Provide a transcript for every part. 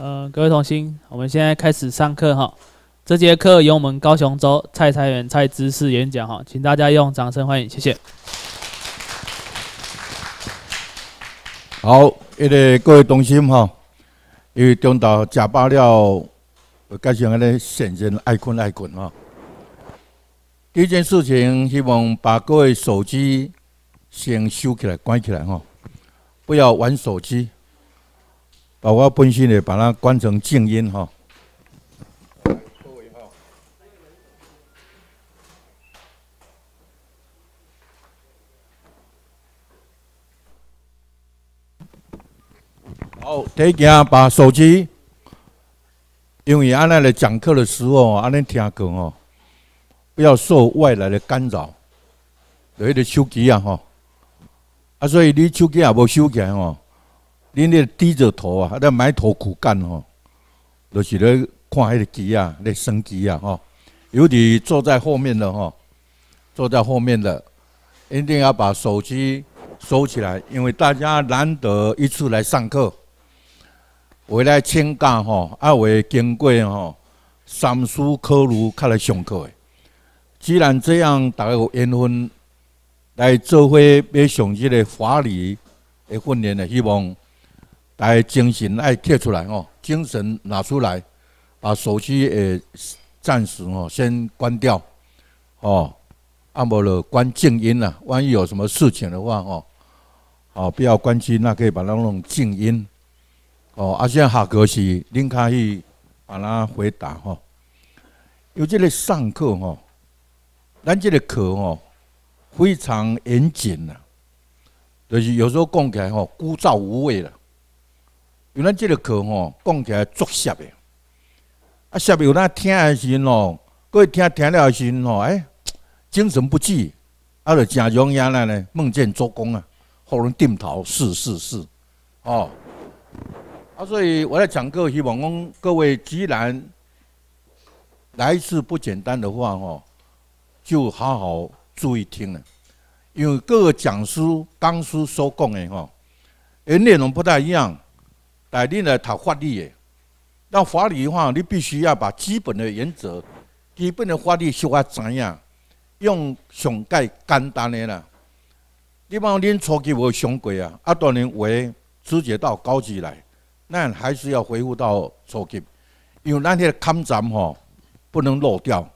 呃，各位同心，我们现在开始上课哈。这节课由我们高雄州蔡财源蔡知识演讲哈，请大家用掌声欢迎，谢谢。好，一个各位同心哈，因为中昼食饱了，加上阿咧神人爱困爱困哈。第一件事情，希望把各位手机先收起来、关起来哈，不要玩手机。把我本身的把它关成静音哈。好，一件把手机，因为安奶来讲课的时候，安尼听讲哦，不要受外来的干扰，一个手机啊哈，啊所以你手机也无收起来哦。恁咧低着头啊，还在埋头苦干吼，就是咧看迄个机啊，咧升级啊吼。尤其坐在后面的吼，坐在后面的一定要把手机收起来，因为大家难得一次来上课，回来请假吼，也为经过吼三苏科路开来上课的。既然这样，大家有缘分来做伙，要上这个法理的训练的，希望。来精神来贴出来哦，精神拿出来，把手机诶暂时哦先关掉哦，啊，无了关静音啦。万一有什么事情的话哦，哦不要关机，那可以把它弄静音哦。啊，现在下课时，您可以把它回答哦。有这个上课哦，咱这个课哦非常严谨的，就是有时候讲起来哦枯燥无味了。因为咱这个课吼，讲起来足涩的，啊，涩尾有咱听的时候，各位听听了时吼，哎，精神不济，啊，就真容易来呢，梦见周公啊，后人点头是是是，哦，啊，所以我来讲课，希望讲各位，既然来世不简单的话吼，就好好注意听了，因为各个讲书当师所讲的吼，诶，内容不太一样。来，你来读法律的，那法律的话，你必须要把基本的原则、基本的法律修法知影。用上介简单的啦，你莫恁初级无上过啊，啊当然为直接到高级来，那还是要恢复到初级，因为咱个抗战吼不能漏掉。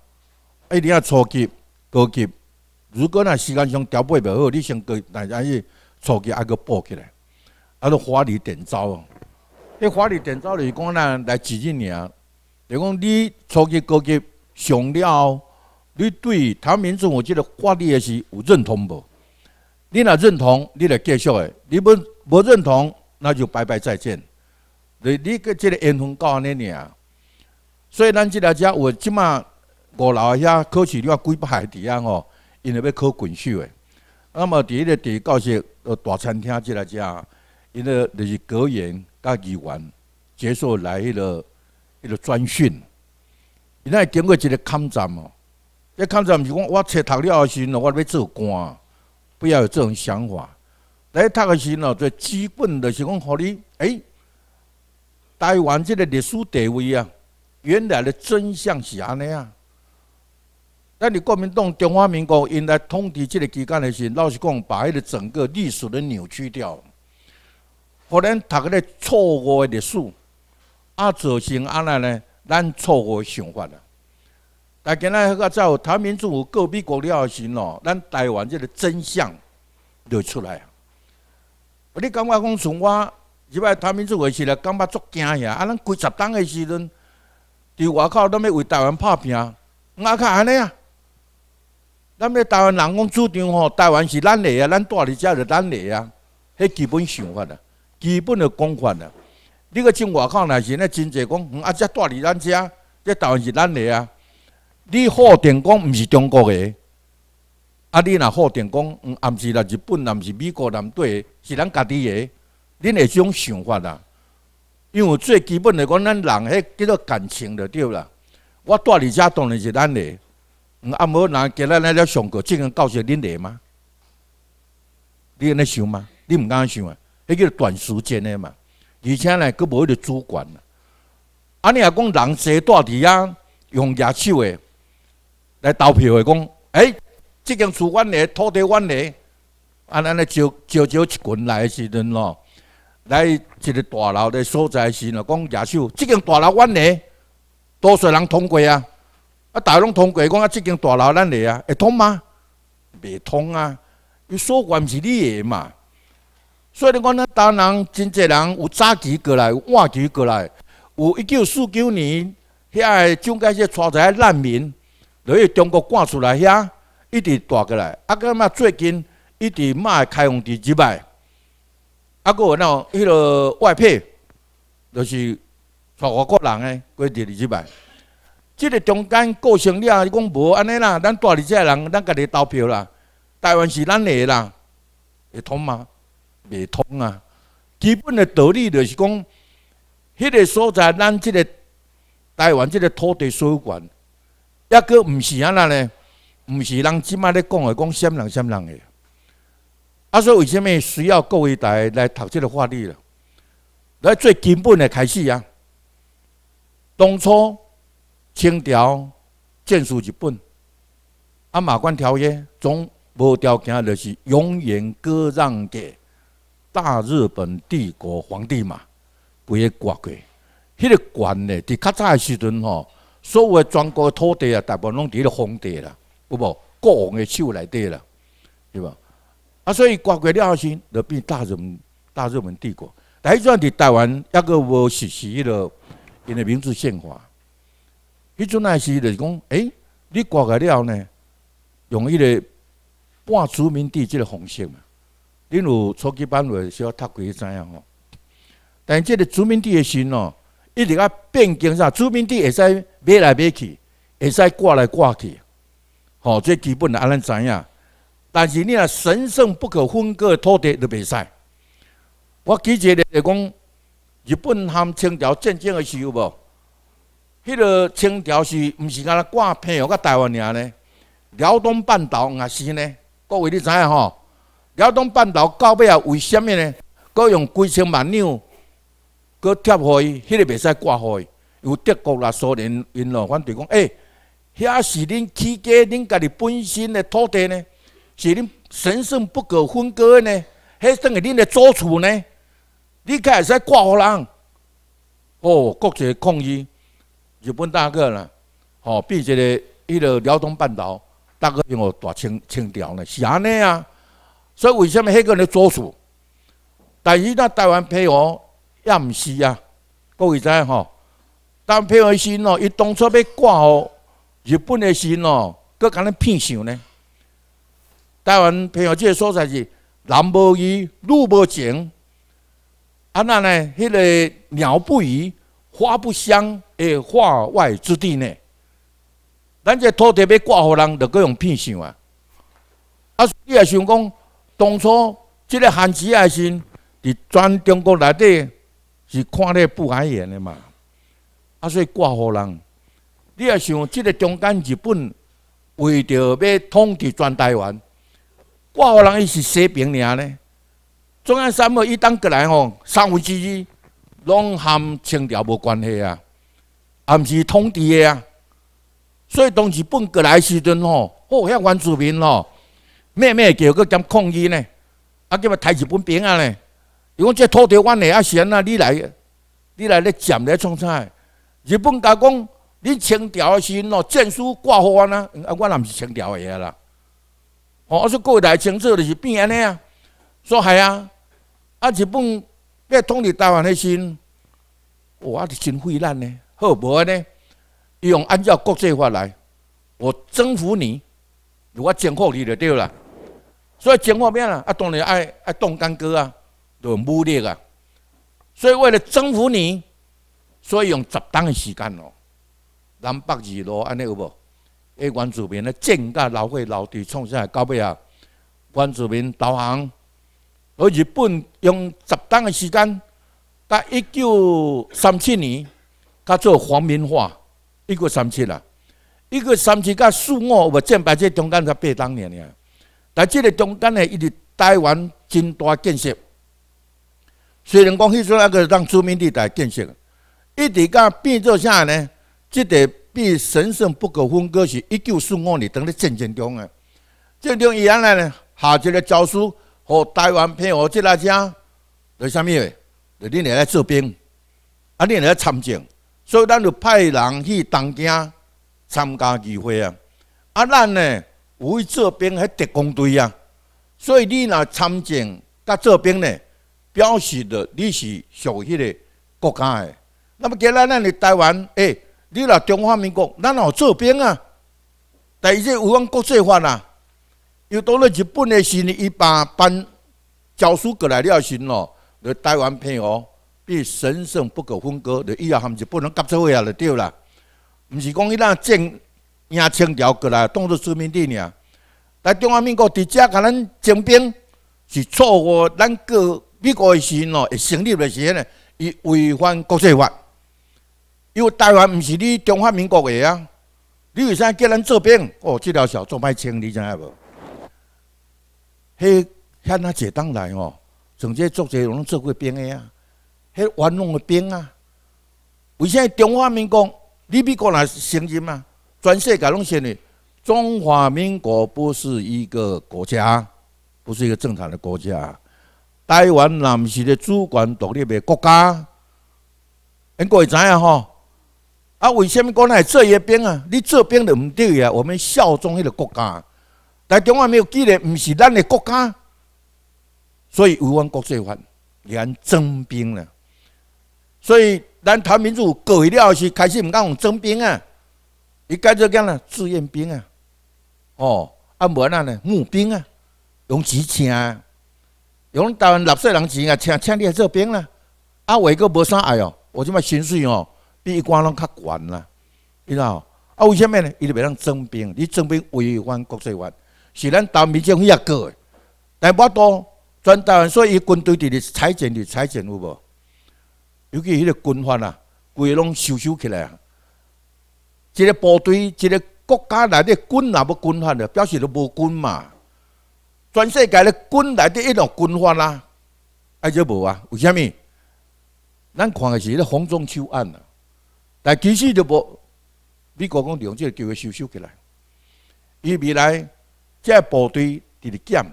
一定要初级、高级。如果那时间上调配不好，你先大家是初级还佫补起来，还都花里点招。法律点造是讲咱来指认你啊！你讲你初级高级上了，你对谈民族，我觉得法律也是有认同无？你若认同，你来继续的；你不不认同，那就拜拜再见。你你个即个缘分到安尼尔，所以咱即个遮有即马五楼遐考试，你话几百伫遐啊？吼，因为要考卷数的。那么第一个第一教室呃大餐厅即个遮，因为就是格言。加几员结束来迄个迄个专训。现在经过一个抗战哦，这抗战是讲我册读了时，我要做官，不要有这种想法。来读的时，喏，最基本就是讲，互你哎，台湾这个历史地位啊，原来的真相是安尼啊。那你国民党、中华民国，因来统治这个期间的时，老实讲，把迄个整个历史都扭曲掉。可能读个错误的历史，啊造成安内呢？咱错误想法啊。但今迄个在台民主有各美国了个时候，咱台湾这个真相就出来啊。你感觉讲从我入来台民主个时来，感觉足惊呀！啊，咱几十当的时阵，伫外口咱要为台湾拍拼，我靠安尼啊！咱要台湾人讲主张吼，台湾是咱的啊，咱大里遮是咱的啊，迄基本想法啊。基本的讲款啊，你个从外口来时，那真济讲，啊，遮住你咱家，这当然是咱的啊。你好电工唔是中国的，啊，你那好电工，嗯，啊唔是来日本人，是美国人对，是咱家己的。恁即种想法啦。因为最基本的讲，咱人迄叫做感情的，对啦？我住你家当然是咱的，嗯，啊无人给咱来上课，这样教是恁的吗？安尼想吗？你唔敢想啊？迄叫短时间的嘛，而且呢，佫无迄个主管呐。啊，你啊讲，人坐在底啊，用野手的来投票的讲，哎，即间厝阮的，土地，阮的，安按来招招招一群来是咯，来一个大楼的所在时喏，讲野手，即间大楼阮的，多少人通过啊？啊，大楼拢通过，讲啊，即间大楼咱的啊，会通吗？袂通啊，伊所管是你的嘛。所以讲，呾人真济人有早起过来，有晚起过来。有一九四九年，遐蒋介石带些难民，从中国赶出来，遐一直带过来。啊，个嘛最近一直嘛开放伫入来。啊，个那迄个外派，就是带外国人诶，规伫入来。这个中间过程，你讲无安尼啦？咱带里些人，咱家己投票啦。台湾是咱诶啦，会通吗？袂通啊！基本的道理就是讲，迄个所在咱即个台湾即个土地所有权，抑个毋是安那嘞，毋是人即卖咧讲的，讲先人先人诶。啊，所以为什物需要各位台来读即个法律了？来最根本的开始啊！当初清朝建树日本，啊，马关条约总无条件就是永远割让给。大日本帝国皇帝嘛，不要挂过？迄个官呢，在较早的时阵吼，所有全国的土地啊，大部分拢在迄个皇帝啦，有无国王的手内底啦，对无？啊，所以挂国了后先，就变大日大日本帝国。台阵伫台湾，一个无是是迄个，因的名字宪法。迄阵那时就讲，诶，你挂国了后呢，用一个半殖民地，即个红式嘛。比如初级班会需要几规知影吼，但即个殖民地诶心哦，一直啊变更啥，殖民地会使买来买去，会使挂来挂去，吼，这基本安尼知影。但是你若神圣不可分割诶土地就袂使。我举一个例讲，日本含清朝战争诶时候无，迄个清朝是毋是若挂片哦，甲台湾尔咧，辽东半岛也是呢。各位你知影吼？辽东半岛到尾啊，为什么呢？佫用几千万两，佫贴伊，迄个袂使挂伊。有德国啦、苏联、因罗反对讲，诶，遐是恁起家、恁家己本身的土地呢？是恁神圣不可分割的呢？遐等于恁的祖厝呢？你佮会使挂互人？哦，国际抗议，日本大哥啦，哦，变一个迄个辽东半岛，大哥变互大清清掉呢？是安尼啊？所以为什么迄个人做鼠？但是那台湾配偶也毋是啊，各位知吼？当配偶先哦，伊当初要挂号日本的先哦，佫可能骗想呢。台湾配偶即个所在是人无衣，路无情，啊那呢？迄个鸟不语，花不香，的化外之地呢？咱这土地要挂号人，就佫用骗想啊！啊，你也想讲？当初即个韩奸爱心，伫全中国内底是看咧不敢言的嘛，啊，所以挂货人。你若想即个中间日本为着要统治全台湾，挂货人伊是西平尔呢？中央山脉一当过来吼，三分之一拢含清朝无关系啊，啊，毋是统治的啊。所以当日本过来时阵吼，好吓原住民吼。咩咩叫个叫抗议呢？啊！叫嘛台日本兵啊呢？如果这土地湾的啊，谁啊？你来，你来咧占咧，创啥？日本甲讲，你清朝的时喏，证书挂好啊啊，我那不是清朝个啦。我说过来清治就是变安尼啊，说系啊，啊，日本要统治台湾的时，我个心灰烂呢，好无呢？用按照国际法来，我征服你，我征服你就对了。所以情况变了，啊，当然爱爱动干戈啊，都武力啊。所以为了征服你，所以用十天的时间哦。南北二路安尼有无？诶，原住民咧，建个老会老地，创出来，到尾啊，原住民投降。而日本用十天的时间，到一九三七年，他做皇民化。一九三七啦，一九三七，噶数我我正白这中间才八等年年。但这个中间呢，一直台湾近代建设，虽然讲那阵那个让殖民地在建设，一直噶变做啥呢？这个被神圣不可分割是一九四五年等咧战争中个，战争以后呢，下一个诏书和台湾配合即个讲，为啥物？为恁来做兵，啊，恁来参战，所以咱就派人去东京参加聚会啊，啊，咱呢？为做兵的特工队啊。所以你若参战，甲做兵呢，表示着你是属于迄个国家的。那么今然咱咧台湾，诶，你若中华民国，咱有做兵啊。但伊有法国际化啦，又到了日本的新一把班教书过来，你也是咯。来台湾片哦，比神圣不可分割的，伊也含日本拢夹做伙也就对啦。唔是讲伊那政。也清朝过来当做殖民地呢。但中华民国直接甲咱征兵是错误，咱过美国的时喏，会成立的时阵呢，伊违反国际法，因为台湾毋是你中华民国的啊。你为啥叫咱做兵？哦，这条小做卖清，你知影无？迄喊他姐当来吼，从这做这拢做过兵的啊，迄玩弄的兵啊。为啥中华民国你美国来承认嘛？全世界拢晓得，中华民国不是一个国家，不是一个正常的国家。台湾那是个主权独立的国家，恁各位知影吼？啊，为什么讲来做一兵啊？你做兵就唔对啊！我们效忠迄个国家，但台湾没有，纪念，唔是咱的国家，所以为亡国罪犯连征兵了。所以咱谈民主改了是开始唔敢用征兵啊。伊介做叫呢？志愿兵啊！哦，啊无那呢？募兵啊！用钱请啊！用台湾纳税人钱啊，请请你来做兵啦！啊，伟哥无啥爱哦，我即卖薪水哦，比一官拢较悬啦，知道？啊，为什么呢？伊就袂当征兵，你征兵违反国税法，是咱台湾民政众也改的。但无过，全台湾所以军队伫里裁减，伫裁减，有无？尤其迄个军法啊，规个拢收收起来啊！一个部队，一个国家内底军也要军法的，表示都无军嘛？全世界的军内底一要军法啦，啊，就无啊？为虾米？咱看的是迄个红中秋案啊，但其实就无。美国讲这个叫会收收起来，伊未来即个部队伫咧减，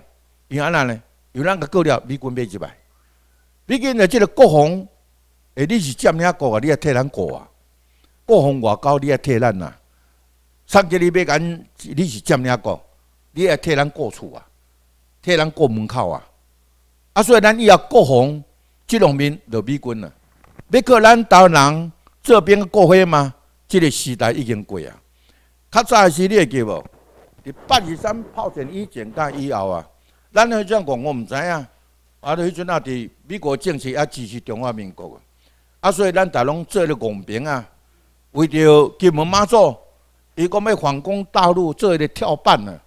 因安那呢？有啷个够了？美军买入来，毕竟呢，即个国防，诶，你是占领国啊？你也替咱过啊！国防外交你也替咱啊！上个礼拜间你是占样讲？你也替咱过厝啊，替咱过门口啊！啊，所以咱要国防，即两面就美军啊。要靠咱大陆这边过国防嘛，即个时代已经过啊。较早的时会记无？伫八二三炮战以前甲以后啊，咱迄阵讲？我毋知影。啊，迄阵啊，伫美国政治也支持中华民国啊，啊，所以咱大拢做个公平啊。为着金门妈祖，伊讲要反攻大陆，做一个跳板呢。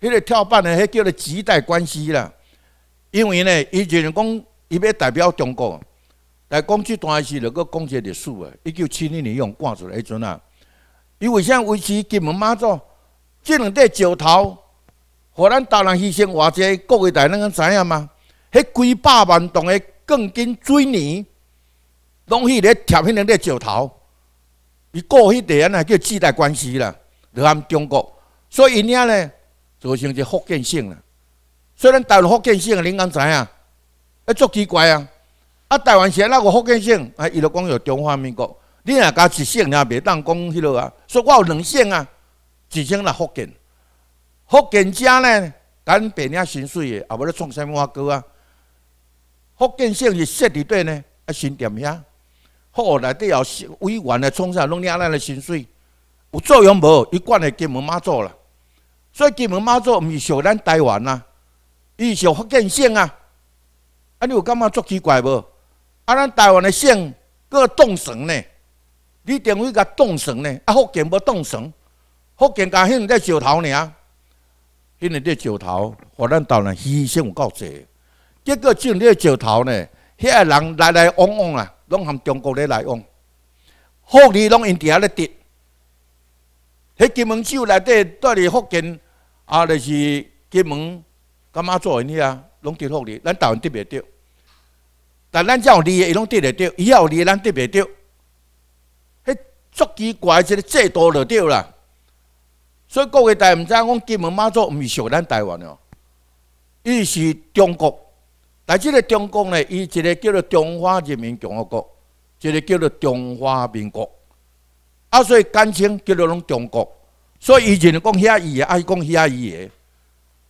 迄个跳板呢，迄叫做脐带关系啦。因为呢，就是讲伊要代表中国，来讲这段时，能够讲一个历史个。一九七零年用挂出来阵啊，伊为啥维持金门妈祖？这两块石头，互咱大人牺牲划界，各位大人知影吗？迄几百万吨的钢筋水泥，拢去伫贴迄两块石头。伊过迄第安尼叫借贷关系啦，就俺中国，所以呢呢，造成一福建省啦。虽然大陆福建省，恁敢知啊？一足奇怪啊！啊，台湾是那个福建省，啊，伊就讲有中华民国。你若加一省，你也袂当讲迄落啊。所以我有两省啊，自省啦福建。福建家呢，敢变你啊新水嘅，啊无咧创啥物化高啊。福建省是设伫底呢？啊新店遐？内底哦，委员来创啥，拢你咱的薪水有作用无？一贯的金门妈做啦，所以金门妈做毋是于咱台湾啊，伊上福建省啊。啊，你有感觉足奇怪无？啊，咱台湾的省个动神呢，你认为个动神呢？啊，福建无动神，福建甲迄两个石头尔，起两个石头，互咱当然牺牲有够济。结果这两石头呢，遐个人来来往往啊。拢含中国咧来往，福利拢因底下咧跌。迄金门手内底在你福建啊，就是金门妈祖云遐，拢跌福利，咱台湾跌袂掉。但咱只有利益，伊拢跌来掉；，伊有利益，咱跌袂掉。迄捉机怪一个制度就掉啦。所以各位大唔知，讲金门妈祖唔是属咱台湾哦，伊是中国。但这个中共呢，伊一个叫做中华人民共和国，一个叫做中华民国，啊，所以简称叫做拢中国。所以以前讲遐伊个，爱讲遐伊个。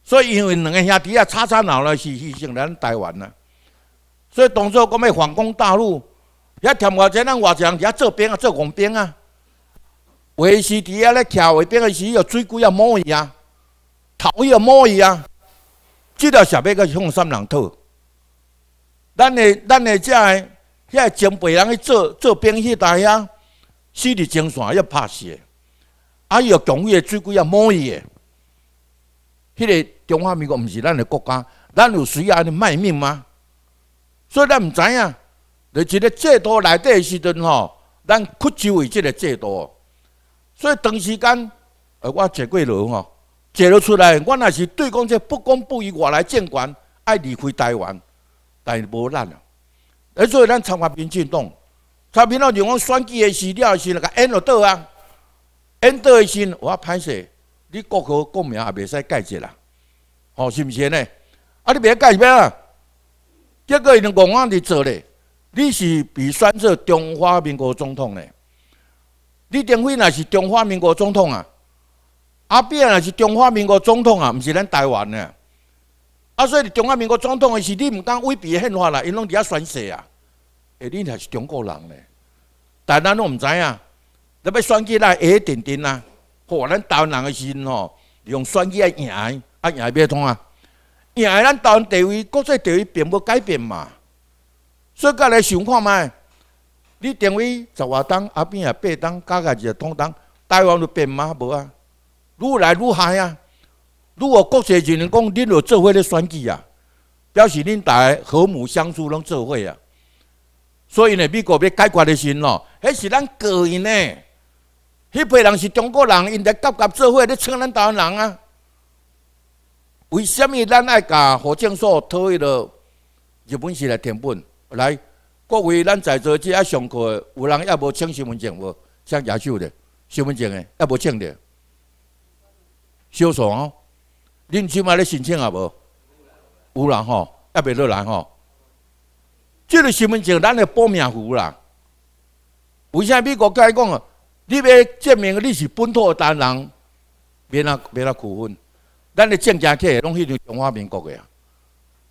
所以因为两个兄弟啊，吵吵闹闹，是去上咱台湾啊。所以当初讲要反攻大陆，也填外在咱外省，遐做兵啊，做黄兵啊。维时底下咧徛维兵的时，要水过要摸伊啊，头要摸伊啊，即条小辈个凶三人讨。咱的咱的遮个迄个东辈人去做做兵去带啊，死伫前线要拍死，啊伊要工业水鬼要摸伊诶。迄个中华民国毋是咱的国家，咱有需要安尼卖命吗？所以咱毋知影，伫一个制度内底诶时阵吼，咱屈就为即个制度。所以长时间，我坐过牢吼，坐了出来，我若是对讲这不公不义，我来监管，爱离开台湾。但系无难啊！所以咱参话兵进党，参兵佬用我选举的时了是那个 e n d o 啊 e n d 的时我歹势，你国号国名也袂使改一啦，吼是毋是呢？啊你别改一别啦！结果伊家公安伫做咧，你是被选做中华民国总统咧。李顶回若是中华民国总统啊，阿扁若是中华民国总统啊，毋是咱台湾呢。啊，所以中华民国总统的是你唔敢违背宪法啦，因拢伫遐宣誓啊？哎，你还是中国人呢，但咱拢毋知影，你要选举来，下哎，定定啊，互咱台湾人个心吼，用选举来赢啊，赢要变通啊，赢来咱台湾地位，国际地位并不改变嘛。所以过来想看麦，你地位十外东，阿边也北东，加加一个东东，台湾就变吗？无啊，愈来愈海啊。如果国席人讲恁有做伙咧选举啊，表示恁大家和睦相处拢做伙啊，所以呢，美国要解决的时咯，迄是咱个人呢。迄批人是中国人，因在各国做伙咧抢咱台湾人啊。为什么咱要甲火箭省讨迄日本系来填本？来，各位咱在座即爱上课，有人也无请身份证无，请假收的身份证的，也无请的，少爽哦。恁起码咧申请也无，有人吼，也袂落人吼。即个身份证，咱的报名有啦。人。为啥美国伊讲啊？你要证明你是本土的单人，免啊免啊区分。咱的证件摕拢东西中华民国的啊。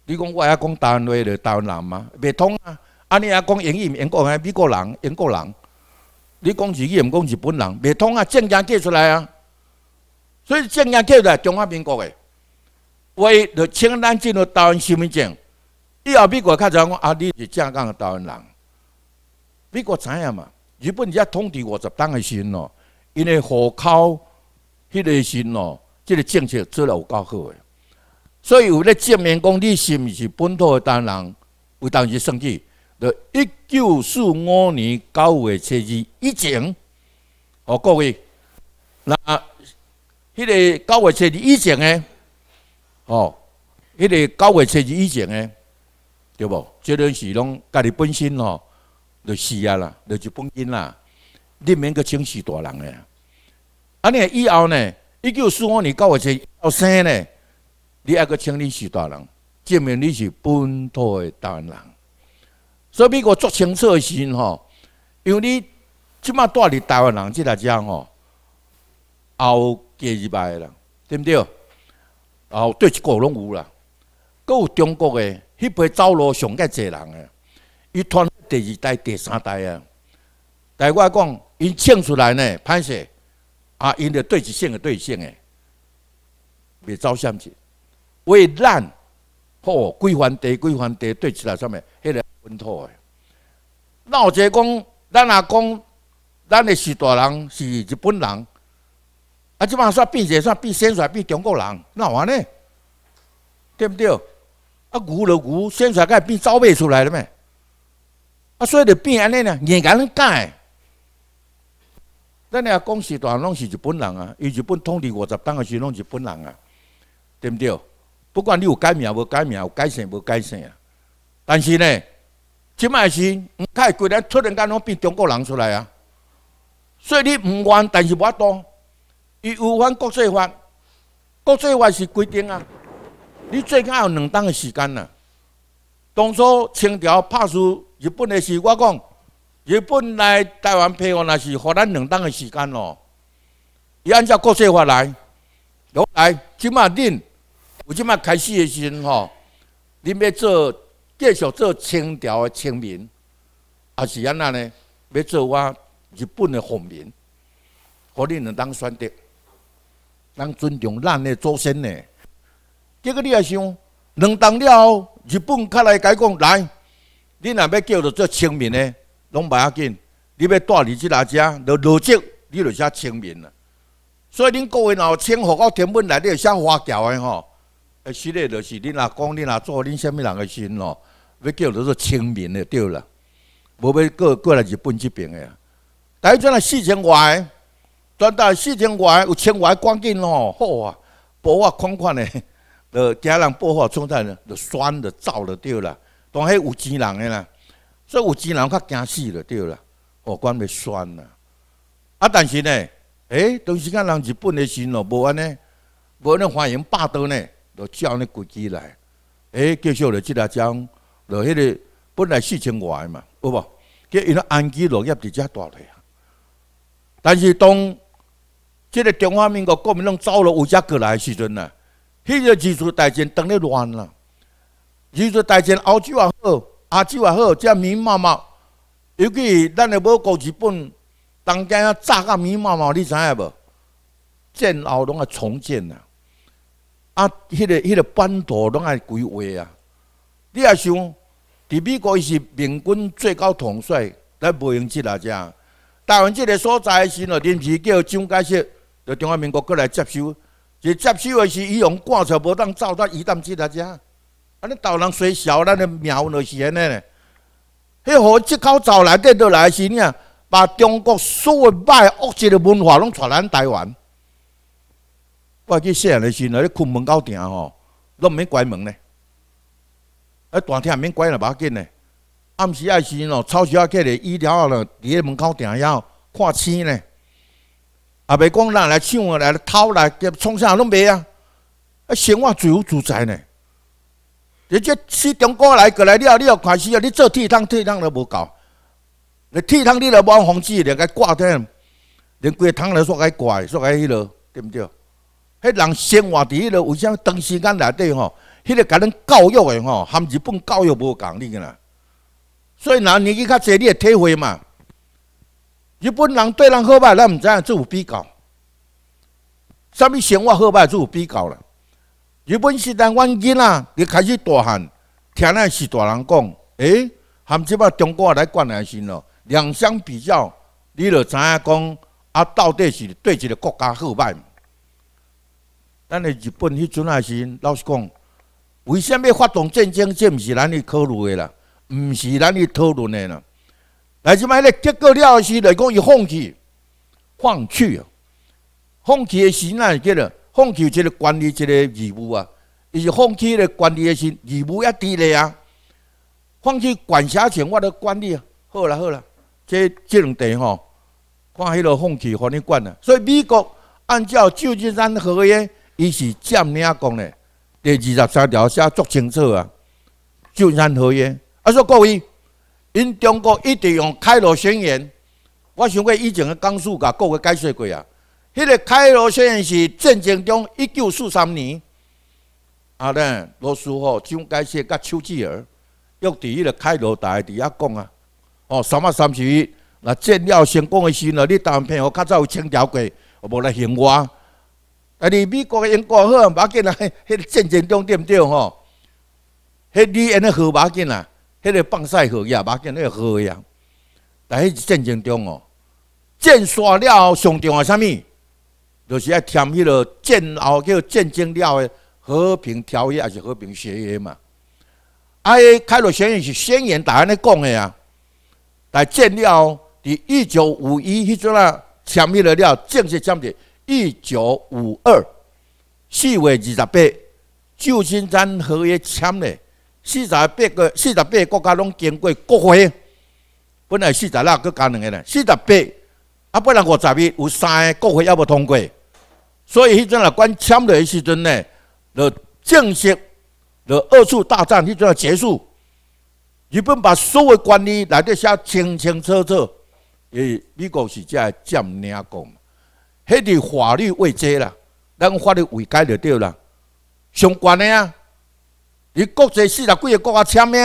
你讲我阿讲台湾个台湾人嘛？袂通啊！安你阿讲英语，英国个美国人，英国人，你讲自己毋讲日本人，袂通啊！证件寄出来啊。所以证件寄来，中华民国诶。为着请咱进入台湾身份证。以后美国考察讲啊，你是正江的台湾人，美国知影嘛？日本一统治五十党的时喏，因为户口迄个时喏，这个政策做了有够好的。所以有咧证明讲，你是毋是本土的台湾人？有当时算计。在一九四五年九月七日以前，哦，各位，那迄个九月七日以前呢？哦迄个九月初二以前诶对无即个是拢家己本身吼著是啊啦著是本身啦你毋免佫请示大人诶啊你若以后呢一九四五年九月初二生诶你抑佫请你序大人证明你是本土诶台湾人所以美国做清楚诶时吼因为你即摆住伫台湾人即搭遮吼后加入来诶人对毋对哦，对，一个拢有啦，搁有中国的迄批走路上加侪人嘅，伊传第二代、第三代啊。但我讲，因请出来呢，歹势啊，因着对一性嘅对性诶，未走相物为咱吼规范地、规范地对起来，上面迄个稳妥嘅。闹者讲，咱啊讲，咱系许大人，是日本人。啊！即卖煞变者煞变先出来？变中国人？那话呢？对毋对？啊！牛都牛，先出来变走袂出来了咩？啊！所以就变安尼呢？硬改？咱阿讲时大拢是日本人啊！伊日本通治五十党诶时，拢日本人啊，对毋对？不管你有改名无改名，有改姓无改姓啊。但是呢，即卖是，他系居然突然间拢变中国人出来啊！所以你毋愿，但是无法度。伊有反国际法》，国际法是规定啊，你最紧有两当的时间呐。当初清朝拍输日本的时，我讲日本来台湾批安，也是给咱两当的时间咯。伊按照国际法来，来即马恁有即马开始的时吼，恁要做继续做清朝的清民，还是安那呢？要做我日本的皇民，可恁两当选择。咱尊重咱的祖先呢。结果你也想，两当了，后，日本较来解讲来，你若要叫做做清明呢，拢袂要紧。你要带领这大家，就逻辑，你就写清明了。所以恁各位若有迁户口填本来，你就写华侨的吼，实的，就是恁若讲，恁若做，恁什物人的心咯？要叫做做清明的对了，无要过过来日本即边的啊。台湾若四千外。转大四千块，有千块光景哦，好啊，薄啊款款的，就家人薄啊，总在呢，就酸的，燥的，对啦。当系有钱人嘅啦，所以有钱人较惊死嘞，对啦，我讲咪酸啦。啊，但是呢，哎，当时间人日本嘅心咯，无安尼，无安尼欢迎霸道呢，就叫恁归去来。哎，介绍了即个将，就迄个本来四千块嘛，好无？佮伊咧安居乐业直接大嘞。但是当即个中华民国国民党走了，有迁过来的时阵呐，迄个基础大战当然乱啦。基础大战欧洲也好，亚洲也好，即下棉麻麻。尤其咱的无国日本东京啊炸啊棉麻麻，你知影无？战后拢要重建啊，啊，迄个迄个版图拢要规划啊。你也想，伫美国伊是民军最高统帅，咱无用即啊，只台湾即个所在是诺临时叫蒋介石。到中华民国过来接收，一接收的是伊用棺材无当造到一担几大遮，啊！你岛人虽小，咱的瞄落是安尼咧。迄号即口造来得到来是呢，把中国所有歹恶习的文化拢传咱台湾。我去细安尼时，咧困门到定吼，拢免关门咧。啊，大厅免关也无要紧咧。暗时啊时哦，抄书啊，隔咧伊了后咧，伫咧门口定呀，看星咧。也袂讲人来抢啊，来偷来，给创啥拢袂啊！啊，生活自由自在呢。你这四中国来过来，你啊，你又开始啊，你做铁汤，铁汤都无够。你铁汤你都无防止，连个挂的，连锅汤都索个挂，索个迄落，对毋对？迄人生活伫迄落，为啥？长时间内底吼，迄个甲人教育的吼，含日本教育无共你个啦。所以，人年纪较侪，你会体会嘛。日本人对人好歹，咱毋知影做有比较。啥物生活好歹，做有比较啦。日本是咱阮囡仔，伊开始大汉，听咱是大人讲，哎，含即摆中国来关心咯。两相比较，你著知影讲，啊，到底是对一个国家好歹。咱的日本迄阵阿是，老实讲，为虾物发动战争，这毋是咱去考虑的啦，毋是咱去讨论的啦。啊，即摆咧？结果了是来讲，伊放弃、放弃啊！放弃的时阵，叫做放弃即个管理即个义务啊。伊是放弃咧管理的时义务，也低咧啊！放弃管辖权，我来管理啊！好啦好啦，这这两地吼，看迄落放弃和你管啊。所以美国按照《旧金山合约》，伊是占领讲的：第二十三条写足清楚啊，《旧金山合约》。啊，说各位。因中国一直用开罗宣言，我想过以前的江苏甲各位解释过啊。迄个开罗宣言是战争中一九四三年，啊咧罗斯福、蒋介石甲丘吉尔，约伫迄个开罗大会底下讲啊。哦，三百三十一，那战要成功的时呢？你谈片我较早有清朝过，我无来骗我。啊！你美国英国好马紧啊？迄个战争中点对吼？迄你安尼好要紧啊？迄个放晒火，也冇见那个火呀。但迄战争中哦，战完了后，上重啊，啥物？就是爱签迄个战后叫战争了的和平条约，还是和平协议嘛？迄开罗宣言是宣言，大安尼讲的啊。但战了，伫一九五一迄阵啊，签迄个了，正式签订一九五二四月二十八，旧金山合约签嘞。四十八个，四十八个国家拢经过国会，本来四十六，个加两个呢，四十八，啊，不然五十二有三个国会要不通过，所以迄阵啊，关签的时阵呢，就正式就二次大战迄阵要结束，日本把所有管理来得清清楚楚，诶，美国是这样讲，迄个法律问题啦，咱法律未改就对啦，相关的啊。伊国际四十几个国家签名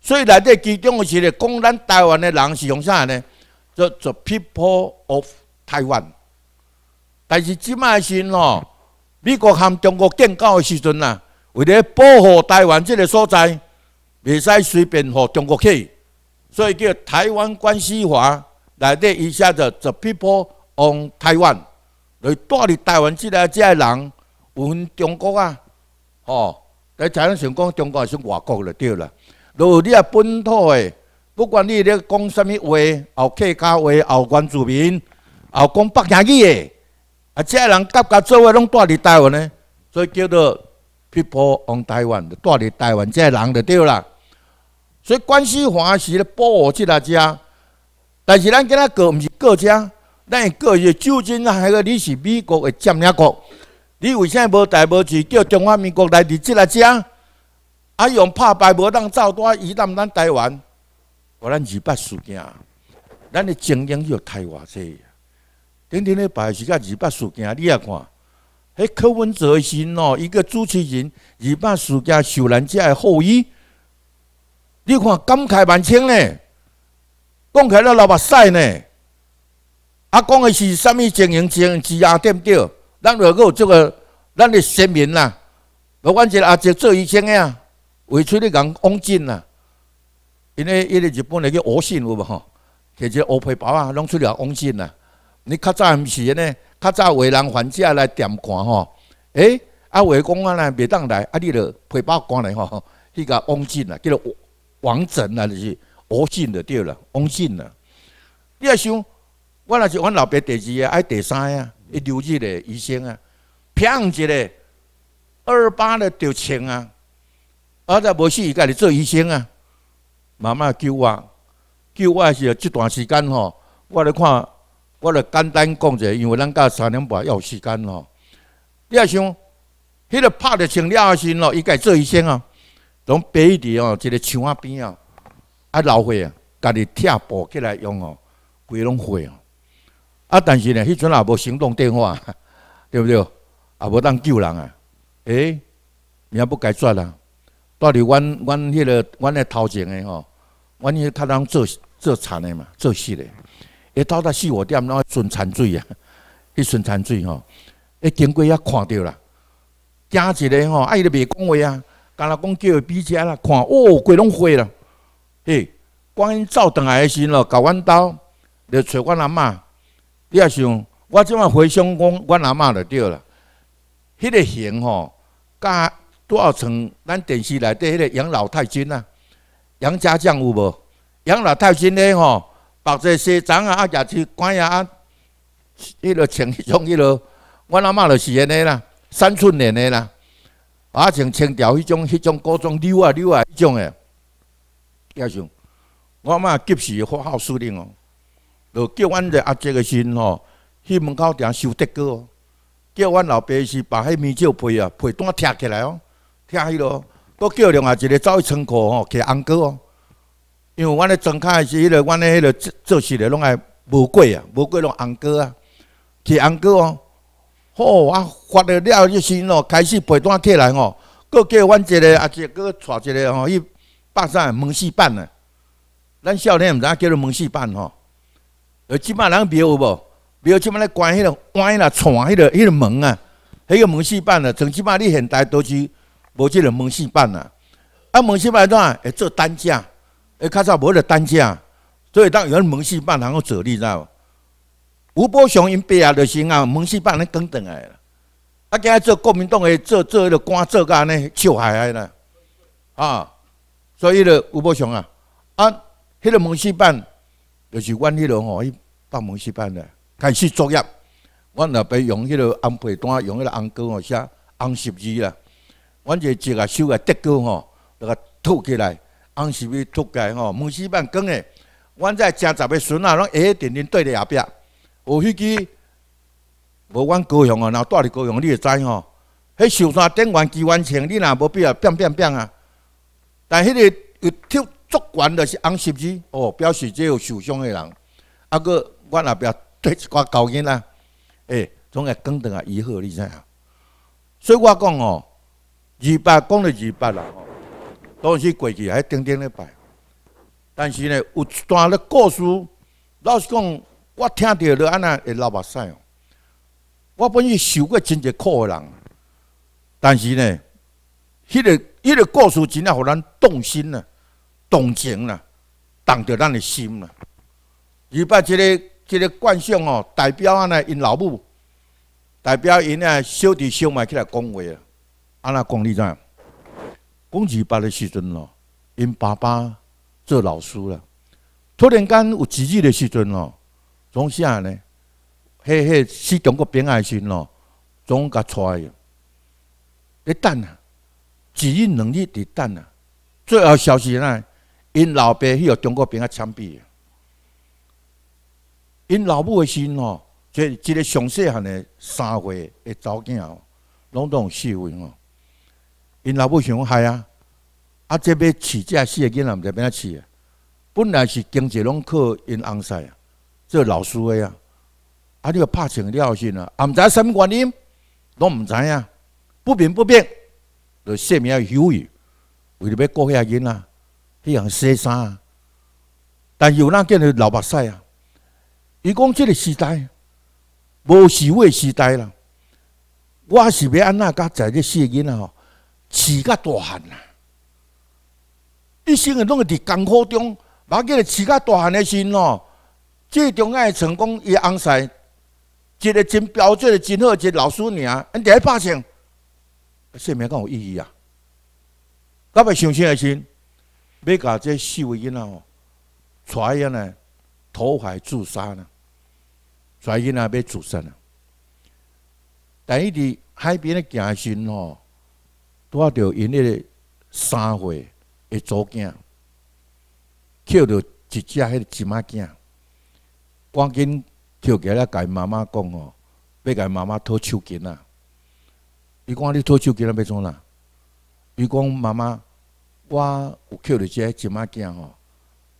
所以内底其中的个是讲咱台湾的人是用啥呢？就做 People of Taiwan。但是即卖时咯，美国含中国建交的时阵呐，为了保护台湾这个所在，袂使随便让中国去，所以叫台湾关系法。内底以下就 The People on Taiwan 来带领台湾即个这些人，有稳中国啊，哦。你才能想讲中国是外国就对啦？如果你系本土的，不管你咧讲甚物话，后客家话、后原住民、后讲北京语的，啊，这些人各家做位拢带伫台湾呢，所以叫做 People on Taiwan，带嚟台湾这些人就对啦。所以关系还是保护这大家，但是咱今仔个唔是国家，咱个是究竟那个你是美国的占领国？你为啥无代无志，叫中华民国来伫即来遮？啊用拍败无当走倒，伊咱咱台湾，国咱二八事件，咱的精英就台湾些。顶顶的牌是甲二八事件，你也看，迄柯文哲是哦，一个主持人，二八事件受难者的后裔。你看感慨万千呢，讲起来老目屎呢。啊，讲的是啥物精英精英之啊点对？咱如果有这个，咱的先民啦，不管是阿叔做医生的啊，为出咧人王进啦，因为伊咧日本咧叫恶信有无吼，摕只乌皮包啊，拢出来王进啦。你较早毋是尼较早为人贩子来店看吼，哎，啊，伟公安若袂当来，啊，你著皮包关来吼，迄个王进啦，叫做王振啦，就是恶信的对啦，王进啦。你若想，我若是阮老爸第二个，爱第三啊。一流级的医生啊，平日的二八的就穿啊，我再无伊家己做医生啊。妈妈救我，救我也是这段时间吼。我来看，我来简单讲一下，因为咱家三点半要有时间哦。你要想，迄个拍着穿了先咯，应该做医生啊。从别一地哦，一个墙边啊，啊老花啊，家己贴补起来用哦，规拢花哦。啊！但是呢，迄阵也无行动电话，对不对？也无当救人啊！诶、你也不改决啊！带伫阮阮迄个阮个头前个吼，阮个他当做做田个嘛，做死个。一到才四五点，然顺产水啊，去顺产水吼。哎，经过遐看着啦，惊一下吼，啊伊就袂讲话啊，干若讲叫伊比来啦，看，哦，鬼拢火了。嘿，光音走转来个时咯，到阮兜就找阮阿嬷，你也想，我即晚回想讲，阮阿嬷就对了。迄个形吼，甲多少像咱电视内底迄个养老太君啊，杨家将有无？养老太君咧吼，白济细针啊，啊加去管啊，迄落穿迄种迄落，阮阿嬷就是安尼啦，三寸脸的啦，啊穿清朝迄种迄种古装溜啊溜啊迄种的。你啊想，我阿嬷及时服号司令哦。就叫阮一个阿叔个先吼，去门口定修德歌哦。叫阮老爸是把迄面蕉皮啊皮单拆起来哦，拆起咯。再叫另外一个走去仓库吼，摕红歌哦。因为阮咧装开是迄个，阮咧迄个做做事的拢爱无粿啊，无粿拢红歌啊，摕红歌哦。好，我发了了个身咯，开始皮单起来吼。再叫阮一个阿姐哥，娶一个吼，伊八山门市办嘞。咱少年毋知影叫做门市办吼。呃，即摆人别有无？别有起码咧关迄个关啦、窗迄个迄个门啊，迄个门市办呢？从即摆你现在都是无即个门市办啊。啊，门市办怎啊？会做担架，会较早无即个担架，所以当有门市板能做，你知无？吴伯雄因爸就是啊，门市办咧讲转来。啊，今做国民党会做做迄个官做家呢，笑下下啦。啊，所以咧吴伯雄啊，啊，迄个门市办就是阮迄个吼。放毛戏班的开始作业，我那边用迄个红皮单，用迄个红胶写红十字啦。一个一个手个德高吼，那个凸起来红十字凸起来吼。毛戏班讲诶，阮遮加十个孙啊，拢挨挨停停对在下边。有迄支无阮高雄哦，然后带伫高雄，你会知吼。迄秀山顶完机完成，你若无必要变变变啊。但迄个有跳足悬的是红十字哦，表示只有受伤诶人。啊哥。我那边对一块高音啦，哎，总会跟得啊，伊好你知影。所以我讲哦，二八讲就二八啦，当时过去还顶顶咧拜。但是呢，有一段咧故事，老实讲，我听到咧安那会流目屎哦。我本是受过真济苦人，但是呢，迄个迄个故事真系互咱动心啦、动情啦、动着咱的心啦。二八即个。这个惯性哦，代表安尼因老母代表因呢，小弟小妹起来讲话啊，安那讲你怎样？攻旗班的时阵咯，因爸爸做老师了，突然间有奇迹的时阵咯，从啥呢，迄迄死中国兵爱心咯，总甲带的等啊，奇迹两日伫等啊，最后消息呢，因老爸去个中国兵啊枪毙。因老母的心哦，即一个上细汉诶，三岁诶，某囝拢当细汉哦。因老母想害啊，啊这边饲四细囝，仔，毋知边啊饲。本来是经济拢靠因翁婿啊，做老师诶啊。啊，你要拍成了后先啊，啊，毋知虾物原因，拢毋知影，不明不变，就明命休矣。为着要顾遐囝迄去洗衫。啊。但是有哪叫是老目屎啊？伊讲即个时代，无思维时代啦。我是要甲哪家四个囡仔吼，饲甲大汉啦！一生个拢伫艰苦中，把个饲甲大汉的心哦。重要的成功，伊翁婿一个真标准、真好一个老师娘，安第一八千，说命更有意义啊！搞个想心个心，要甲这思维因啊！揣个呢，投海自杀呢？在囡仔要煮熟了，但伊伫海边的行吼，拄啊着因迄个三岁的做羹，捡到一只迄个鸡仔羹，赶紧跳起来给妈妈讲要别给妈妈脱手巾啊！伊讲你脱手巾啦，别做啦。伊讲妈妈，我有捡到只鸡仔羹哦，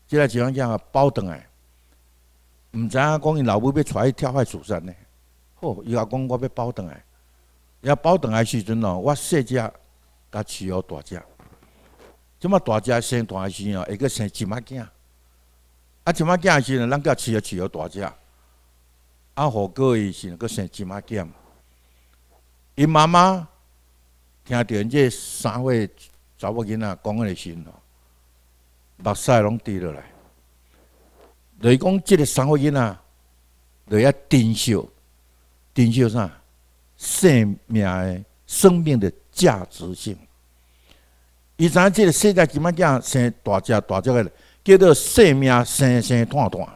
这只鸡仔啊，包冻来。毋知影讲，伊老母要带伊跳海自杀呢？吼！伊阿讲我要抱顿来。伊阿抱顿来时阵哦，我细只甲饲了大只。即马大只生大只时哦，会个生一麻囝，啊，芝麻鸡时阵，咱甲饲了饲了大只。啊，好过伊时阵，个生一麻囝。伊妈妈听到伊这三话查某囡仔讲个时阵哦，目屎拢滴落来。所以讲，这个三个因啊，你要珍惜，珍惜啥？生命的生命的价值性。以前这个世界基本上生大只大只的，叫做生命生生断断。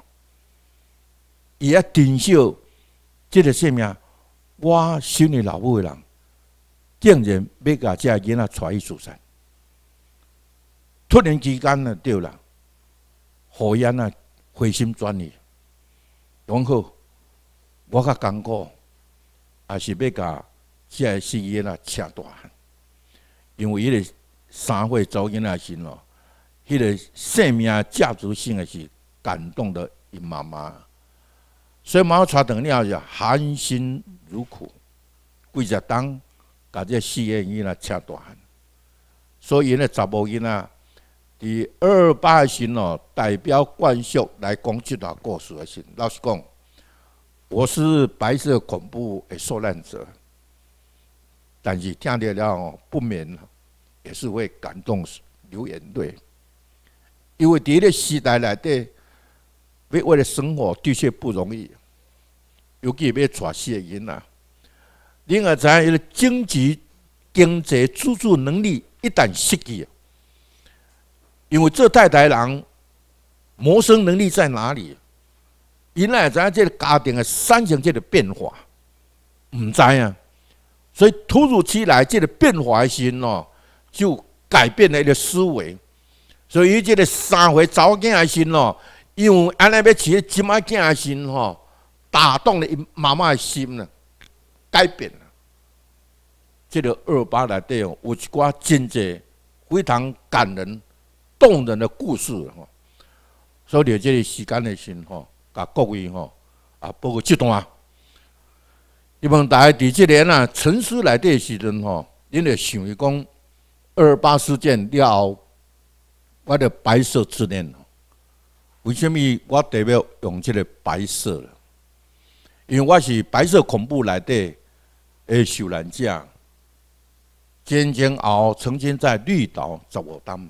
伊要珍惜这个生命。我心里老母的人，竟然被这家人啊踹一树山，突然之间呢掉了，何因啊？回心转意，讲好，我较艰苦，也是要甲即个事业啦扯大汉，因为伊个三岁早婴啊是喏，伊个生命价值性的是感动的伊妈妈，所以毛查等尿是含辛茹苦，跪着当，甲这事业伊来扯大汉，所以呢，查某婴啊。伫二二八型哦，代表冠秀来讲击段故事啊，先老实讲，我是白色恐怖诶受难者，但是听到了不免也是会感动流眼泪，因为伫一个时代内底为为了生活的确不容易，尤其要抓些银呐，另外在一个经济经济自助能力一旦失去。因为这代太人谋生能力在哪里？伊来会知个家庭的三情这个变化？唔知啊。所以突如其来这个变化的心哦，就改变了伊的思维。所以伊这个三回走囡仔的心哦，因为安尼要起个金仔囡的心哦，打动了伊妈妈的心呢，改变了。这个二八来对哦，有一寡情节非常感人。动人的故事，所以哩，这个时间的先吼，甲各位哈，啊，包括这段，你们大家在这年啊，城市来底时阵吼，恁就想一讲二八事件了后，我的白色纪念。为什么我代表用这个白色？因为我是白色恐怖来底诶受难者，江青敖曾经在绿岛做我当。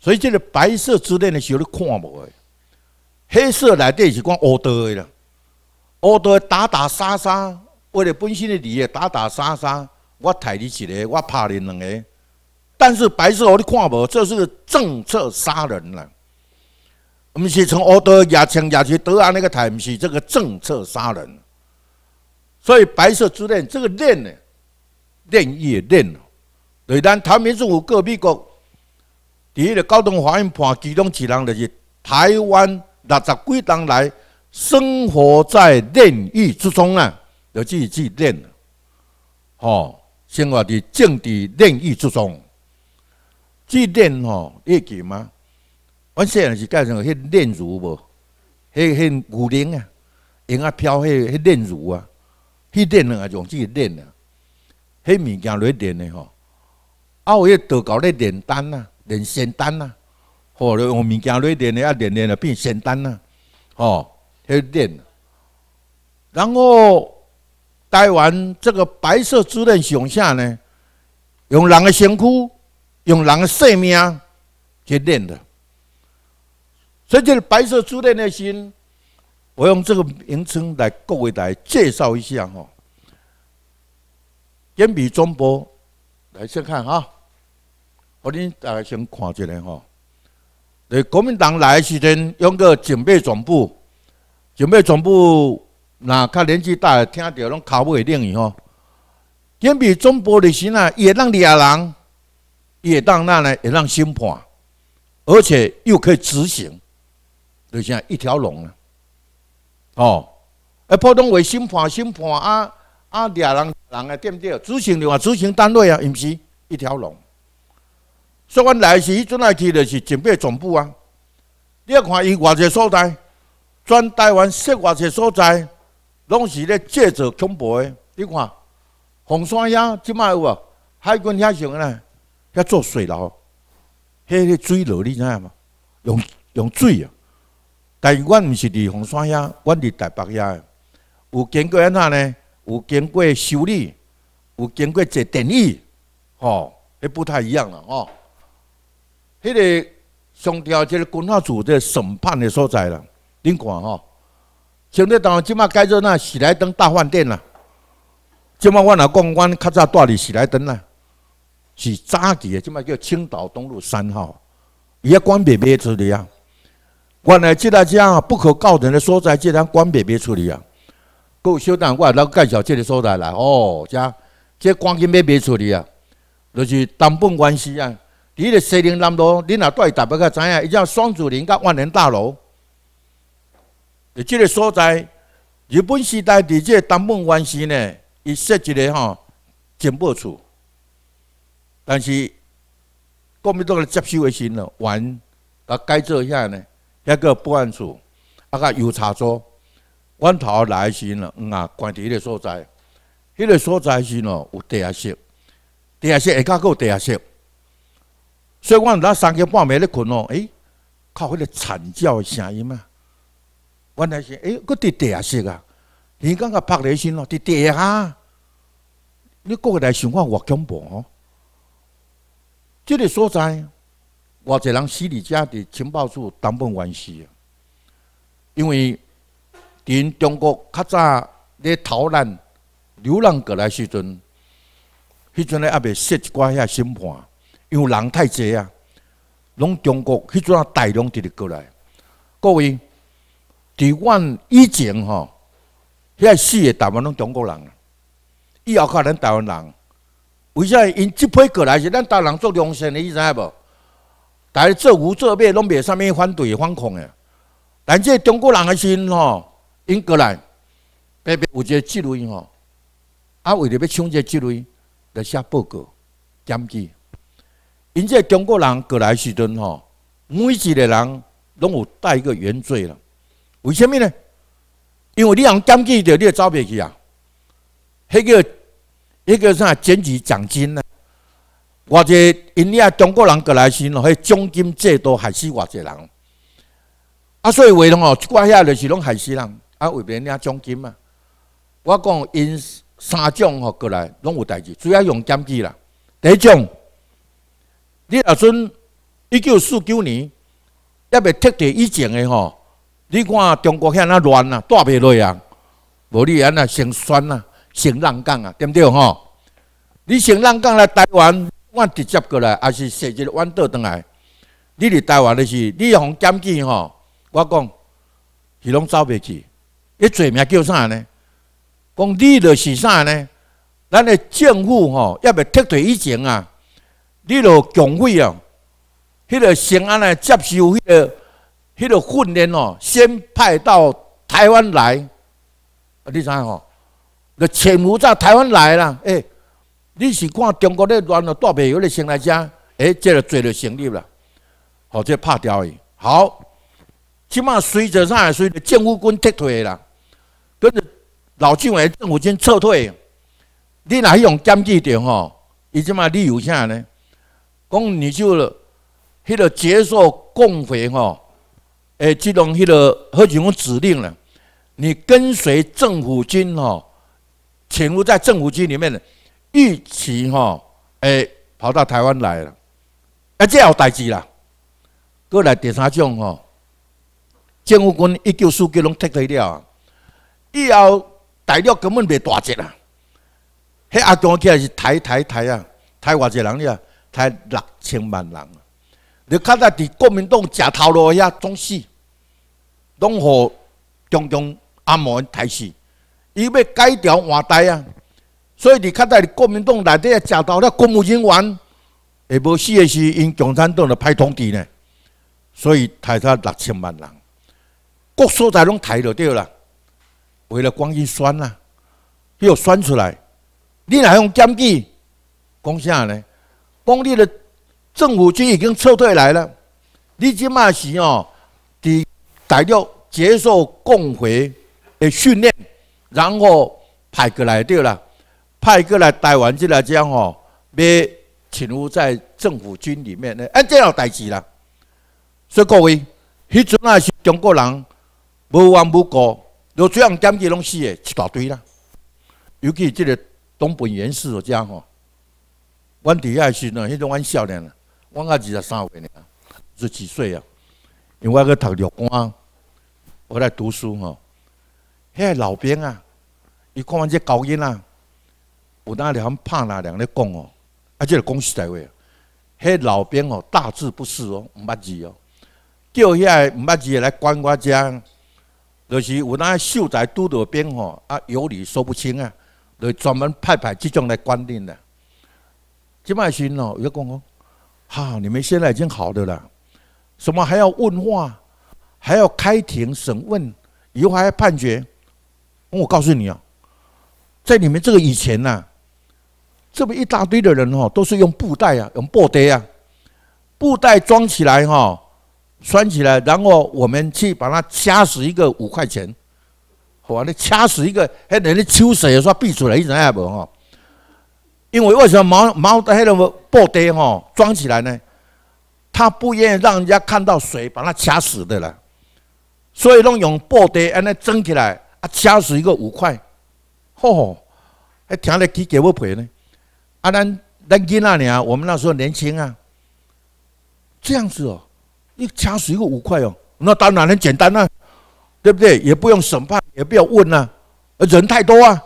所以这个白色之恋的时候，你看无的；黑色内底是讲乌道的啦，乌托打打杀杀为了本身的利益打打杀杀，我杀你一个，我拍你两个。但是白色我你看无，这是政策杀人啦。不是从乌托压枪，也去德安那个台，不是这个政策杀人。所以白色之恋这个恋呢，恋也恋，对咱台民政府各美国。第一个高等法院判，其中一人就是台湾六十几人来生活在炼狱之中啊，就是去炼，吼，生活在政治炼狱之中，去炼吼炼几吗？阮细汉是介绍去炼乳无？迄迄牛奶啊，人家飘迄去炼乳啊，去炼啊用种去炼啊，迄物件来炼的吼，啊，我一道教来炼丹啊。练简单呐，或用物件来练练啊练练了变简单呐，哦，去练。然后，台湾这个白色之刃上下呢，用人的身躯，用人的生命去练的。所以，这个白色之刃的心，我用这个名称来各位来介绍一下哈。电笔中波，来先看啊。我恁大概先看一下吼。对国民党来的时阵，用个警备总部、警备总部，那较年纪大个听着拢考袂定伊吼。因比中国的时阵，也让抓人，也让那呢，也让审判，而且又可以执行，就像一条龙啊。哦，哎，普通为审判、审判啊啊抓人人对不对？执行的话，执行单位啊，毋是一条龙。所以，阮来时阵来去就是准备总部啊。你要看，伊偌济所在，全台湾设偌济所在，拢是咧借着恐怖的。你看，洪山野即卖有无？海军遐上个呢？遐做水牢，遐个水牢你知影吗？用用水啊。但阮毋是伫洪山野，阮伫大北野。有经过安怎呢？有经过修理，有经过一电椅，吼，迄不太一样了，吼。迄个上条就是军法组的审判的所在啦，你看吼，像你当即今改造那喜来登大饭店呐，即麦我若讲我较早住伫喜来登呐，是早期的即摆叫青岛东路三号，伊也官别别处理啊，原来即个遮啊，不可告人的所在，这然官别别处理啊，够小当官那介绍这个所在来哦，遮这关键别别处理啊，就是东本关系啊。伊个西宁南路，恁也住台北个，知影伊叫双子林甲万年大楼。伫这个所在，日本时代伫这东门湾西呢，伊设一个吼警报处。但是国民党来接收时呢，完，啊改造一下呢，那个保安处，啊个邮差所，阮头来时呢，嗯啊，关伫这个所在。迄个所在是喏，有地下室，地下室下加个地下室。所以，我拉三更半夜咧困哦，诶，靠！那个惨叫的声音啊，来是诶，哎，伫地底下是啊，你刚刚拍雷声咯，地底下，你过来想我活恐怖哦。这个所在，我这人西里家的情报处当本关系啊，因为从中国较早咧逃难、流浪过来时阵，迄阵咧也未设一寡遐审判。因为人太多啊，拢中国去做大量直直过来。各位，伫阮以前吼，遐死个大部分拢中国人，以后靠咱台湾人。为啥因即批过来是咱台湾做良心的，你知影无？但是做牛做马拢袂啥物反对反恐的，但即中国人的心吼，因过来，白白有一个纪律吼，啊为着要抢个纪律，来写报告检举。因这中国人过来时阵吼，每一个人拢有带一个原罪了。为什么呢？因为你用检举着，你就走袂去啊。迄个、迄个啥减金奖金呢？或者因你啊中国人过来时吼，迄奖金制度害死偌济人。啊，所以话呢吼，寡遐就是拢害死人，啊为免领奖金嘛。我讲因三种吼过来拢有代志，主要用检举啦，第一种。你若阵一九四九年，也未脱离以前的吼？你看中国遐呐乱啊，大变乱啊，无你安那成选啊，成人港啊，对毋对吼？你成人港来台湾，我直接过来，还是设一个弯道倒来？你伫台湾的是，你红检句吼，我讲是拢走袂去。你罪名叫啥呢？讲你就是啥呢？咱的政府吼，也未脱离以前啊？你著工会啊，迄个先安来接受迄个迄个训练哦，先派到台湾来。啊，你知影吼？个潜伏在台湾来啦。诶，你是看中国咧乱了，大白油咧先来吃。诶，这著做着成立啦。好，这拍掉伊。好，即嘛随着啥？随着政府军撤退啦，跟着老蒋诶，政府军撤退，你哪用检举着吼？伊即嘛理由啥呢？讲你就迄个接受共匪吼，诶，即种迄个何进功指令了，你跟随政府军吼，潜伏在政府军里面一起吼，诶，跑到台湾来了，啊，这有代志啦！过来第三种吼，政府军一九四几拢撤退了，以后大陆根本袂大捷啦，迄阿强起来是杀杀杀啊，杀偌济人了。杀六千万人你看到，伫国民党食头路遐，总是拢给中央阿毛台死。伊要改朝换代啊，所以你看到，伫国民党内底遐食头了，公务人员，下无死的是因共产党来派通知呢。所以杀他六千万人，国数在拢杀落对啦。为了光阴选啊，又选出来，你哪用检举？讲啥呢？当地的政府军已经撤退来了，你即骂是哦，伫大陆接受共回的训练，然后派过来对啦，派过来台湾就来讲哦，要潜伏在政府军里面呢，按这有代志啦！所以各位，迄阵啊是中国人，无缘无故，就最人点击拢死的一大堆啦，尤其这个东本士氏这样哦。阮伫遐时呢，迄种阮少年，阮阿二十三岁呢，十几岁啊？因为我去读六官，我在读书吼。迄个老兵啊，伊看阮只高音啊，有哪里通拍哪两咧讲哦，啊，即个讲实在话，迄老兵哦，大字不识哦，毋捌字哦，叫遐毋捌字来管我遮。就是有那秀才拄着兵吼，啊，有理说不清啊，就专门派派即种来管你啊。即摆心咯，我讲哦，哈，你们现在已经好的了，什么还要问话，还要开庭审问，以后还要判决？我告诉你啊，在你们这个以前呢，这么一大堆的人哦，都是用布袋啊，用布袋啊，布袋装起来哈，拴起来，然后我们去把它掐死一个五块钱，哇，你掐死一个，嘿，你的手水说闭逼出来一阵下不吼？因为为什么毛毛的黑的布袋哈装起来呢？他不愿意让人家看到水把它掐死的了。所以弄用布袋安那装起来啊，掐死一个五块，吼，还听得起给我赔呢。啊，咱咱记那里啊，我们那时候年轻啊，这样子哦，一掐死一个五块哦，那当然很简单啦，对不对？也不用审判，也不要问啊，人太多啊。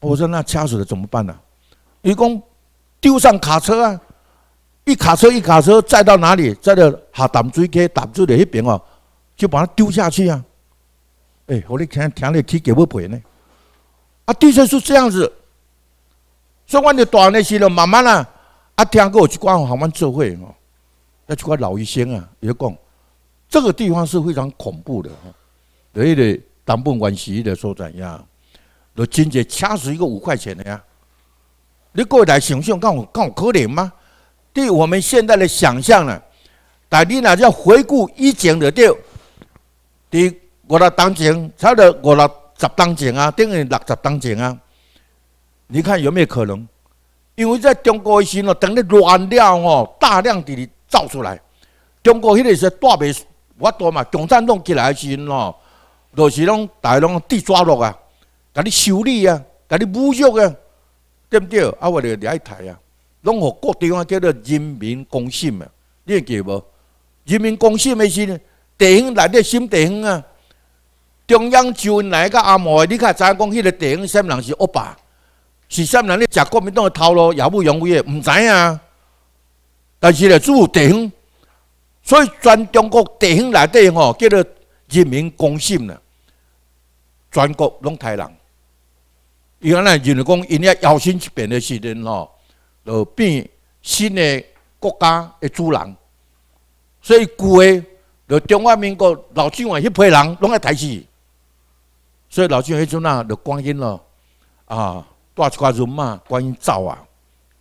我说那掐死了怎么办呢？你讲丢上卡车啊，一卡车一卡车载到哪里？载到下淡水溪打出的那边哦，就把它丢下去啊！哎，我你听听了去给不赔呢？啊，的确是这样子。所以我就大那些了，慢慢啦，啊，听过我去关怀台湾社会哦，要去关老一生啊，也讲这个地方是非常恐怖的。所以的当不顽石的说怎样，那今姐掐死一个五块钱的呀。你过来想想，咁有可能吗？对我们现在的想象呢？但你若要回顾以前的对，伫五六当前，差不多五六十当前啊，等于六十当前啊？你看有没有可能？因为在中国的时，候等你乱了哦，大量的造出来。中国迄个是大别发达嘛，共产党起来的时，候就是讲大拢地抓落啊，甲你修理啊，甲你侮辱啊。对不对？啊，我哋嚟睇啊，拢互各地方叫做人民公信啊，你会记无？人民公信咩事？地方内底审地方啊，中央恩来甲阿毛，你甲知影讲？迄个地方物人是恶霸，是物人咧食国民党嘅头路，耀武扬威嘅，毋知啊。但是咧，只有地方，所以全中国地方内底吼叫做人民公信啦，全国拢睇人。伊安尼就是讲，因遐摇身一变的时阵吼，就变新的国家的主人。所以旧的就中华民国老蒋啊，迄批人，拢爱抬死。所以老蒋迄阵啊，就观音咯，啊，带一寡人嘛，观音走啊，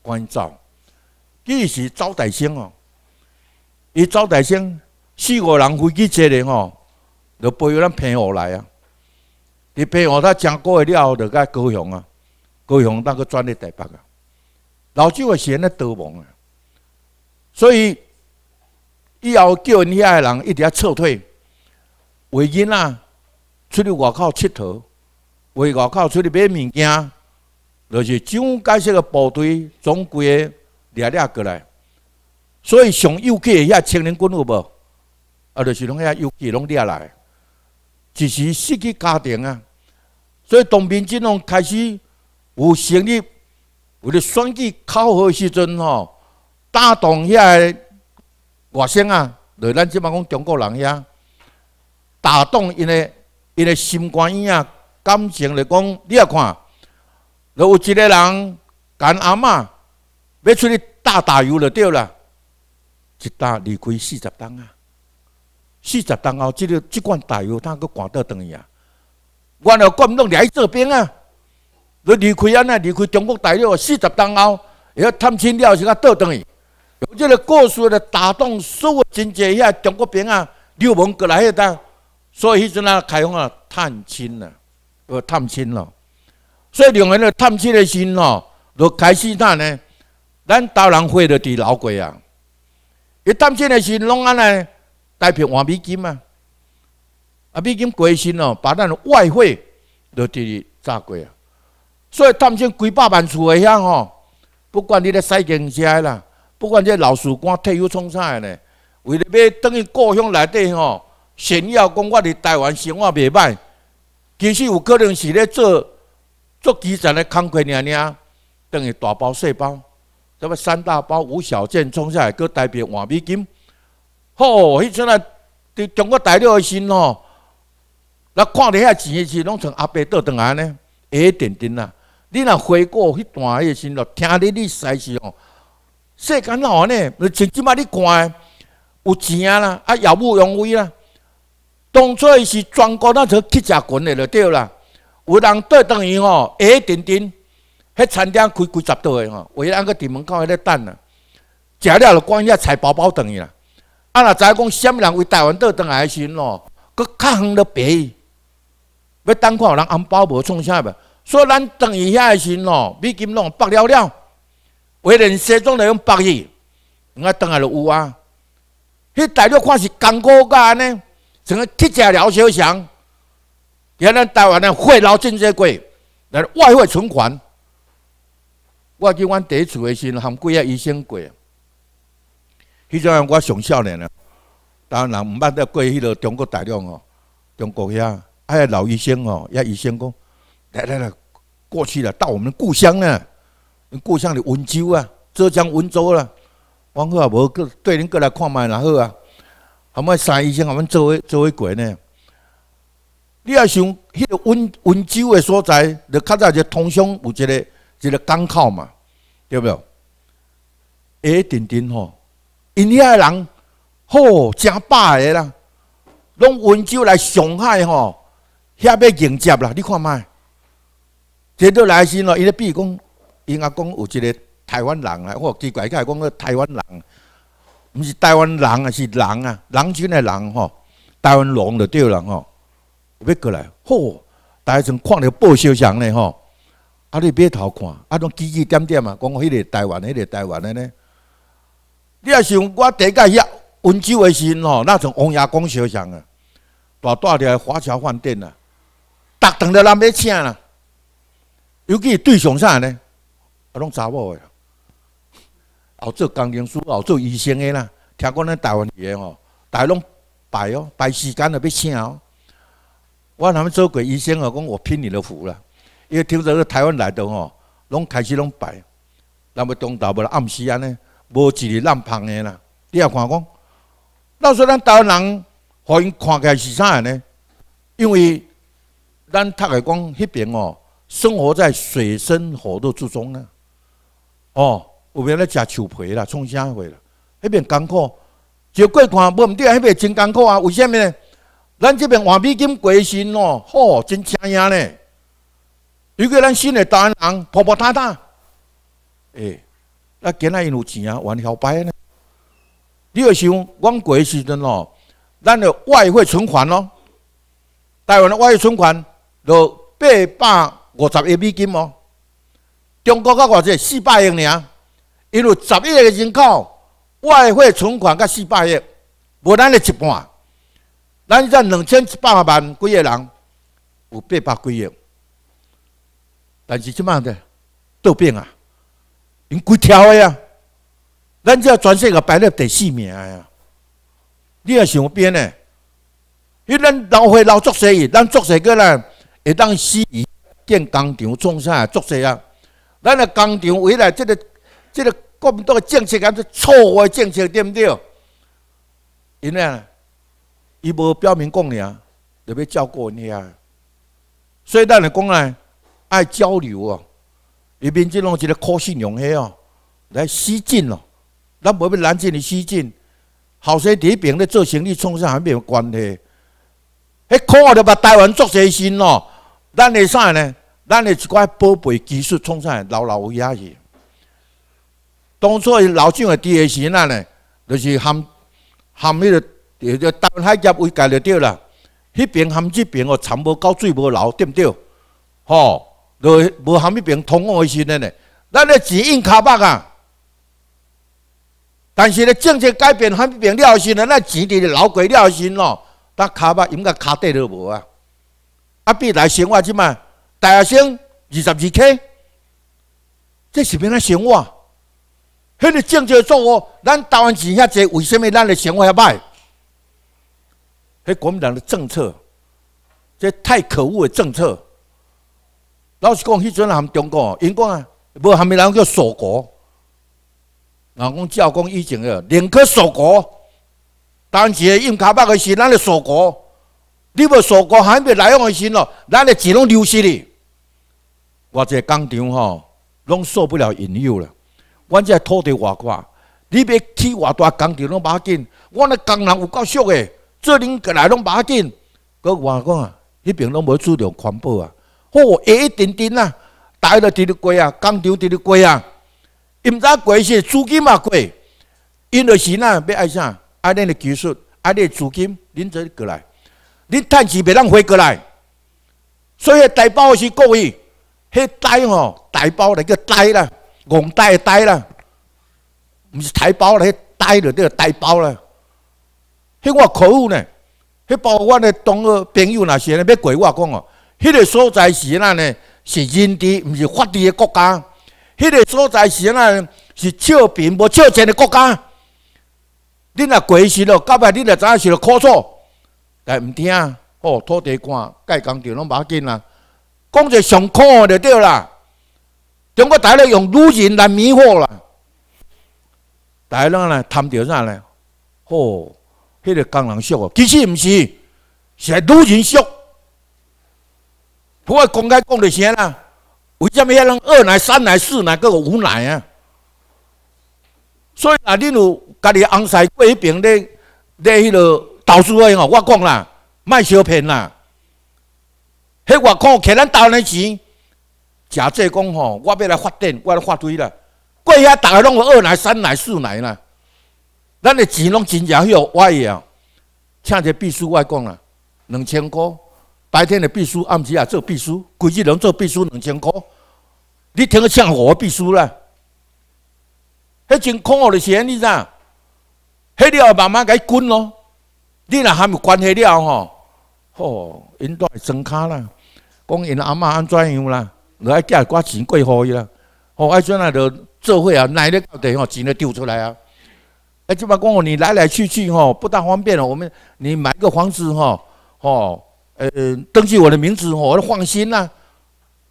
观音走。既是招大星哦，伊招大星四五人飞机接人哦，就不咱平和来啊。你譬如他讲过了后，就该高雄啊，高雄那个转去台北啊，老朱也嫌那多忙啊，所以以后叫恁遐的人一定要撤退。为因啊，出去外口佚佗，为外口出去买物件，就是蒋介石的部队总归掠掠过来，所以上游去遐青年军有无？啊，就是从遐游击拢掠来。只是失去家庭啊，所以当民众开始有成立为了选举考核的时阵吼，打动遐外省啊，就咱即马讲中国人遐，打动因的因的心肝念啊，感情来讲，你啊看，若有一个人跟阿妈要出去打酱油就对了，一打离开四十吨啊。四十东后，这个这罐大药他搁赶倒倒去啊！原来国民党来这边啊，你离开安尼离开中国大陆四十后，澳，要探亲了，是甲倒去。有这个故事咧，打动所有真济遐中国兵啊，流亡过来迄搭，所以迄阵啊，开封啊探亲呐，要探亲咯。所以，两个人探亲的心哦，就开始那呢，咱大人会的提老鬼啊！一探亲的心拢安尼。代表换美金嘛？啊，美金过身哦，把咱外汇落地炸贵啊！所以探们几百万厝的乡吼，不管你咧赛经车啦，不管这老树干退休创啥的呢，为了要等于故乡内底吼炫耀，讲我伫台湾生活袂歹，其实有可能是咧做做基层的工贵娘娘等于大包小包，怎么三大包五小件创下来，佮代表换美金。哦，迄阵啊，伫中国大陆时吼，咱看的遐钱的是拢从阿伯倒倒来呢，下点点啦。你若回顾迄段时阵，听得你才知哦，世间人呢，就即摆你看的，有钱啊啦，啊耀武扬威啦。当初是全国那撮乞食群的就对啦，有人倒倒伊吼，下点点，迄餐厅开几十桌的吼，有人去伫门口遐咧等啦，食了就光一下菜包包倒去啦。啊！若影讲什么人为台湾倒腾爱心咯，佮较远的别，要等看有人红包无，创啥袂？所以咱等伊遐的心咯，美金拢白了了，为人西种来用白伊，人家当下就有啊。迄大陆看是艰苦果安尼，像个铁架鸟小强。原咱台湾的汇劳真最贵，来外汇存款。我记阮第一次的时，含几啊，医生贵。迄种啊，我上少年啊，当然毋捌得过迄个中国大陆哦，中国遐啊，遐老医生哦，遐医生讲，来来来，过去了，到我们故乡呢，故乡的温州啊，浙江温州啦，往后啊无过，对恁过来看嘛，然后啊，含麦三医生含麦做为做为鬼呢，你要想迄个温温州的所在，就较早就通乡有一个一个港口嘛，对不对？一点点吼。因遐的人，好诚霸个啦，拢温州来上海吼，遐要迎接啦。你看麦，接到来先咯。伊咧比如讲，伊阿公有一个台湾人啊，或奇怪，伊讲个台湾人，毋是台湾人啊，是人啊，人均的人吼，台湾人就对了吼。要过来，吼，大家从看着报销上咧吼，啊，你歪头看，啊，拢指指点点啊，讲迄个台湾，迄个台湾的咧。你若想我第一个遐温州的时阵吼，那种王亚光小强啊，大大的华侨饭店啊，逐顿的人要请啦，尤其对上啥呢？啊拢查某的，后做工程师，后做医生的啦。听讲咧台湾诶吼，大拢排哦，排时间就要请哦。我他们做过医生哦，讲我拼你的福啦，因为听说咧台湾来的吼，拢开始拢排，那么中道无暗时安尼。无一日烂胖的啦！你也看讲，那时候咱台湾人，互因看来是啥的呢？因为咱读的讲，那边哦，生活在水深火热之中啊。哦，有别咧食树皮啦，创啥会啦？那边艰苦，就过看，不毋对迄那边真艰苦啊！为什么呢？咱这边换美金过心哦，好，真惊讶呢。如果咱生的台湾人婆婆太太，那囡仔因有钱啊，玩小白呢。你要想，往过时阵哦，咱的外汇存款哦，台湾的外汇存款就八百五十亿美金哦。中国噶偌只四百亿尔，因为十亿个人口外汇存款才四百亿，无咱的一半。咱现在两千一百万几个人有八百几亿，但是即马的都变啊。因规条个啊，咱只要全世界排入第四名啊！你也想变呢？因为咱老岁老作势，咱作势过来会当死，建工厂、创啥作势啊？咱个工厂未来，这个这个国民党政策敢是错误政策，对不对？因咩？伊无表明讲你啊，要照顾过你啊。所以咱来讲来爱交流哦。伊面只拢一个靠信用黑哦，来西进咯，咱无要拦进你西进，后生伫边咧做生意，创啥还没有关系，迄靠了把台湾作侪先咯，咱会啥呢？咱会一块宝贝技术创出来，牢牢压去。当初老蒋的第二时啊呢，就是含含迄个，就台湾海峡为界就对啦，迄边含这边哦，长无到水无流，对不对？吼？无无含乜平痛的心的呢？咱咧钱硬卡巴啊！但是咧政策改变含乜了料心的，那钱地老鬼了心咯，咱卡巴应该卡底都无啊！啊，比来生活即嘛，大学生二十二 K，这是变来生活？迄个政策做哦，咱台湾钱遐济，为什么咱的生活遐歹？迄国民党的政策，这太可恶的政策！老实讲，迄阵含中国，英国啊，无含咪人叫锁国。人讲只有讲以前个，宁可锁国，但是用卡巴个心，咱的锁国，你要锁国还没来往个心咯，咱的钱拢流失哩。我在工厂吼，拢受不了引诱了，关键土地我快，你别去偌大工厂拢把紧，我那工人有够俗个，做恁个来拢把紧。个话讲啊，迄边拢无注重环保啊。吼、哦，一一点点啊，大家都直直过啊，工厂直直过啊，因早过是资金也过，因为是那要爱啥，爱恁的技术，爱恁的资金，恁才过来，恁趁钱袂当回过来，所以大包是故意，迄呆吼，大包来叫呆啦，戆呆呆啦，毋是台包来呆了，叫呆包啦，迄我可恶呢，迄包我的同学朋友那些呢，要怪我讲哦。迄个所在是哪呢？是人治，毋是法治的国家。迄个所在是哪呢？是笑贫无笑钱的国家。你若改实了，到排你若影是就苦楚，但毋听，哦土地官盖工场拢要紧啦，讲者上课就对啦。中国大陆用女人来迷惑啦，大陆啦贪着啥呢？哦，迄个工人衰，其实毋是，是女人俗。我公开讲了啥啦？为虾米遐人二奶、三奶、四奶，阁有五奶啊？所以啊，恁有家己安塞过迄边咧咧迄落投资的吼？我讲啦，卖小骗啦！迄外口欠咱大钱，假借讲吼，我要来发展，我要发水啦。怪下逐个拢二奶、三奶、四奶啦，咱的钱拢真正迄个我讲啊，请一个秘书，我讲啦，两千块。白天的秘书，暗时啊做秘书，规日能做秘书两千块。你听个像我秘书啦，迄种客户的钱呢？啥？迄你要慢慢给滚咯。你那还没关系了吼？哦，因都会刷卡啦，讲因阿嬷安怎样啦？来来寄挂钱过伊啦？哦，爱转啊，就做伙啊，奈咧到底哦，钱咧丢出来啊？哎，就嘛讲哦，你来来去去吼，不大方便哦。我们你买个房子吼，吼。呃，登记我的名字，我都放心啦。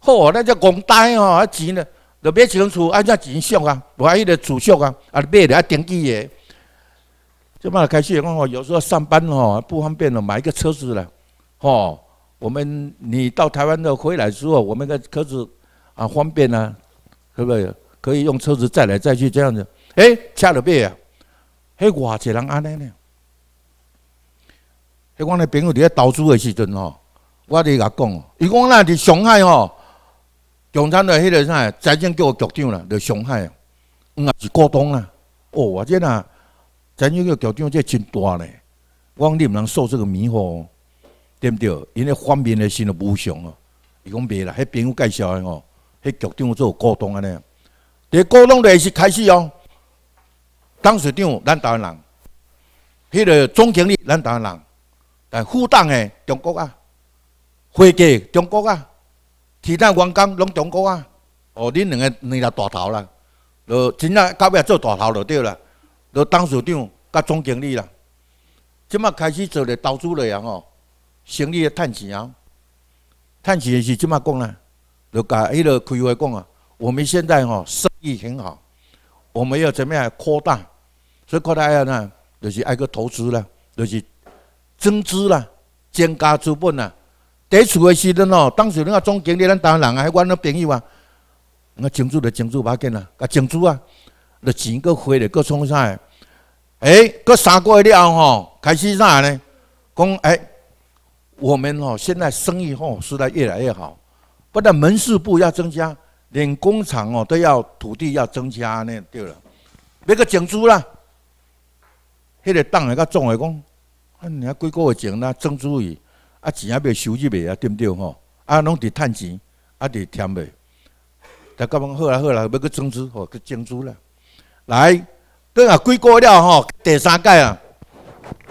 哦，那叫公单哦，啊钱呢，就别清楚，啊叫钱送啊，我还记得储蓄啊，啊别嘞啊登记耶。就嘛开始讲哦，有时候上班哦不方便了，买一个车子了，吼，我们你到台湾的回来之后，我们的车子啊方便呐，可不可以？可以用车子载来载去这样子。哎，家了别啊，还我这人安尼呢？迄个我个朋友伫咧投资的时阵吼，我伫甲讲哦，伊讲咱伫上海吼，共产党迄个啥财政局局长啦，伫上海，也是股东啦。哦，哇，这呐，财政局局长这真大嘞。我讲你唔能受这个迷惑，对毋对？因个反面的心是无常哦。伊讲袂啦，迄朋友介绍的吼，迄局长做股东安尼，伫股东来是开始哦，董事长咱台湾人，迄个总经理咱台湾人。但股东的中国啊，会计中国啊，其他员工拢中国啊。哦，恁两个恁来大头啦，就真正到尾做大头就对啦，就当事长甲总经理啦。即马开始做咧投资咧啊！吼，成立趁钱啊，趁钱是即马讲啦，就甲迄个开会讲啊。我们现在吼生意很好，我们要怎么样扩大？所以扩大要呢，就是爱去投资啦，就是。增资啦，增加资本啦。第次的时阵哦，当时恁个总经理，咱台湾人啊，迄个我那朋友话，我增资就增资，冇紧啦，啊增资啊，那钱佫花勒，佫创啥？哎，搁三个月了后吼，开始啥呢？讲哎，我们哦现在生意吼是在越来越好，不但门市部要增加，连工厂哦都要土地要增加呢，对了，别个增资啦。迄个党的个总会讲。啊，你啊，几个月前那增资伊，啊钱还袂收入未啊？对不对吼？啊，拢伫趁钱，啊伫添袂。大家讲好啦好啦，要去增资吼，去增资啦。来，等啊几个月了吼，第三届啊，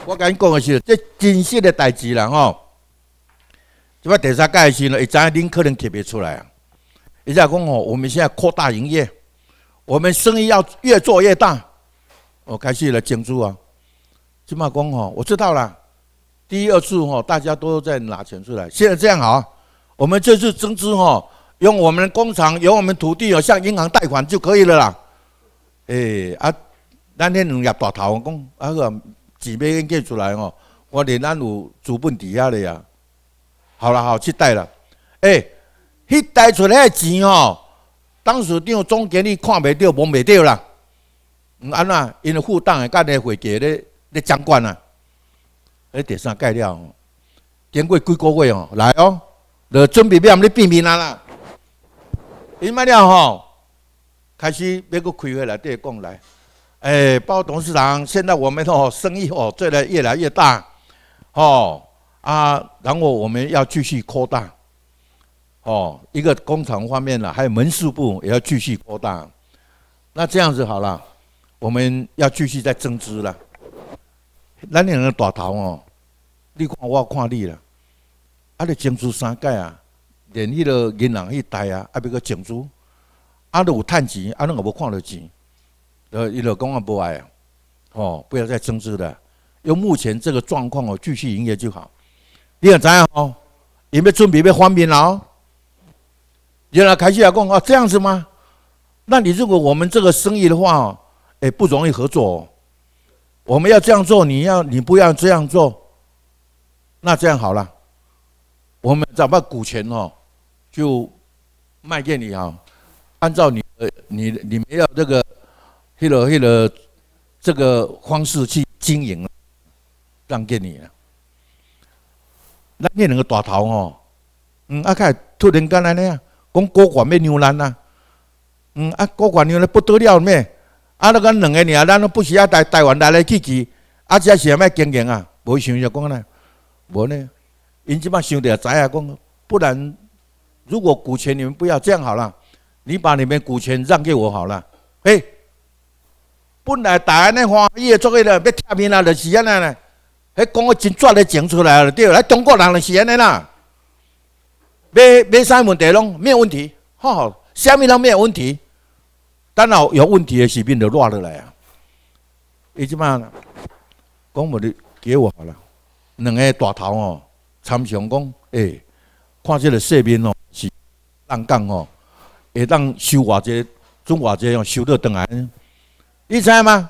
我跟恁讲的是，这真实的代志啦吼。即摆第三届的时阵，一早恁可能提别出来啊。一早讲吼，我们现在扩大营业，我们生意要越做越大。我开始来增资啊。金马工吼，我知道了。第二次吼，大家都在拿钱出来。现在这样好，我们这次增资哦，用我们的工厂，用我们土地哦，向银行贷款就可以了啦。诶，啊，咱天两业大头讲，那个几笔借出来哦，我连咱有资本抵押的呀。好了，好期待了。诶，去贷出来的钱哦，当时长、总经理看未到，摸未到啦。嗯，安那，因为负担的，噶咧会借咧。你掌管啊，你点盖掉哦，见过几个位哦？来哦，来准备别阿们来见面啦啦。明白了吼，开始别个开会来对讲来。哎，包董事长，现在我们哦生意哦做得越来越大哦啊，然后我们要继续扩大哦，一个工厂方面呢，还有门市部也要继续扩大。那这样子好了，我们要继续再增资了。咱两个大头哦，你看我看你啦，啊，你增资三届啊，连迄个银行去贷啊，阿别个增资，啊，个有趁钱，啊，个也无看到钱，呃，伊就讲话不爱啊，哦，不要再争执了，用目前这个状况哦，继续营业就好。也知影哦，有没准备没方便了哦？原来开始来讲哦，这样子吗？那你如果我们这个生意的话，哎，不容易合作。哦。我们要这样做，你要你不要这样做，那这样好了，我们找到股权哦，就卖给你啊，按照你呃你你们要这个黑了黑了这个方式去经营，让给你了。那你两个大头哦，嗯啊，凯突然间来那样，讲高管没牛栏啊，嗯啊，高管牛栏不得了咩？啊！都咱两个尔，咱都不需要在台湾来来去去，啊，这也是什经营啊？无想着讲呢，无呢？因即摆想着知影讲不然，如果股权你们不要，这样好了，你把你们股权让给我好了。嘿，本来大家呢欢喜的做个了，要贴面啊，就是安尼呢。迄讲个真绝的讲出来了，对，来中国人就是安尼啦，没没啥问题，拢没有问题，哈哈，啥物拢没有问题。咱有有问题的疾病就落了来啊！伊即摆讲袂哩给我好了，两个大头哦，参详讲，哎，看这个视频哦，是能讲哦，会当收寡者，做寡者哦，收得下来，你知吗？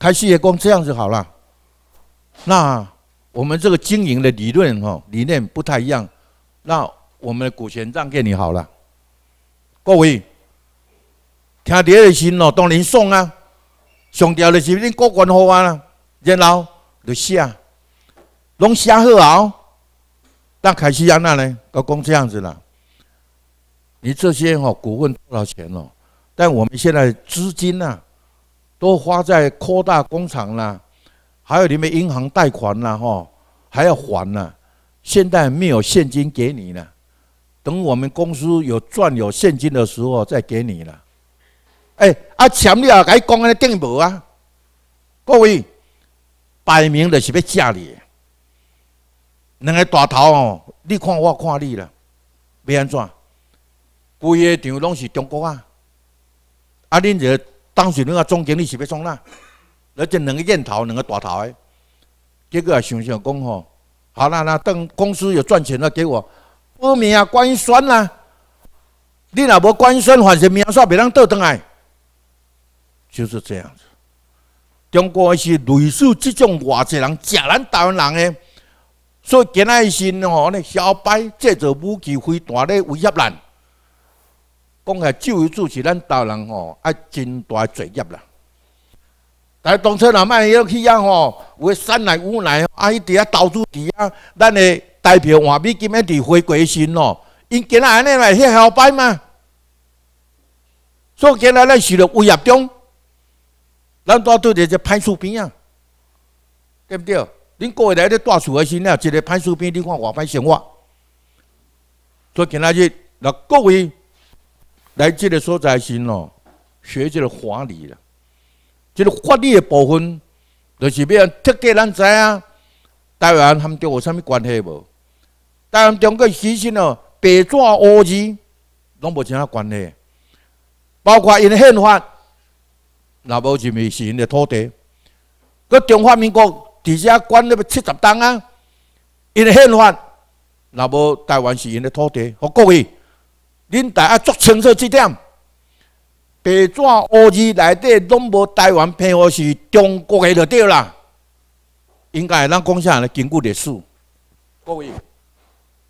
开始也讲这样就好了。那我们这个经营的理论哦，理念不太一样。那我们的股权让给你好了，各位。听第个心哦，当然爽啊！上吊就是恁过关好啊，然后就写，啊，拢写好啊。那凯西亚那呢？都工这样子啦。你这些吼股份多少钱哦？但我们现在资金呐，都花在扩大工厂啦，还有你们银行贷款啦，吼还要还呐。现在没有现金给你了，等我们公司有赚有现金的时候再给你了。哎，啊！前面啊，伊讲个定无啊？各位，排名就是欲正哩。两个大头哦，你看我，看你啦，欲安怎？规个场拢是中国啊！啊，恁这当时恁个总经理是欲创哪？而且两个烟头，两个大头的，结果也想想讲吼，好啦那等公司有赚钱了，给我。名啊，官宣啦，你若无官宣，反正名煞袂当倒转来。就是这样子。中国是类似这种外籍人假咱台湾人个，所以今仔日是吼，你小白借着武器飞弹咧威胁咱，讲下就为主是咱台湾人吼，啊，真大罪作业啦。但当初若买迄个气压吼，有块善来无奈，啊，伊伫遐投资伫遐，咱个代表换比今仔日回归新咯。因今仔日来遐小白嘛，所以今仔日是着威胁中。咱都对着这潘树兵啊，对不对？恁过位来这大树的时，呢一个潘树兵，你看我潘生活。所以今仔日，那各位来这个所在时哦，学这个法律了，这个法律的部分，就是要特贴咱知啊。台湾他们有什物关系无？台湾中国时事了，白纸黑字，拢无啥关系。包括因宪法。那无是咪是因的土地？个中华民国底下管了七十档啊，因的宪法，那无台湾是因的土地。各位，恁大家做清楚这点，白纸黑字内底拢无台湾偏我是中国的就对啦。应该咱讲啥呢？根据历史，各位，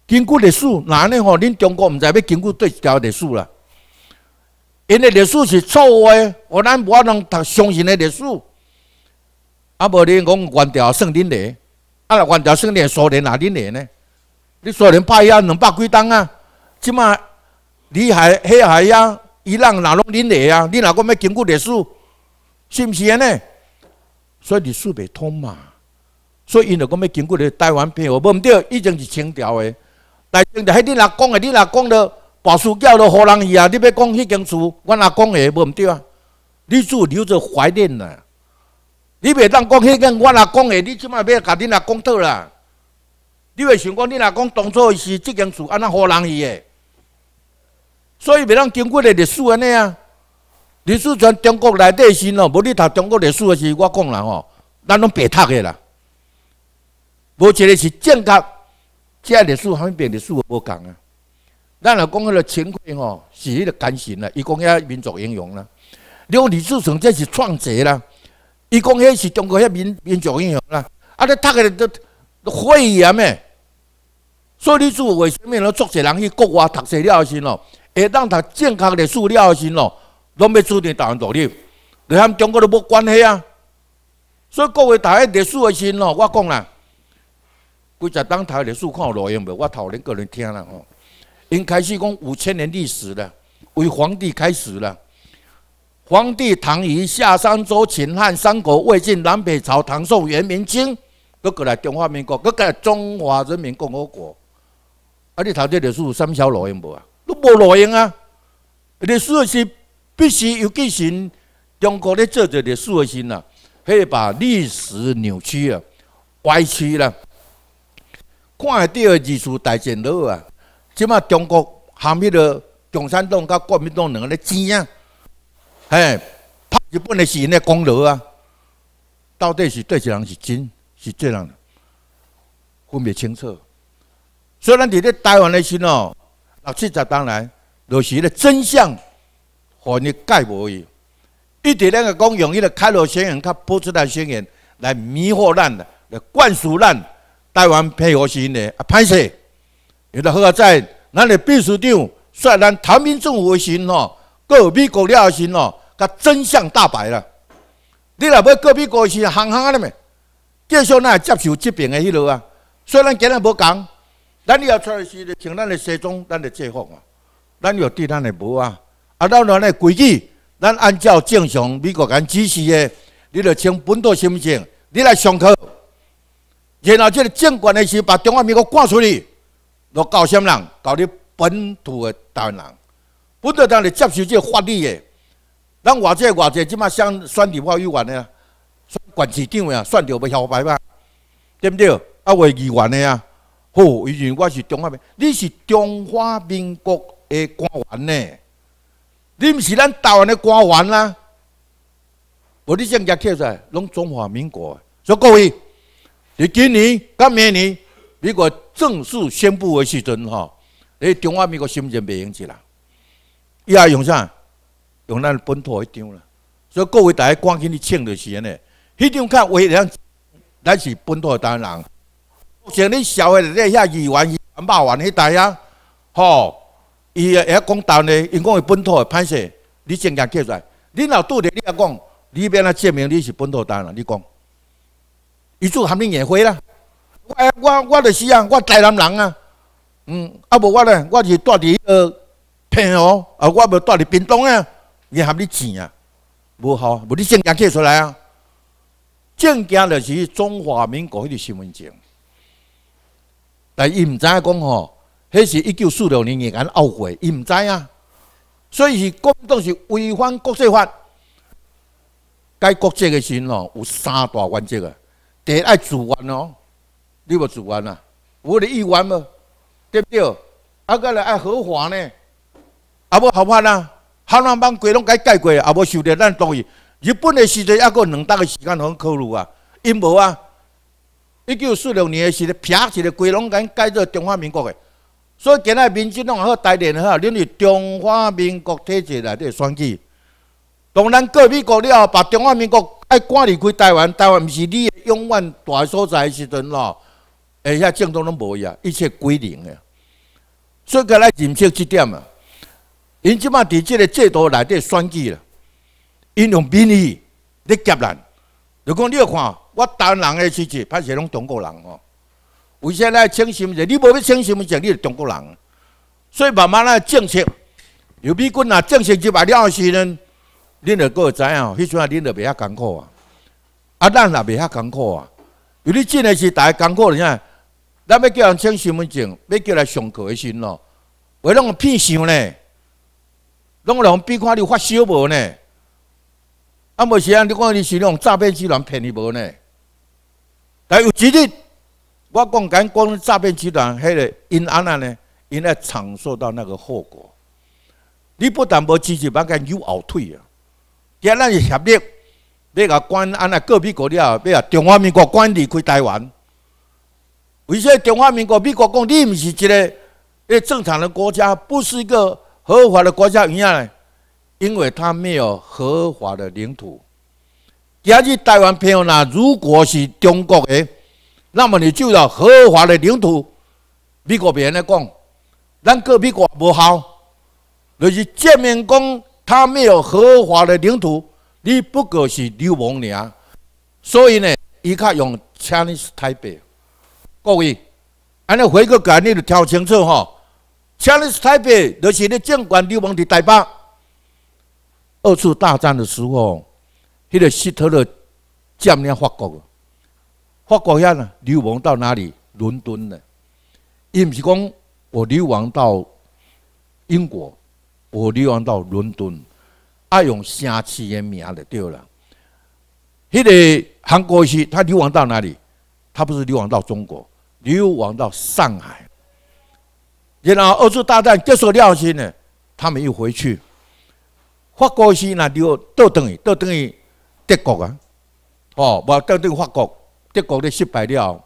根据历史，哪恁吼恁中国唔知要根据对一条历史啦。因的历史是错误的，我咱无法能读相信的历史。啊，无你讲元朝算恁的，啊，元朝算恁苏联哪恁的呢？你苏联派呀，两百几当啊？即马你还黑还呀？伊朗哪拢恁的啊？你哪个要经过历史？是不是安尼？所以历史不通嘛。所以因就讲要经过台湾变，我不对，已经是清朝的。但清朝，你哪讲的？你哪讲的？话事掉了，何人伊啊？你要讲迄间厝，我阿公的，无毋对啊？只有留着怀念啦。你袂当讲迄间我阿公的，你即摆要甲恁阿公倒啦。你袂想讲恁阿公当初是即间厝安那何人伊的？所以袂当经过的历史安尼啊。历史全中国内底先咯，无你读中国历史的是我讲啦吼，咱拢白读的啦。无一个是正即个历史和面历史无共啊。咱来讲，迄个秦桧吼是迄个奸臣啦，伊讲遐民族英雄啦。你讲李自成即是创者啦，伊讲遐是中国遐民民族英雄啦。啊，你读个都都会言诶！所以你做为什么咯？作者人去国外读了后生咯，下当读健康的历史咯，拢要注定台湾独立，跟咱中国都无关系啊！所以各位读下历史诶时咯，我讲啦，规只当读历史看有内容无？我头先个人听啦吼。因开始讲五千年历史了，为皇帝开始了。皇帝唐虞夏商周秦汉三国魏晋南北朝唐宋元明清，搁过来中华民国，搁过来中华人民共和国。啊！你头这历史物小罗英无啊？都无罗用啊？历史是必须要进行中国的做者历史的啊，可以把历史扭曲了、歪曲了。看第二几处大建筑啊？即嘛中国含迄个共产党甲国民党两个咧争啊，诶，拍日本的是因的功劳啊，到底是对谁人是真，是对人分袂清楚。所以咱伫咧台湾的心哦，六七十年代，就是个真相，互你盖无去。一直咧个讲用迄个开罗宣言、甲波茨坦宣言来迷惑咱，来灌输咱台湾配合是因的啊，歹势。有得好啊！在，咱的秘书长率咱台民政府的心哦，各美国的心哦，甲真相大白了。你若要各美国是行行的你咪继续咱接受这边的迄路啊。虽然今日无讲，咱你要出来是请咱的西长、咱的制服哦。咱要对咱的无啊。啊，咱两个规矩，咱按照正常美国人指示的，你就请本土先生你来上课。然后这个监管的是把中华民国赶出去。要教什么人？教你本土的台湾人，本土人来接受这法律的。咱外界外界，即马选我议员的啊，选市长的啊，选着要下台吗？对不对？啊，选议员的啊，好，以前我是中华民，你是中华民国的官员呢？你不是咱台湾的官员啦？我你先家刻出来，拢中华民国。所以各位，你今年、今年。如果正式宣布的时阵，吼，你中华民国心就袂用起来。伊也用啥？用咱本土迄张啦。所以各位大家赶紧去抢就是安尼，迄张卡为咱咱是本土党人。像你小的在遐二万、三万、五万迄代啊，吼，伊也讲到呢，因讲是本土的拍摄，你真正揭出来。你老杜的你也讲，你变来证明你是本土党人，你讲，伊做含你眼花啦。我我我就是啊，我台南人啊，嗯，啊无我咧，我是住伫呃平和，啊我无住伫屏东啊，伊合你钱啊，无效，无你证件寄出来啊，证件就是中华民国迄个身份证，但伊毋知影讲吼，迄是一九四六年伊间奥运伊毋知啊，所以是公都是违反国际法，该国际嘅时吼，有三大原则啊，第一爱自愿哦。你欲做冤啊？我哩冤无？对不对？啊，个来合法呢？啊，无合法啦。汉人帮鬼拢改改过，啊无受着咱同意。日本的时阵，还有两打个时间拢考虑啊，因无啊。一九四六年的时阵，平时个鬼拢改改做中华民国的，所以今仔民进党好，台领好，恁是中华民国体制内底选举。当然，过美国了，把中华民国爱赶离开台湾，台湾毋是你永远大所在时阵咯。哎，遐政策拢无伊啊，一切归零诶。以该来认清即点啊？因即卖伫即个制度内底选举啦，因用民意来夹人。如果你要看，我湾人诶事情，歹势拢中国人哦。为虾咱要称者？你无要称什者，你是中国人。所以慢慢来政策，刘逼军啊，政策入来了时阵，恁就各会知哦。迄阵啊，恁就未遐艰苦啊。啊，咱也未遐艰苦啊。有你真诶是大艰苦，你看。咱要叫人请身份证，要叫来上课的心咯，为啷个骗钱呢？啷个人病看你发烧无呢？啊无是啊？你讲你是用种诈骗集团骗你无呢？但有几日，我讲敢讲诈骗集团，迄个因安那呢？因来尝受到那个后果。你不但无积极，把个又后退啊！第咱是协力，要甲关安那隔壁国了，要甲中华民国管理开台湾。为么中华民国美国讲你唔是一个诶正常的国家，不是一个合法的国家？因呢？因为他没有合法的领土。假如台湾友呢，如果是中国的，那么你就要合法的领土。美国别人来讲，咱个美国无效，就是正面讲他没有合法的领土，你不过是流氓俩。所以呢，伊较用 Chinese t a p e 各位，安尼回顾起来，你得挑清楚 Taipei 就是咧，正管流亡伫台北。二次大战的时候，迄个希特勒占领法国，法国遐呢流亡到哪里？伦敦呢？伊毋是讲我流亡到英国，我流亡到伦敦，爱用城市的名嚟对了。迄个韩国是，他流亡到哪里？他不是流亡到中国。流亡到上海，然后二次大战结束了以后呢，他们又回去，法国是呢，就倒等于倒等于德国啊，哦，我倒于法国、德国的失败了，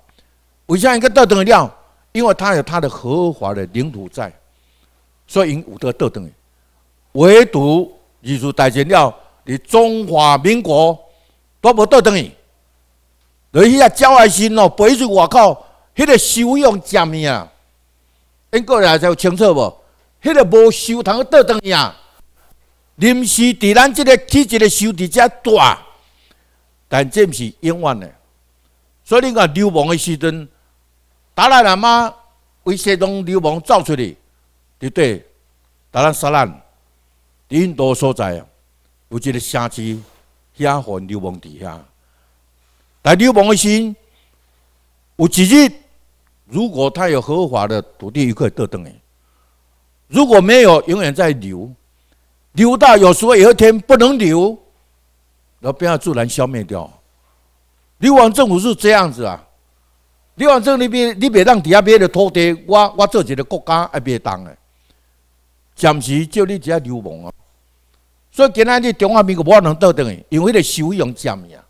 为啥一个倒等于了？因为他有他的合法的领土在，所以因有得倒腾唯独艺术大战了，你中华民国都无倒等于。你去啊，鸟的心哦，背出外口。迄、那个修养怎物啊？因个人有清楚无？迄、个无修堂倒转去啊。临时伫咱即个起质个修伫遮住啊，但这毋是永远的。所以你看流亡的时阵，达赖喇嘛为西藏流亡走出去，伫对达赖沙兰，伫印度所在啊，有一个城市，遐互流亡伫遐。但流亡的时候。有自己，如果他有合法的土地，可以得登诶；如果没有，永远在流，流到有时候有一天不能流，那就要自然消灭掉。流亡政府是这样子啊！流亡政府那边，你别当底下买的土地，我我做一个国家也别当的，暂时借你一下流氓啊！所以今仔日中华民国无法能得登去，因为咧收养占啊，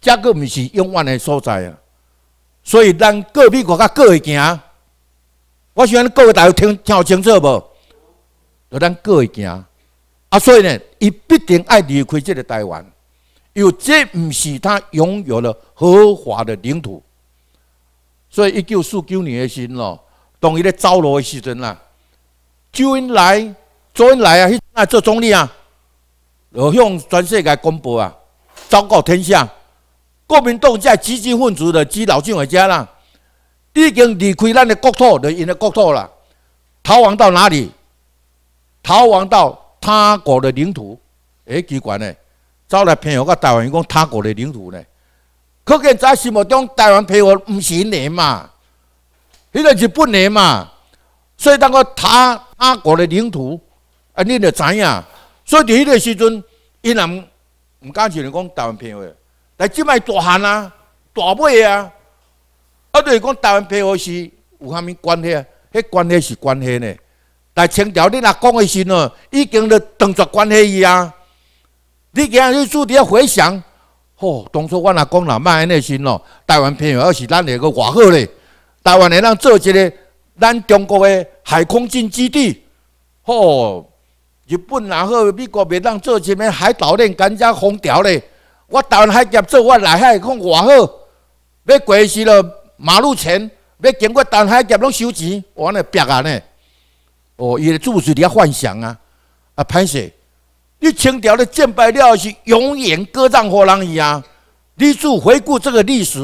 这个毋是永远的所在啊。所以咱过美国，甲过会行。我想各位大家听，听清楚无？就咱过会行。啊，所以呢，伊必定爱离开这个台湾，因为这不是他拥有了合法的领土。所以一九四九年的时候，当伊在招罗的时阵啦，周恩来，周恩来啊，啊做总理啊，向全世界公布啊，昭告天下。国民党在积极分子的基老蒋的遮啦，已经离开咱的国土，伫因的国土啦，逃亡到哪里？逃亡到他国的领土，诶，奇怪呢？招来朋友甲台湾人讲他国的领土呢？可见在心目中，台湾偏护唔是你嘛，迄个是不你嘛，所以当个他他国的领土，啊，恁著知影，所以伫迄个时阵，伊人唔敢承认讲台湾偏护。来，即摆大汉啊，大尾啊，啊，就是讲台湾配合是有啥物关系啊？迄关系是关系呢。来清朝你若讲的时阵，已经都当作关系伊啊。你今日去驻地回想，吼，当初我若讲若卖尼时喏，台湾朋友要是咱那个外好咧，台湾会当做一个咱中国的海空军基地，吼，日本然后美国袂当做一个海岛链，敢只封调咧。我单海杰做，我来海看偌好，要过时了马路钱，要经过单海杰拢收钱，我安尼逼啊呢？哦，伊嘞住是遐幻想啊啊！潘水，你清朝的建了后是永远搁在火狼伊啊？你住回顾这个历史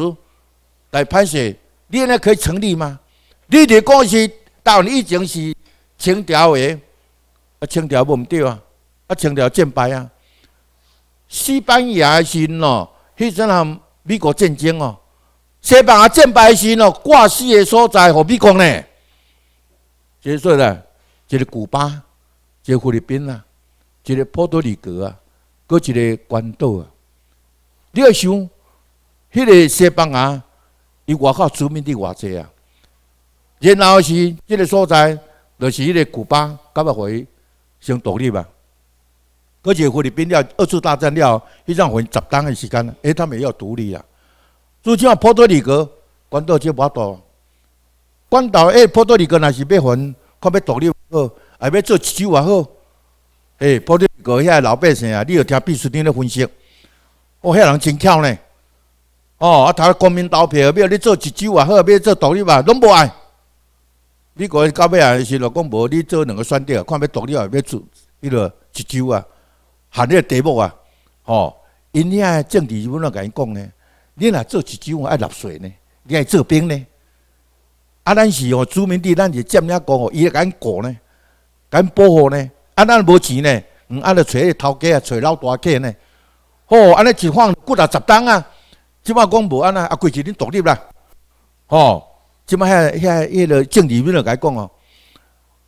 来潘水，你安尼可以成立吗？你的讲是到你以前是清朝的，啊，清朝无毋对啊，啊，清朝战败啊。西班牙人哦，迄阵啊美国战争哦。西班牙战败时哦，挂死的所在何美国呢？即说啦，一个古巴，一个菲律宾啊，一个波多黎各啊，搁一个关岛啊。你要想，迄个西班牙伊外口殖民地偌济啊，然后是即个所在，就是迄个古巴，要互伊成独立吧？而且菲律宾要二次大战了，一战还十等的时间，哎，他们也要独立啊。今啊，波多黎各、关岛、吉巴岛、关岛，哎，波多黎各那是要还，看要独立好，还要做自治还好。哎，波多黎各遐个老百姓啊，你要听秘书长的分析，哦，遐人真巧呢。哦，啊，头个国民投票，要你做一治也好，要做独立也拢无爱。你讲到尾啊，是若讲无，你做两个选择，看要独立啊，要做迄个一治啊。含你个题目啊！吼，因遐个政治如何甲伊讲呢？你若做一种爱纳税呢，你爱做兵呢？啊，咱是哦，殖民地，咱是占领国哦，伊来甲伊搞呢，甲伊保护呢。啊，咱无钱呢，嗯，啊，就找迄个头家啊，找老大家呢。吼，安尼一晃几达十档啊！即摆讲无安那啊，规前恁独立啦。吼，即摆遐遐迄个政治如何甲伊讲哦？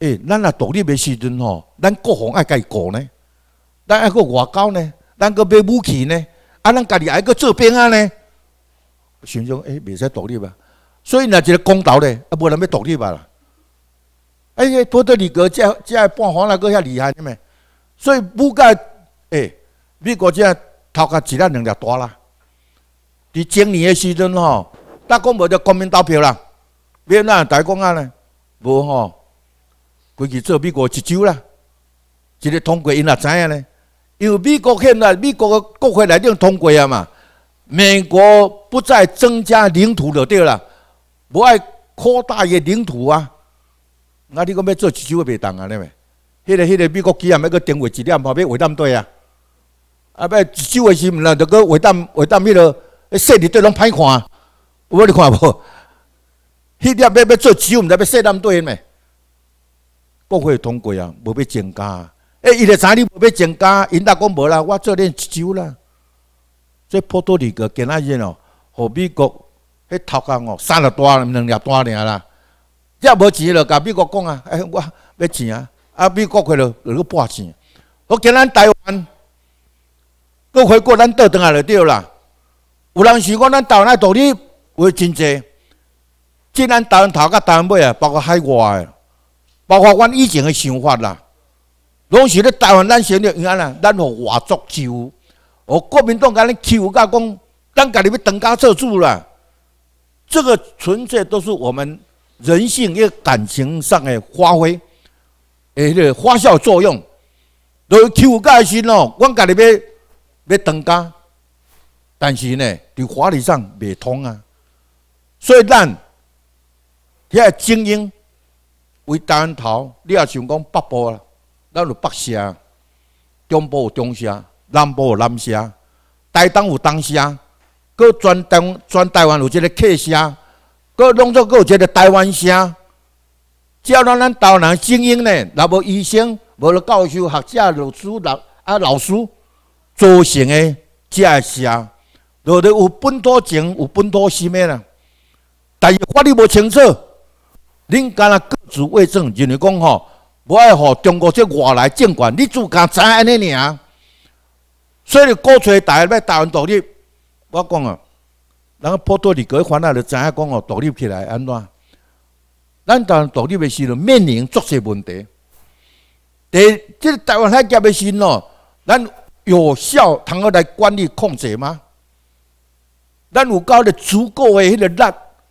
诶，咱若独立个时阵吼，咱各方爱伊搞呢。咱爱个外交呢，咱个买武器呢，啊，咱家己爱个做兵啊呢，想想哎，未使独立吧？所以呢，一个公道呢，啊，无人要独立吧啦？哎，波德里格这这半黄那个遐厉害呢咩？所以不该哎，美国这头壳子弹能力大啦。伫今年的时阵吼，大讲无着国民投票啦？免啊，大讲啊呢？无吼，规去做美国一周啦，一个通过因也知影咧。因为美国现在美国的国会来定通过啊嘛，美国不再增加领土就对了，无爱扩大个领土啊，那你讲要做持久个被动啊你未？迄个迄个美国居业，要个定位，只点唔好要围那么啊，啊要持久的什唔啦？著个围当围当咪个诶，设立对拢歹看，有你看无？迄点要要做持久，唔知要设那么多国会通过啊，无要增加。伊就知你无要增加，因大讲无啦，我做一周啦。做葡萄酒个，今仔日哦，和美国迄头干哦，三十单、两粒单尔啦。一无钱了，甲美国讲啊，诶，我要钱啊。啊，美国开落落去拨钱。我今咱台湾，我回国，咱倒转来就对啦。有人想讲咱湾内道理有真济，即咱台湾头甲湾尾啊，包括海外诶，包括阮以前的想法啦。拢是咧台湾，咱先选着安那，咱互外族欺负，哦，国民党甲咱欺负甲讲，咱家己要当家做主啦。这个纯粹都是我们人性一个感情上的发挥，而个发酵作用。都欺负甲来先咯，我家己要要当家，但是呢，伫法律上未通啊。所以咱，遐精英为台湾头，你也想讲北坡啦。咱有北社，中部有中社，南部有南社，台东有东社，搁全台全台湾有即个客社，搁弄作搁有一个台湾社。只要咱咱岛内精英呢，若无医生、无了教授、学者、老师老啊老师组成的这社，有有本土情，有本土心的啦？但是法律无清楚，恁敢若各自为政，认为讲吼。无爱，互中国即外来政管，你只敢知安尼尔。所以，鼓吹大家要台湾独立，我讲啊，人家葡萄牙各方啊，就知影讲哦，独立起来安怎？咱湾独立的时，候面临足些问题。第，即台湾海峡的时咯，咱有效通好来管理控制吗？咱有够的足够的迄个力，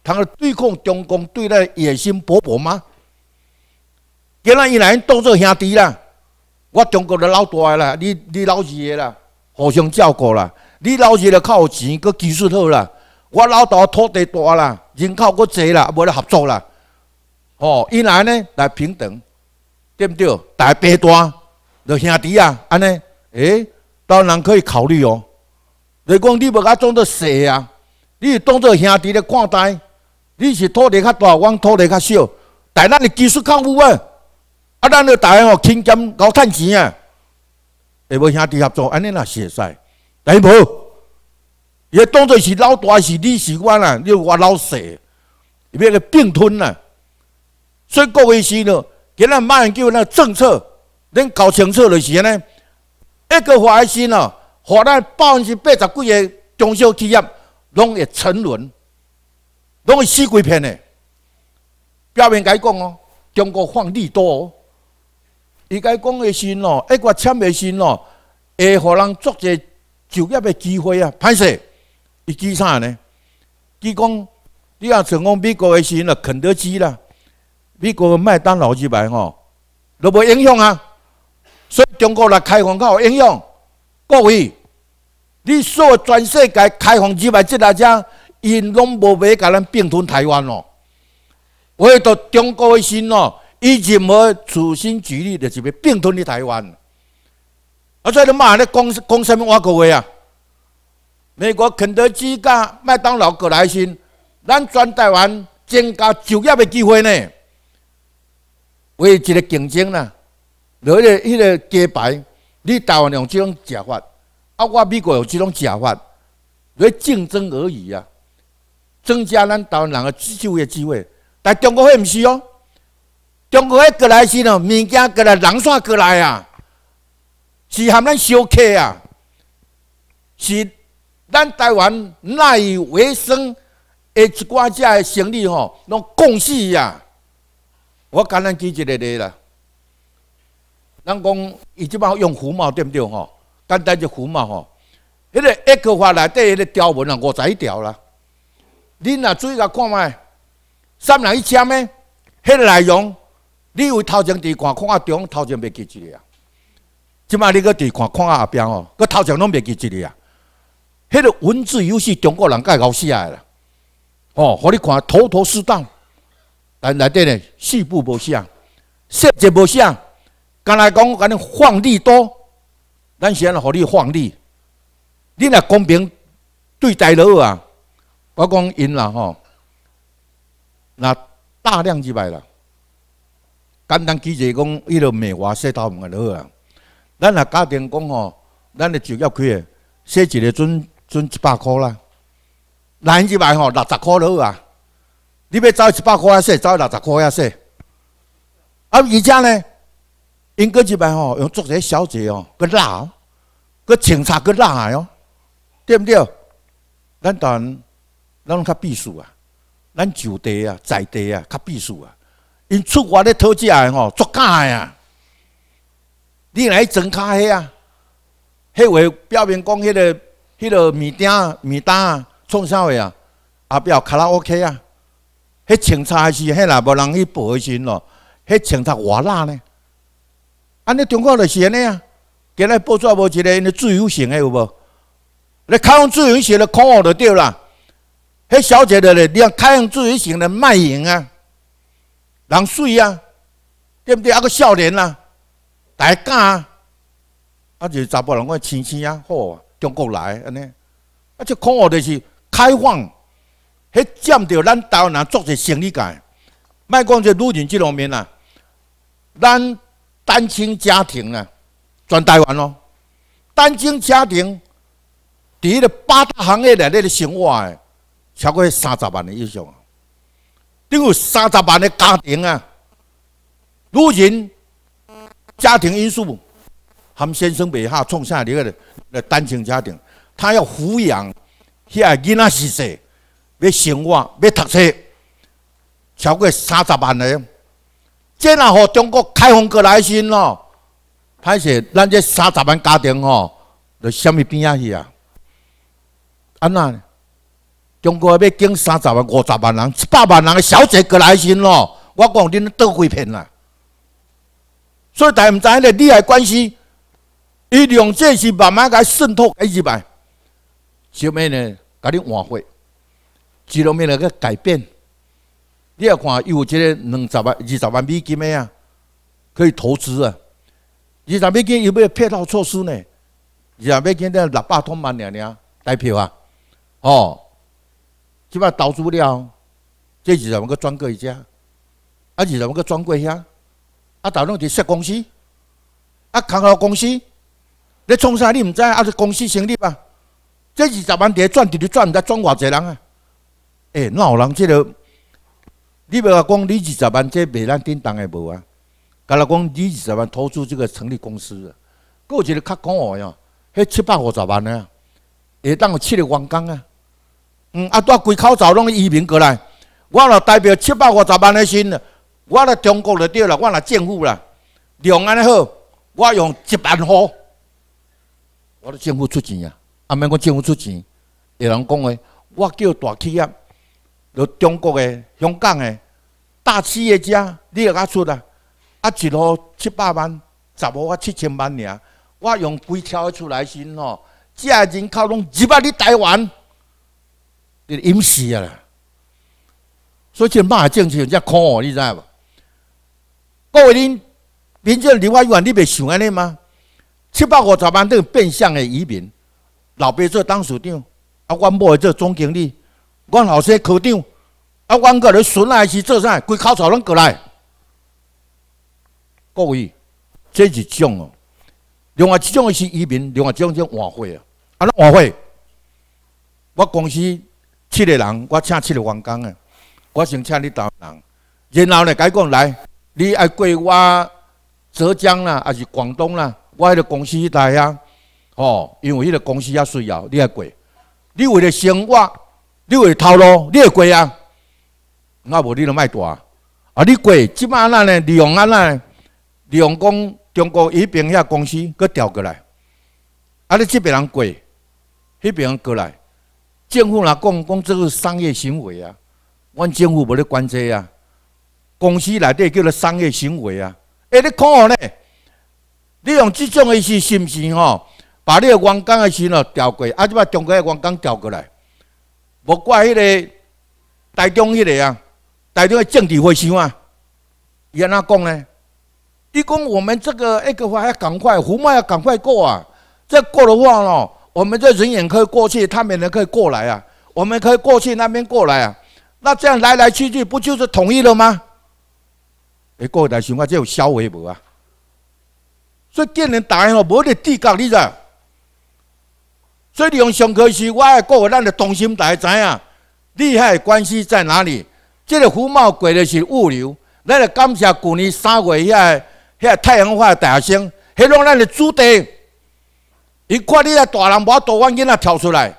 通好对抗中共对咱野心勃勃吗？吉那伊来当做兄弟啦，我中国的老大啦，你你老二个啦，互相照顾啦。你老二的较有钱，佮技术好啦，我老大土地大啦，人口佮济啦，袂来合作啦。吼，伊来呢，来平等，对不对？大伯大，就兄弟啊，安尼，诶，当然可以考虑哦。你讲你甲佮当做细啊，你当做兄弟咧看待，你是土地较大，我土地较小，但咱的技术较有啊。咱就逐个哦，勤俭搞趁钱啊！厦门兄弟合作，安尼啊，是会使。但系无，伊当做是老大是李氏官啊，有我老细，伊变个并吞啊。所以各位是呢，今日马上叫那政策，恁搞清楚就是安尼。一个坏是哦，华咱百分之八十几个中小企业拢会沉沦，拢会死鬼片的。表面该讲哦，中国获利多哦。伊家讲的是咯，一个签的是咯，会互人作一个就业的机会啊，歹势伊记啥呢？伊讲，你若成功，美国的是喏，肯德基啦，美国的麦当劳几排哦，都无影响啊。所以中国来开放，较有影响。各位，你所全世界开放几排，即大家，因拢无买甲咱并吞台湾咯。回到中国的是哦。伊任无处心积虑的就是并吞的台湾，而且你骂咧，讲讲什么外国话啊？美国肯德基甲麦当劳过来先，咱全台湾增加就业的机会呢。为一个竞争啊，你个迄个鸡排，你台湾用这种食法，啊，我美国用这种食法，为竞争而已啊，增加咱台湾人的就业机会。但中国迄毋是哦。中国诶，过来是咯，民间过来，人山过来啊，是含咱小客啊，是咱台湾赖以为生诶一寡只诶生理吼，拢共献啊。我简单举一个例啦，咱讲伊即摆用虎嘛对不对吼？简单就虎嘛吼，迄个句话内底迄个文啊，五我一条啦。恁若注意甲看卖，三来一签咩？迄个内容。你为头前伫看，看啊中头前袂记一个啊！即摆你搁伫看，看后边哦，搁头前拢袂记一个啊！迄个文字游戏，中国人个搞写啊啦，哦，互你看头头是道，但内底呢，四部无写，色字无写，敢来讲敢你放利多，咱先来互你放利，你若公平对待了啊！我讲因啦吼，若大量入来啦。简单记者讲，伊落梅花说桃毋啊，落好啊。咱若家庭讲吼，咱的就业开的，说一个准准一百箍啦。咱一摆吼，六十箍落好啊。你要走一百箍啊，说走六十箍啊，说。啊，而且呢，因过一摆吼，用做些小姐哦，个拉，个清茶个拉哦，对毋对？咱然咱较避暑啊，咱就地啊，在地啊，较避暑啊。因出外咧讨食的吼作假啊！你来装卡黑啊？迄话表面讲，迄个、迄个面店、面单创啥个啊？阿表卡拉 OK 啊？迄清查是迄啦，无人去报的先咯。迄清查活啦呢？安尼中国是安尼啊？今日报纸无一个因自由行的有无？你开放自由行了，恐吓就对啦。迄小姐的咧，你讲开放自由行咧，卖淫啊？人水啊，对不对？啊，个少年啊，大囝啊，啊，就查甫人，我亲生啊，好啊，中国来安尼。啊，即可恶就是开放，迄占着咱台湾人做一生理界。卖讲在女人即方面啊，咱单亲家庭啊，全台湾咯。单亲家庭伫迄个八大行业内底咧生活诶，超过三十万诶以上。等于三十万的家庭啊，女人家庭因素含先生袂下创啥，了了单亲家庭，他要抚养遐囡仔是细，要生活要读书，超过三十万个，这若乎中国开放过来先咯，歹势，咱这三十万家庭吼，了虾米边啊去啊？安那？中国要进三十万、五十万人、七百万人的小姐过来先咯，我讲恁倒几片啦？所以大家唔知呢，利害关系，伊两这是慢慢个渗透，哎，是白。小妹呢，给你换血，只方面来个改变。你要看有这个二十万、二十万美金的啊？可以投资啊。二十美金有没有配套措施呢？二十美金的六百多万两两台票啊！哦。你把投资了，这二十万搁转过去，家，啊二十万搁转过遐，啊打拢是设公司，啊康号公司，你创啥你毋知啊？啊在公司成立啊，这二十万在转，伫咧转，毋知转偌济人啊？诶，那有人知个？你不要讲你二十万这未咱叮当的无啊？假如讲你二十万投资这个成立公司，啊，有一个较广哦，迄七百五十万呢，会当有七个员工啊。嗯，啊，都规口罩拢移民过来。我啦代表七百五十万的心，我啦中国就对啦，我啦政府啦，两万好，我用一万号，我的政府出钱啊，阿免讲政府出钱。有人讲诶，我叫大企业，就中国诶、香港诶大企业家，你也敢出啊。啊，一号七百万，十啊七千万尔，我用规条出来心吼，这人口拢一百你台湾。你淹死啊！所以个骂政治，人家看哦，你知道不？各位，民众另外一你袂想安尼吗？七百五十万都变相的移民，老爸做当事长，啊，阮某做总经理，阮后生科长，啊，阮个咧孙来是做啥？规口罩拢过来。各位，这一种哦，另外一种是移民，另外一种叫晚会啊，啊，那晚会，我公司。七个人，我请七个员工的。我先请你头人，然后呢，甲伊讲来，你爱过我浙江啦，还是广东啦？我迄个公司一带啊，哦，因为迄个公司也需要，你爱过。你为了生活，你为头路，你会过啊！我无你就卖大，啊，你过即安啦呢？利用啊呢？利用讲中国迄边遐公司，佮调过来，啊，你即边人过，迄边人过来。政府来讲讲这个商业行为啊？阮政府无咧管制啊。公司内底叫做商业行为啊。哎，你看咧，你用即种是是毋是吼，把你的员工的薪哦调过，啊，即把中国的员工调过来。无怪迄个台中迄个啊，台中的政治会想啊。伊安那讲咧？伊讲我们这个一个话要赶快，胡卖要赶快过啊。再过的话咯。我们这人眼可以过去，他们人可以过来啊。我们可以过去那边过来啊。那这样来来去去，不就是统一了吗？你过来想我这有消微薄啊。所以今年大号没得地价，你咋？所以用香时，我瓦过，咱的中心大家知影利害关系在哪里？这个福茂过的是物流，来感谢去年三月一下，一太阳花诞生，迄拢咱的主地。伊看你个大人无多，万囡仔跳出来，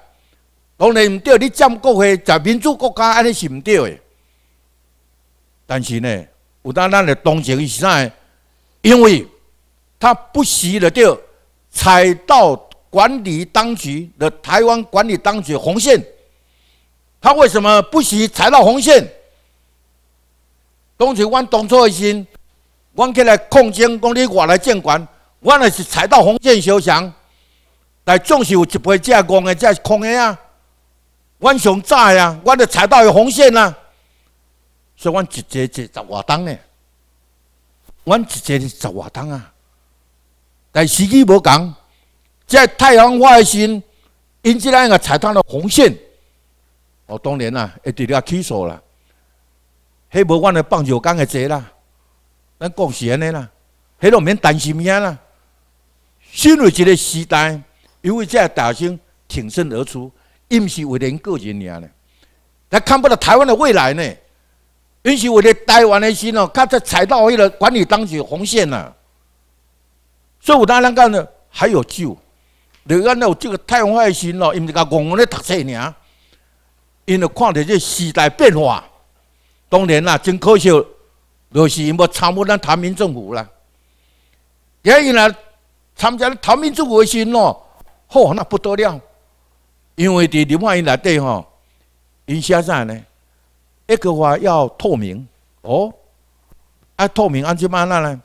当然毋对。你占国会，在民主国家安尼是毋对的。但是呢，有当咱个同情是啥因为他不惜了着踩到管理当局的台湾管理当局红线。他为什么不惜踩到红线？当情阮当初一心，阮起来抗争讲你外来监管，我也是踩到红线受伤。来总是有一辈遮戆的、遮空的啊！阮上早啊，阮就踩到有红线啊，所以阮直接坐十偌筒呢，阮直接是十偌筒啊！但司机无讲，遮太阳花的时，因只人个踩到了红线。哦，当然啦，一滴了起诉啦。迄无阮的棒球杆个坐啦，咱讲是安尼啦，迄都毋免担心咩啦。身为一个时代。因为在大心挺身而出，伊毋是为了个人赢嘞，他看不到台湾的未来呢，因是我的台湾的心哦，他才踩到为个管理当局红线呐，所以我当然讲呢还有救，你看到这个台湾的心咯，毋是讲戆戆咧读册呢，因为看到这时代变化，当然啦真可惜，就是因为参不咱台民政府啦，也因来参加了台民政府的心咯。嚯，那不得了！因为伫另外一内底吼，因写啥呢？一句话要透明哦，啊，透明安怎办呐呢？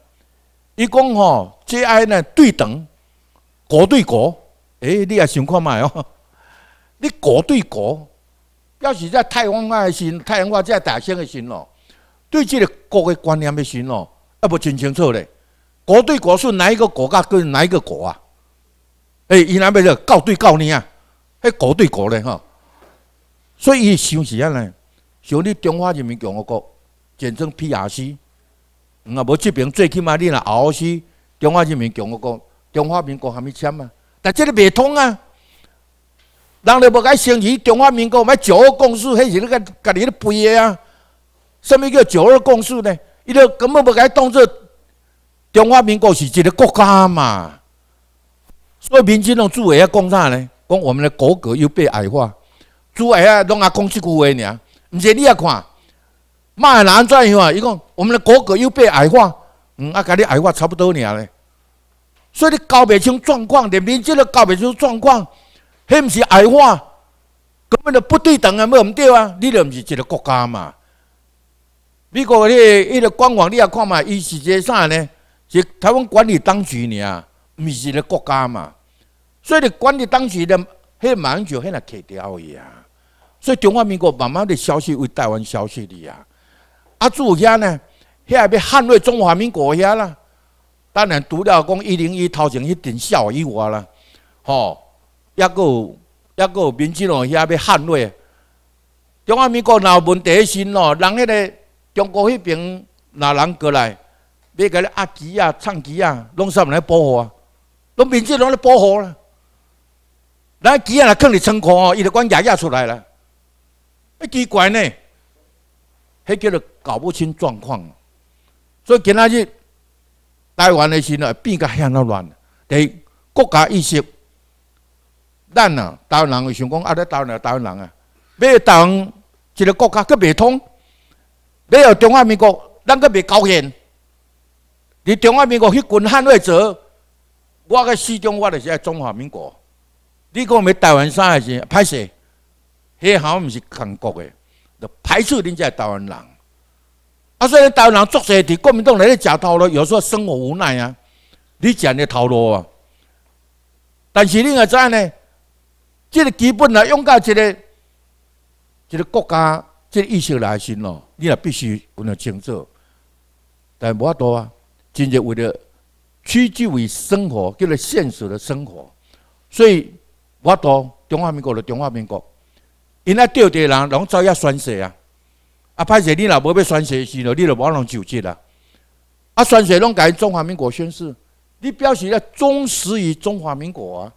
伊讲吼，这爱呢对等国对国，诶，你也想看卖哦？你国对国，要是在阳湾的信，太阳话在大声的心咯，对这个国的观念的心咯，那不真清楚嘞？国对国是哪一个国家跟哪一个国啊？诶，伊那要叫国对国呢啊？迄国对国呢吼，所以伊想是安尼。想你中华人民共和国简称 PRC，嗯啊，无这边最起码你来熬死中华人民共和国、中华民国还没签嘛，但这个袂通啊。人哋无伊升级中华民国咩九二共识，迄是咧个家己咧编个啊。什么叫九二共识呢？伊就根本无伊当作中华民国是一个国家嘛。所以民进拢主下要讲啥呢？讲我们的国格又被矮化，做下拢啊讲这句话尔，唔是你也看，骂人怎样啊？伊讲我们的国格又被矮化，嗯啊，甲你矮化差不多尔嘞。所以你搞不清状况，连民进都搞不清状况，迄毋是矮化，根本就不对等啊！没唔对啊？你唔是一个国家嘛？美国嗰迄个官网你也看嘛？伊是个啥呢？是台湾管理当局尔。毋是个国家嘛，所以管理当时的黑满洲黑那开掉啊。所以中华民国慢慢的消息为台湾消息的啊。阿主遐呢，遐要捍卫中华民国遐啦。当然，除了讲一零一头前迄阵小一寡啦，吼，也个也个民众哦，遐要捍卫中华民国老本底心咯。人迄个中国迄边若人过来，买个阿奇啊、唱奇啊，拢啥物来保护啊？拢面子拢咧保护啦！咱后啊，下来看你哦，伊就讲丫丫出来了，一奇怪呢，迄叫做搞不清状况。所以今仔日台湾的时呢，变个向了乱，第国家意识，咱啊台湾人想讲，啊，叻台湾人，台湾人啊，要当一个国家，佮别通，你要中华民国，咱佮别高兴。你中华民国去滚捍卫者！我个四中，我就是中华民国。你讲欲台湾啥个歹势，迄个好毋是韩国个，就排斥恁遮台湾人。啊，虽然台湾人做势伫国民党内咧食头路，有时候生活无奈啊。你讲咧头路啊，但是你也知呢，即个基本啊，用到一个，一个国家，即个意识来先咯。你也必须分能清楚。但无啊度啊，真正为了。屈就为生活，叫做现实的生活。所以，我到中华民国就中华民国，因阿钓鱼人拢照要宣誓啊！啊，歹势你若无要宣誓是了，你就无能就职啦。啊，宣誓拢甲中华民国宣誓，你表示要忠实于中华民国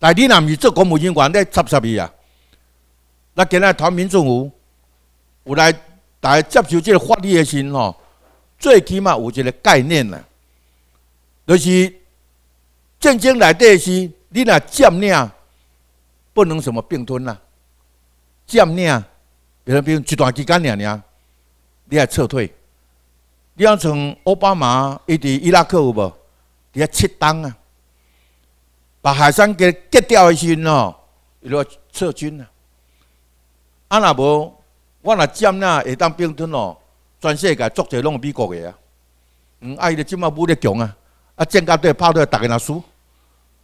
啊！你若毋是做公务员你插插伊啊！那今日台民政府有来，大家接受这个法律的时号，最起码有一个概念呢。就是战争来底是，你若占领，不能什么并吞呐？占领，比如比如一段时间两年，你还撤退？你要从奥巴马伊伫伊拉克有无？伫遐撤单啊，把海参给割掉一军哦，伊落撤军呐。啊若无，我若占领会当并吞咯，全世界作者拢美国个啊，嗯，啊伊著即物武力强啊。啊！靖国队跑出来，大家那输。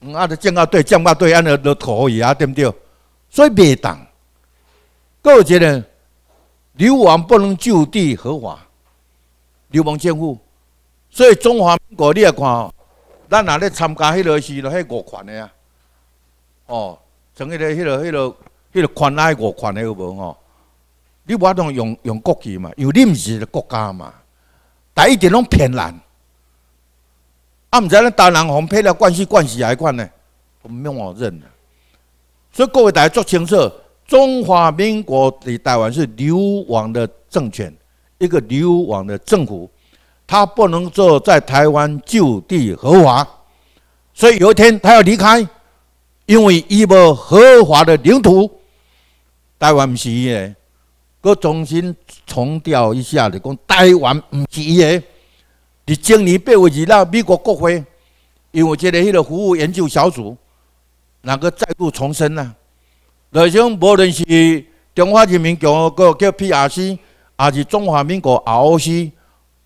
嗯，啊，这靖国队、靖国队，安尼都讨厌啊，对不对？所以，败党。个人呢，流氓不能就地合法，流氓贱货。所以，中华民国你也看哦，咱若咧参加迄落是落迄五国权的啊？哦，从迄个迄落迄落迄落宽隘五权的有无吼？你无法能用用国旗嘛？因用临时的国家嘛？但一点拢偏滥。啊，毋知咧，大南红配了关系，关系还款呢？我们用我认了。所以各位大家做清楚，中华民国的台湾是流亡的政权，一个流亡的政府，他不能做在台湾就地合法。所以有一天他要离开，因为伊无合法的领土，台湾不是伊的，我重新重调一下，就讲台湾不是伊的。伫今年八月二日美国国会，因为建立迄个服务研究小组，那个再度重申呐，就中无论是中华人民共和国叫 P.R.C.，还是中华民国 R.O.C.，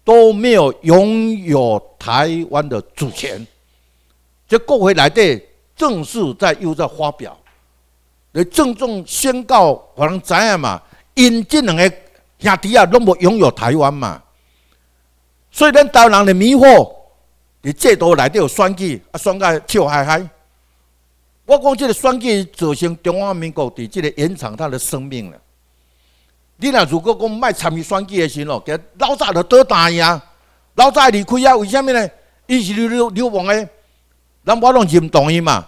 都没有拥有台湾的主权。这国会来的正式在又在发表，来郑重宣告，可人知影嘛，因这两个兄弟啊，拢无拥有台湾嘛。所以台湾人的迷惑，伫这多来都有选举，啊选剂笑嗨嗨。我讲这个选举造成中华民国伫这个延长他的生命了。你若如果讲卖参与选举的时哦，给老早就倒大呀，老早离开啊，为什么呢？伊是流流流亡诶，咱我拢认同伊嘛，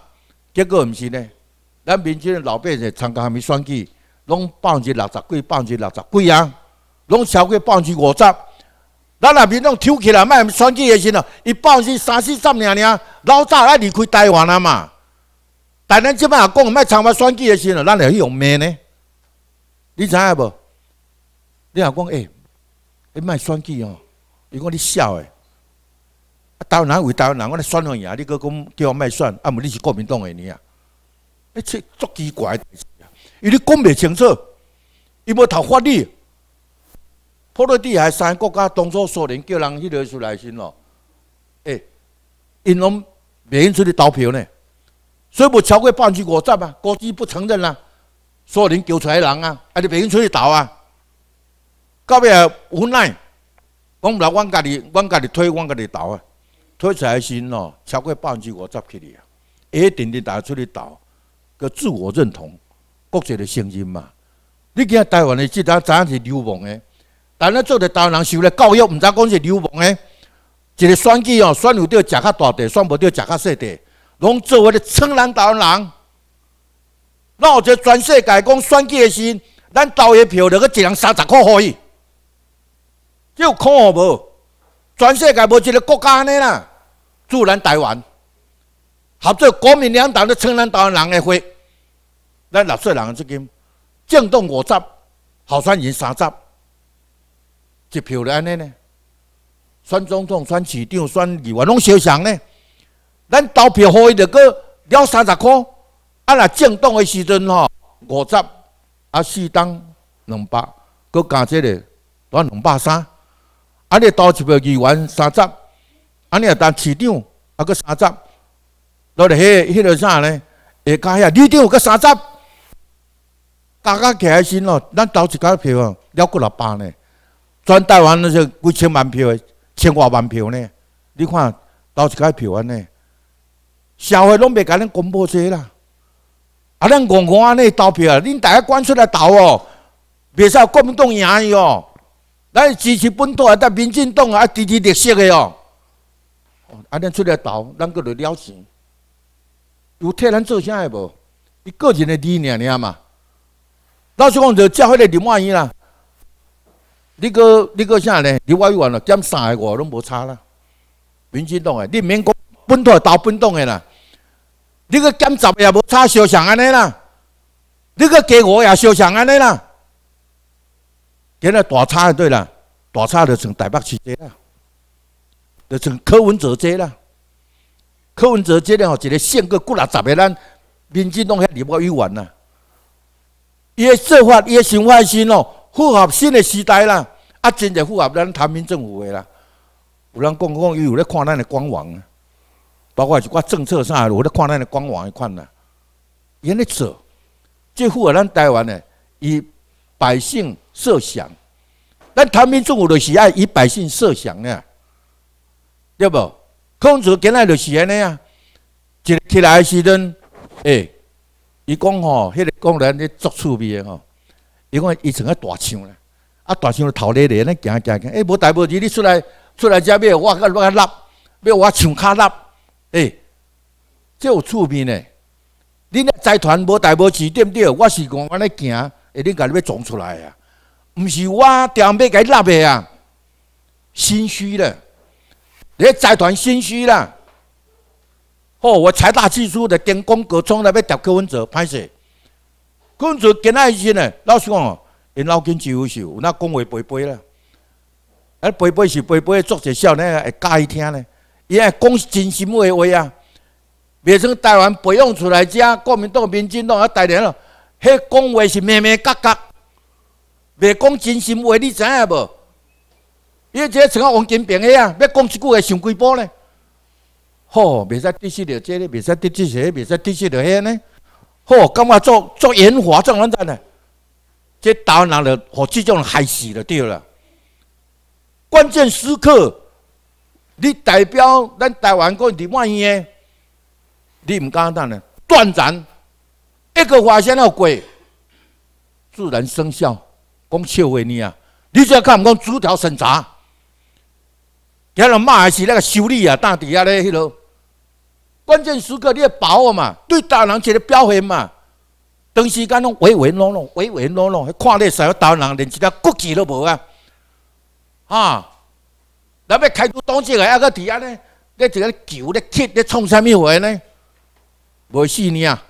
结果毋是呢？咱民间的老百姓参加啥物选举，拢百分之六十几，百分之六十几啊，拢超过百分之五十。咱人民众抽起来，卖选举的时候，一包是三四十两两，老早爱离开台湾了嘛。但咱即摆阿讲卖参加选举的时候，咱还要用骂呢？你知影无？你阿讲哎，你卖选举哦？伊讲你笑诶。啊，台湾人，为台湾人，我咧选传伊啊，你搁讲叫我卖选，啊，毋你是国民党诶你啊？哎，这足奇怪诶代志啊！伊你讲袂清楚，伊要读法律。跑到地下三个国家，当初苏联叫人去掠出来先咯。哎，因拢用出去投票呢，所以无超过百分之五十啊，国际不承认啦。苏联叫出来人啊，啊还袂用出去投啊。到尾无奈，讲唔来，阮家己，阮家己推，阮家己投啊。推出来先咯，超过百分之五十去的啊，一定得大出去投，个自我认同，国际的声音嘛。你见台湾的即搭怎样是流氓诶？但咱做着台湾人受咧教育，毋知讲是流氓诶！一个选举哦，选有着食较大地，选无着食较细地，拢做伙咧称咱台湾人。那有者全世界讲选举诶时，咱投诶票着搁一人三十箍伊，去，有可有无？全世界无一个国家安尼啦，助咱台湾合作国民两党咧称咱台湾人诶会，咱纳税人资金，正动五十，候选人三十。一票来安尼呢？选总统、选市长、选议员，拢相像呢。咱投票伊着个了三十块。啊，若政党诶时阵吼，五十啊，四党两百，搁加起个多两百三。啊，你投一票议员三十，啊，你又当市长啊，搁三十。落来迄迄个啥呢？下加遐里长搁三十，大家来心咯。咱投一家票了过六百呢。全台湾那些几千万票、千外万票呢？你看投一开票安尼，社会拢袂甲恁公布些啦。啊，恁戆戆安尼投票，恁大家赶出来投哦，袂使国民党赢伊哦。咱支持本土，啊，咱民进党啊，支持绿色的哦。啊，恁出来投，咱个就了事。有替咱做啥的无？伊个人的第一念尔嘛？老实讲就教许个林万依啦。你个你个啥呢？李伯玉完了，减三个我拢无差啦。闽东诶，你免讲本台投本东诶啦。你个减十个也无差，相像安尼啦。你个加五也相像安尼啦。现日大差就对啦，大差就成台北市做啦，就成柯文哲做啦。柯文哲做呢吼，一个县个过六十个咱闽东还李伯委员了，伊做法伊也上坏心哦。符合新的时代啦，啊，真正符合咱台民政府的啦。有人讲讲，伊有咧看咱的官网啊，包括一寡政策啥，有咧看咱的官网一款呐。因为这，即符合咱台湾的，以百姓设想，咱台民政府就是爱以百姓设想的，对不？孔子本来就是安尼啊，一起来时阵，哎，伊讲吼，迄个工人咧作厝边吼。伊讲一层啊大象嘞，啊大象就逃咧咧，安尼行行行，哎，无代无钱，你出来出来遮要我搁落去拉，要我像卡拉，哎，这有趣味呢。恁那财团无大无对不对？我是讲安尼行，诶，恁家咪撞出来啊，毋是我掉尾该拉的啊，心虚了。恁财团心虚啦，哦，我财大气粗的天公阁冲来要钓柯文哲，歹势。阮子跟仔一些呢？老实讲哦，因老跟只有秀，有那讲话背背啦。啊，背背是背背，作者少年会介意听呢？伊爱讲真心话话啊，未从台湾培养出来遮国民党、民进党啊、台联咯，迄讲话是咩咩格格，未讲真心话，你知影无？伊即像啊王金平个啊，要讲一句话上几波呢？吼，未使得罪着这未使得罪谁，未使跌息迄遐呢？我感觉做做研发这样子呢，这台湾人被这种人害死了，对了。关键时刻，你代表咱台湾国，你万一你唔敢当呢，断然，一个发现了鬼，自然生效。讲笑话你啊？你只要看我逐条审查，今日骂还是那个修理啊，到底啊嘞？迄落。关键时刻你要把握嘛，对大人的表现嘛，长时间拢唯唯诺诺，唯唯诺诺，看那台湾人连一条骨气都无啊！啊，那么开刀当起来，一个底下呢，你这个球你踢，你冲什么回呢？没戏你啊！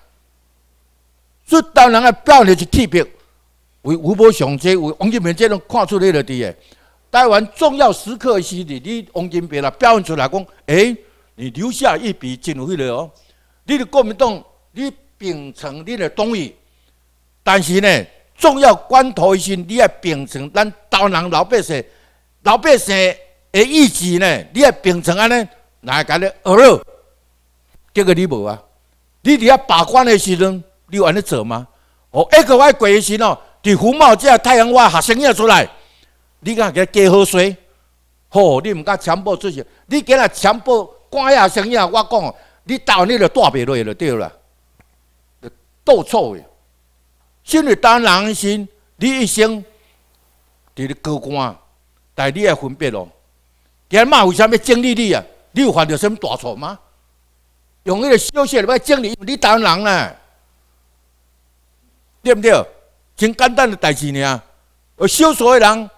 所以台人的表现是特别为吴波雄这、为王金平这种看出来了的。台湾重要时刻时候，你王金平了表现出来讲，哎。你留下一笔进费了哦。你的国民党，你秉承你的党西，但是呢，重要关头时，你要秉承咱刀囊老百姓、老百姓的意志呢。你要秉承安尼来解咧？哦，这个你无啊。你伫遐把关的时阵，你有安尼做吗？哦，一个国的时候，伫胡茂这太阳外，学生了出来，你敢给他加好水？好，你唔敢强迫出去，你敢他强迫？官也生意啊！我讲，你大你着大别类就对了，大错的。心里当人心，你一生伫咧高官，但你也分别咯。天嘛为虾要整理你啊？你有犯着什么大错吗？用迄个小些来整理你当人呢？对不对？真简单的代志呢。而少数的人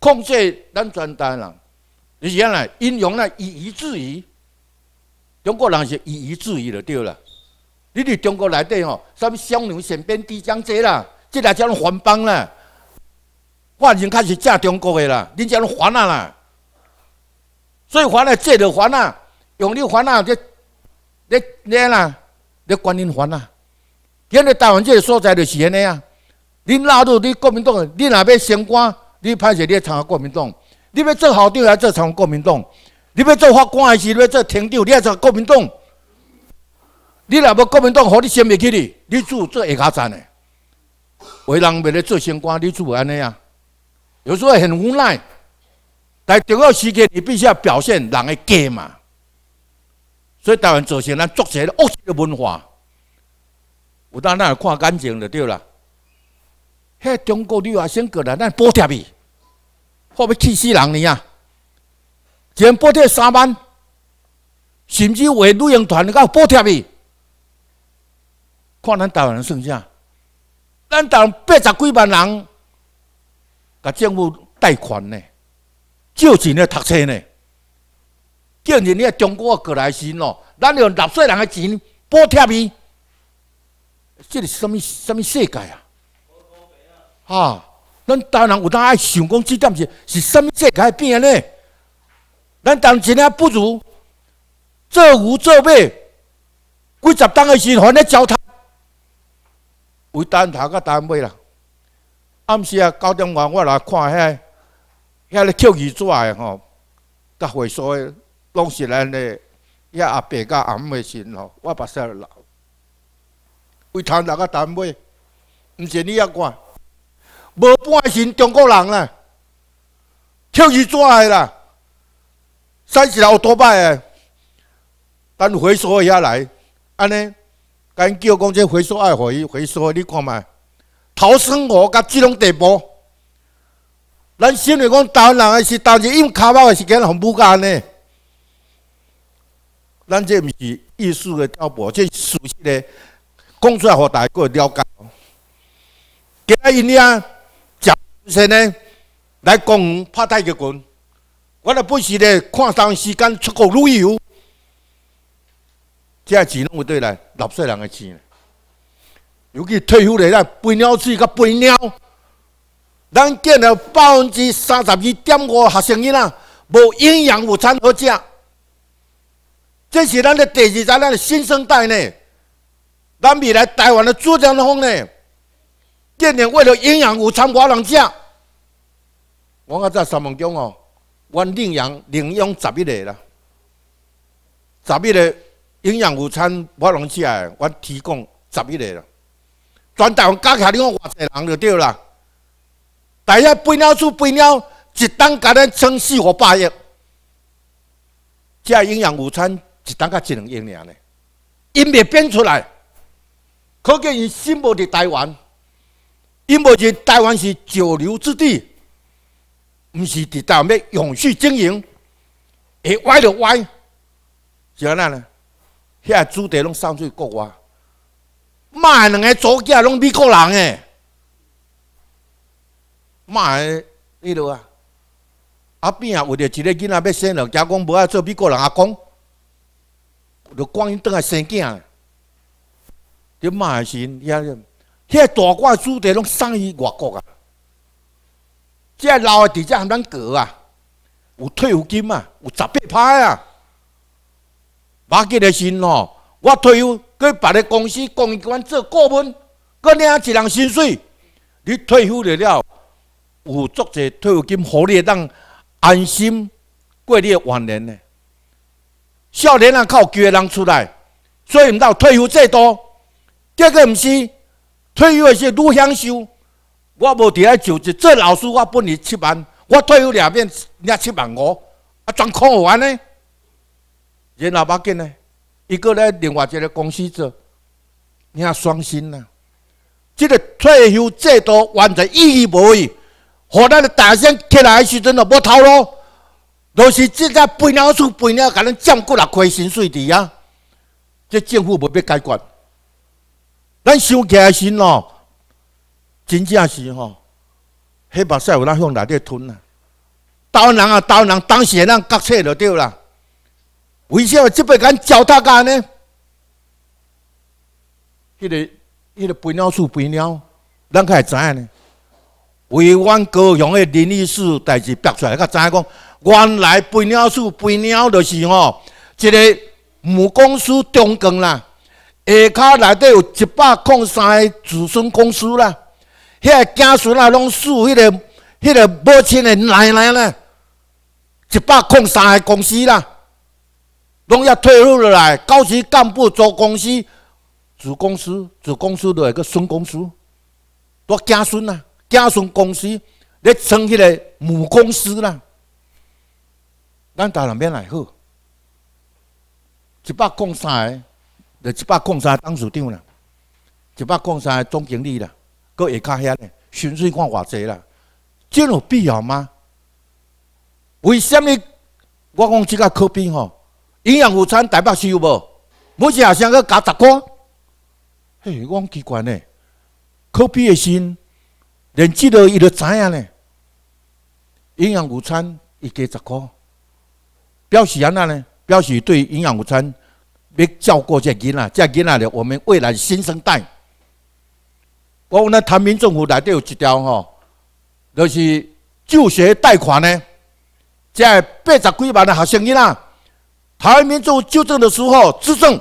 控制咱全体人，是安呢，应用呢以夷制夷。中国人是以夷制夷了，对了。你伫中国内底吼，什么商量湘变低将这啦，这来叫拢还帮啦。已经开始正中国的啦，恁叫拢还啊啦。以还啊，借就还啊，用你还啊，这这呢啦，你管恁还啊。今日台湾即个所在就是安尼啊。恁拉到恁国民党，恁若要升官，你派些参加国民党，你不要正好丢来这加国民党。你要做法官的时，要做庭长，你也是国民党。你若要国民党，何你先袂起哩？你做做下家站的，为人民咧做升官，你做安尼啊？有时候很无奈，在重要时刻你必须要表现人的价嘛。所以台湾造成咱作些恶习的文化，有当咱也看感情就对了。迄中国你话先过来，咱补贴伊，好要气死人呢呀！兼补贴三万，甚至为旅游团搞补贴去，看咱台湾人算啥？咱台湾八十几万人，甲政府贷款呢，借钱来读册呢，叫人呢中国过来人咯，咱用纳税人的钱补贴伊，这是什么什么世界啊？啊，咱台湾人有当爱想讲这点是是什么世界变呢？咱当前还不如做无做咩？几十单的钱，还咧交他为单抬个单位啦。暗时啊，九点外我来看遐，遐咧翘鱼纸的吼，甲会所的拢是咱的。遐阿伯甲阿姆的钱吼，我把手留。为他抬个单位，唔是你也管？无半心中国人啦，翘鱼纸的啦。塞十来好多摆诶，等回收下来，安尼，刚叫公斤回收爱回，回收你看嘛，逃生盒甲智能底步，咱心里讲当人诶是当是用卡包也是人恐怖安尼。咱这毋是艺术的挑拨，这属实的讲出来互大家了解。今仔日啊，蒋介石呢来攻拍太极军。我咧不时咧看上时间出国旅游，即下钱拢不对来纳税人个钱。尤其退休嘞，咱肥鸟水甲肥鸟，咱建了百分之三十二点五学生囡仔无营养午餐可食，这是咱的第二代，咱的新生代呢。咱未来台湾的主的方呢，建了为了营养午餐，我人食。我阿在三毛讲哦。阮领养领养十一个啦，十一个营养午餐我拢起来，阮提供十一个啦。全台湾加起来，你看偌济人就对啦。大系飞鸟叔，飞鸟一单加咱撑四五百亿，加营养午餐一单加一两亿尔呢，因未变出来，可见伊心无伫台湾，因无伫台湾是久留之地。唔是，直到要永续经营，会歪就歪，是安那呢？遐主题拢送去国外，卖两个组家拢美国人诶，卖，例落啊，阿边啊，有著一个囡仔要生咯，假讲无爱做美国人，阿讲，就光因倒来生囝，点卖神？遐遐大块主题拢送去外国啊！即老的伫下很难过啊，有退休金啊，有十八趴啊，马吉的心哦，我退休去别个公司、公益员做顾问，哥领一人薪水。你退休了了，有足济退休金，好哩当安心过你的晚年呢。少年啊靠几个人出来，做唔到退休制度，结果唔是退休的是多享受。我无伫遐就职，做老师。我分二七万，我退休两遍领七万五，啊，全扣完咧。养老紧呢，一个咧，另外一个公司做，你啊双薪呐。这个退休制度完全意义无去，互咱的大生起来时阵哦，无头路，都是即个肥鸟厝肥鸟，甲咱占过了亏薪水伫啊。这政府无必解决，咱收的心咯。真正是吼，黑白色有哪向内底吞啊？刀人啊，刀人，当时咱读册就对啦。为什么即辈敢教大家呢？迄个迄个肥鸟树，肥鸟，咱会知影呢？为阮高雄的林立树代志标出来，个知影讲，原来肥鸟树、肥鸟就是吼一个母公司中耕啦，下骹内底有一百矿山子孙公司啦。迄、个子孙啊，拢属迄个、迄个母亲的奶奶呢？一百空三个公司啦，拢要退休落来。高级干部做公司，子公司、子公司落来个孙公司，多子孙啊！子孙公司咧成迄个母公司啦。咱大人边来好，一百空三个，就一百空三个董事长啦，一百空三个总经理啦。国也卡遐呢，纯粹看话侪啦，真有必要吗？为什么我讲这个科比吼？营养午餐代表是有无？不是也想个加十块？嘿，我讲奇怪呢，科比的心连这个伊都知影呢。营养午餐一加十块，表示安那呢？表示对营养午餐要照顾这囡仔，这囡仔了，我们未来新生代。我讲那台民政府里底有一条吼，就是助学贷款呢，这八十几万的学生依啦，台湾民众纠正的时候执政，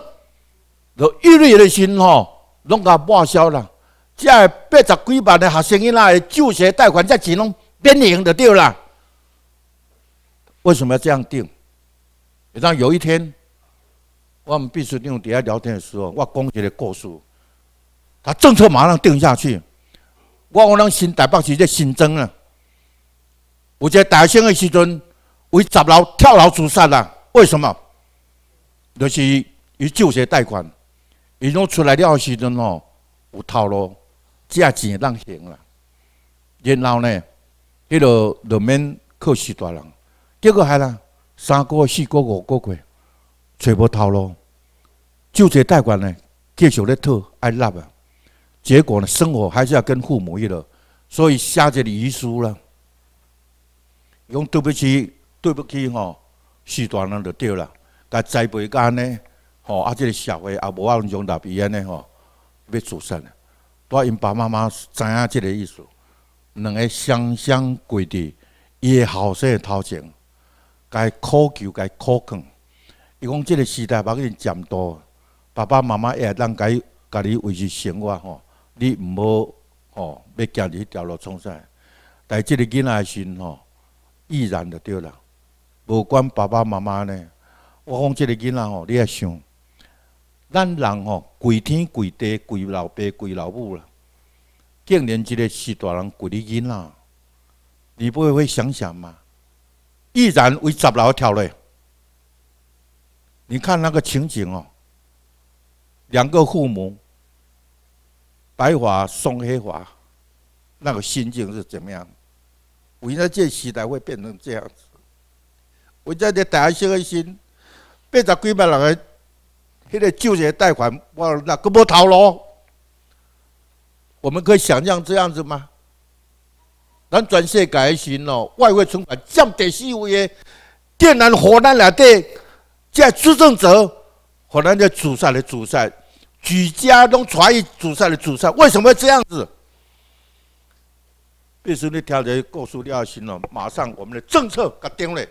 都一律的先吼，拢给报销了。这八十几万的学生依啦的助学贷款，再只拢变零的掉了。为什么要这样定？你当有一天，我们必须利用底下聊天的时候，我讲一个故事。他政策马上定下去，我有人新台北市在新增啊。有些学生的时阵，为十楼跳楼自杀啦？为什么？就是伊借些贷款，伊拢出来了时阵哦，有套路，借钱让行啦。然后呢，迄个就面靠许大人，结果害啦，三个、月、四个、月、五个月，找无套路，借些贷款呢，继续在套爱纳啊。结果呢，生活还是要跟父母一乐，所以下这遗书了。用对不起，对不起吼，四大人就对了。该栽培间呢，吼啊，这个社会也无啊，用立伊安尼吼，要自杀的。带因爸爸妈妈知影这个意思，两个双相跪地也好生头前，该苦求该苦劝，伊讲这个时代物件渐多，爸爸妈妈也当该家己维持生活吼。你毋好吼，要走入去条路冲塞。但系这个囡仔心吼，毅然就对了。无管爸爸妈妈呢，我讲即个囡仔吼，你也想，咱人吼跪天跪地跪老爸跪老母啦，竟然纪个系大人跪你囡仔，你不会会想想吗？毅然为十楼跳嘞，你看那个情景哦，两个父母。白话、送黑话，那个心境是怎么样？为在这时代会变成这样子？为在这贷少个心，八十几万人，迄个旧借贷款，我那根要逃路。我们可以想象这样子吗？咱转世改行咯，外汇存款降第四位的，电缆火灾内底在执政者可能在主帅的主帅。举家都参与主赛的主赛，为什么会这样子？必须你调人告诉要行了，马上我们的政策甲定位，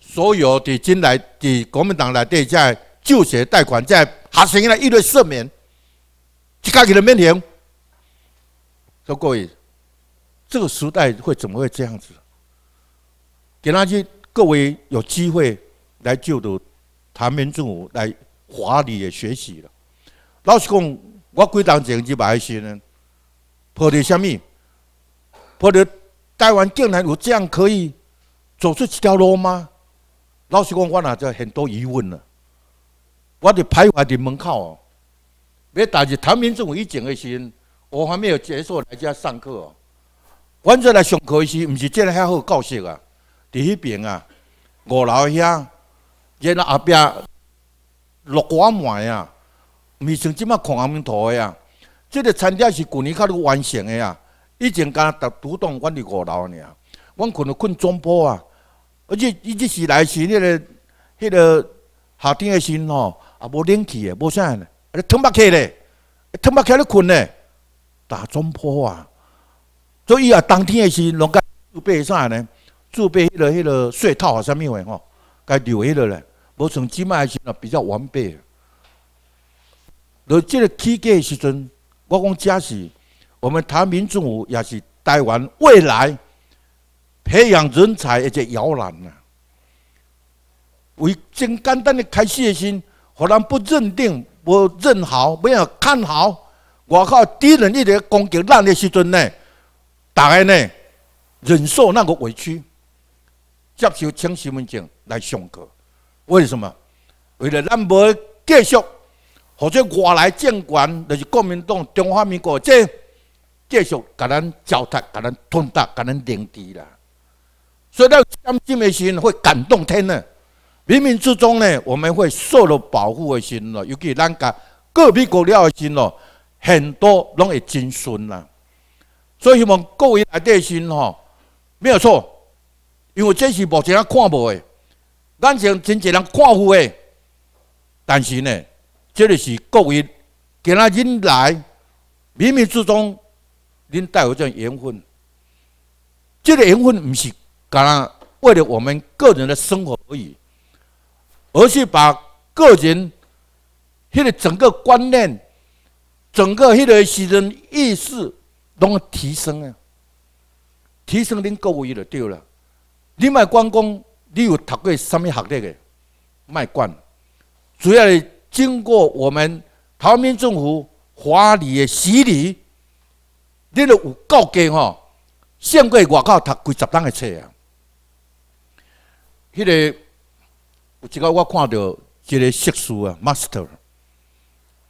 所有的进来，的国民党来底在就学贷款在学生来一律赦免，这家己的面临，说各位，这个时代会怎么会这样子？给那些各位有机会来就读唐明民来。华丽的学习了。老实讲，我几当就治白心呢？抱得什么？抱得台湾竟然我这样可以走出一条路吗？老实讲，我啊就很多疑问了。我伫徘徊伫门口，别打是唐明宗以前的时，我还没有结束来家上课。哦。我再来上课的时，唔是真遐好教室啊！伫迄边啊，五楼阿兄，然后阿落瓜麦啊，米像即马空阿明土啊，即、这个餐厅是去年较度完成的啊，以前敢打土洞，阮伫五楼呢阮困就困中坡啊，而且伊即时来时，那个、那个夏天的时吼，也无冷气个，无啥呢，藤木起嘞，藤木起咧困嘞，打中铺啊，所以啊，冬天个时农家做被啥呢？做被那个、那个睡套啊，啥物事哦，该留迄个咧。我从即迈起呢？比较完备。在这个起的时阵，我讲正是我们谈民族也是台湾未来培养人才的一个摇篮呐。为真简单的开始心，互人不认定，不认好，没有看好。外口敌人一直攻击咱的时阵呢，大家呢忍受那个委屈，接受青少文件来上课。为什么？为了咱无继续，或者外来政权，就是国民党、中华民国，这继续把咱糟蹋、把咱吞踏、把咱凌迟啦。所以到感情的时候，会感动天呢。冥冥之中呢，我们会受到保护的心咯，尤其咱个各民国了的心咯，很多拢会真顺啦。所以希望各位来的心吼，没有错，因为这是目前看不的。咱像真侪人看付诶，但是呢，这里是故意，今日恁来冥冥之中，恁带有这缘分。这个缘分不是讲为了我们个人的生活而已，而是把个人迄个整个观念、整个迄个时阵意识拢提升啊！提升恁各位了，对了，你买关公。你有读过什么学历的？卖管，主要是经过我们逃民政府华丽的洗礼，你都有够格吼，上过外口读几十档的册啊。迄个，有一个我看到一个硕士啊，master，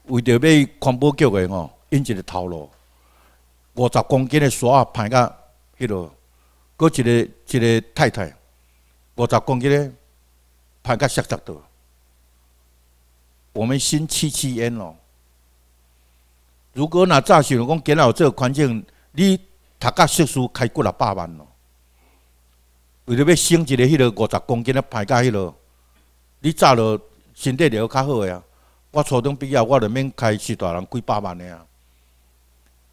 为着要环保局的吼，用一个头路，五十公斤沙啊，牌啊，迄个，搁一个一个太太。五十公斤咧，排甲塞塞多。我们先弃弃烟咯。如果若早想讲，今老这环境，你读家硕士开过啦八万咯。为着要升一个迄个五十公斤的排甲迄落，你早落身体了较好个呀。我初中毕业，我就免开四大人几百万个呀。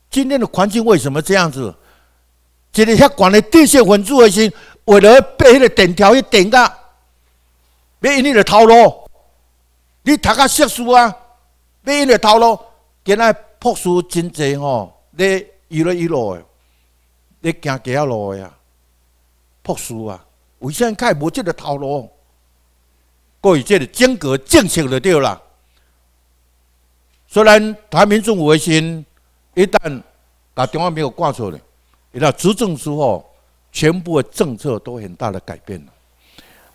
今天的环境为什么这样子？即个遐管的电线分子个心。为了被迄个电条去电噶，要因你的头路，你读较学术啊，要因你的头路，今仔朴素真济吼，咧一路一路的，咧行行路的啊，朴素啊，为甚开无即个头路？过于即个间隔政策就对啦。虽然台民众维心，一旦把中央民国挂出来，伊拉执政之后。全部的政策都很大的改变了。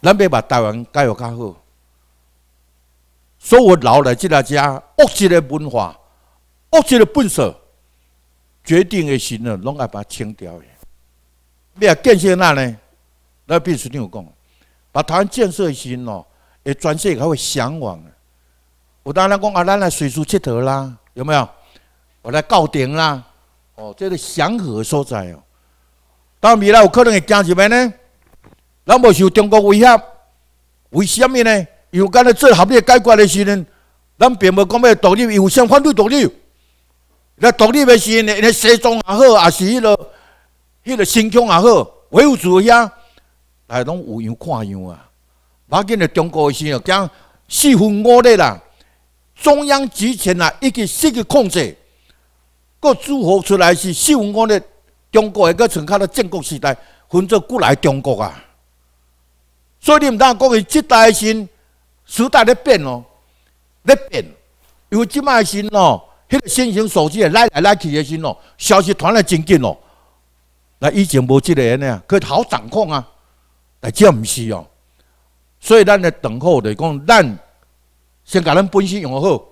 南北把台湾改有干好，所以我老来这大家恶习的文化、恶习的本色，决定的时呢，拢爱把它清掉的。你要建设那呢？那必须你有讲，把台湾建设的时哦，也转世还会向往。我当然讲啊，咱来水土佚佗啦，有没有？我来告顶啦。哦，这是祥和所在哦。到未来有可能会惊入来呢？咱无受中国威胁，为什么呢？有敢咧做合理解决的时阵，咱并无讲要独立，有先反对独立。那独立的时阵，那西藏也好，也是迄个、迄个新疆也好，唯独怎样，还拢有样看样啊！马今的中国的时阵，讲四分五裂啦，中央集权啊，一个失去控制，各诸侯出来是四分五裂。中国那个从较到建国时代，分做古来中国啊，所以你唔当讲伊即代新，时代咧变咯，咧变，因为即卖新咯，迄个新型手机来来来去的新咯，消息传来真紧咯，那以前无即个尼啊，佮好掌控啊，但即毋是哦，所以咱咧等候嚟讲，咱先甲咱本身用好，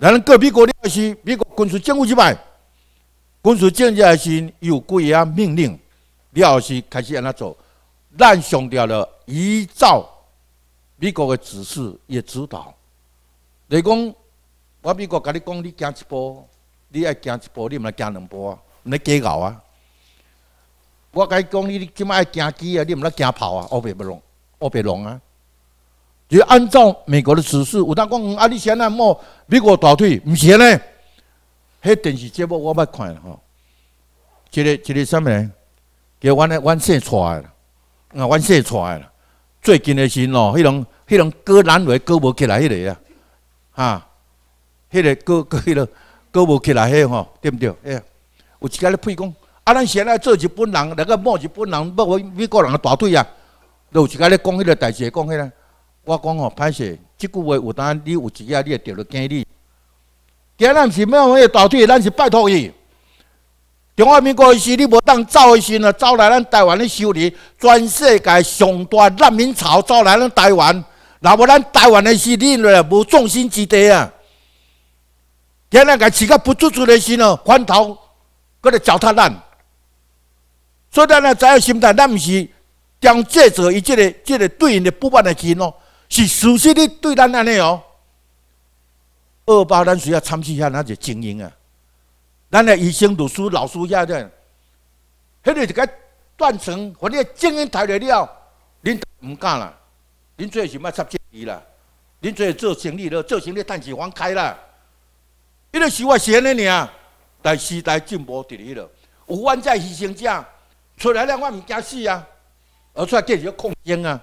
咱后隔国的要死，美国军事政府去买。军事政治也是有贵啊命令，李老师开始安那做，咱上吊了，依照美国的指示也指导。你讲，我美国跟你讲，你加一步，你爱加一步，你唔来加两步啊，波，你计较啊？我该讲你即麦爱加机啊，你唔来加跑啊？二倍不浓，二倍浓啊？就按照美国的指示，有当讲啊，你先来莫美国大腿，唔行嘞。迄电视节目我捌看吼，一个一个物呢？叫阮阮出来啦，啊阮出来啦。最近的是喏，迄种迄种割阑尾割无起来迄个啊，哈，迄个割割迄个割无起来迄吼，对毋对？有一个咧批讲，啊咱现在做日本人，那个骂日本人，骂为美国人的大腿啊，都有一家咧讲迄个代志，讲迄个，我讲吼歹势，即句话有当你有只个，你着着经历。假咱是要往伊大退，咱是拜托伊。中华民国时，你无当赵一兴啊，走来咱台湾的修理，全世界上大难民潮走来咱台湾。那无咱台湾的时，你了无重心之地啊。假咱个时刻不做出的时呢，反逃，搁来脚踏烂。所以咱要怎样心态？咱毋是将借石伊这个、这个对伊的不满的劲哦，是熟悉你对咱安尼哦。二八，咱需要参习一下那些精英啊！咱的医生读书、老师一的，迄个一个断层，或者精英抬来了，恁唔干啦！恁最好是要插进去啦！恁最好做生意了，做生意但是放开啦，迄个是我想的呢。但时代进步的了，有冤在医生者，出来了，我唔惊死啊！而出来介绍空间啊，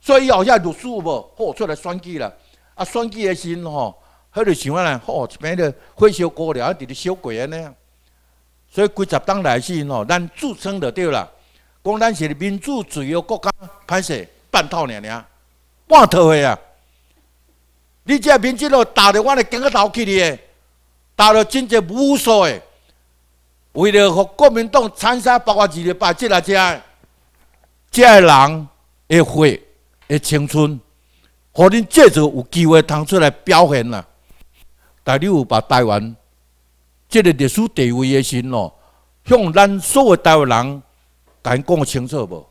所以后下读书无好出来选举啦，啊选举的时吼。迄就想啊啦，好一边个火烧高粱，一滴滴小鬼安尼。样。所以几十当来系喏，咱自称就对啦。讲咱是民主自由国家，歹势半套尔尔，半套个啊！你只面子咯，打到我的颈个头起哩，打到真济无数的，为了互国民党产生包括二日八绩来这，遮个人的血的青春，互你借着有机会通出来表现啦。但你有把台湾这个历史地位的心咯，向咱所有台湾人因讲清楚无？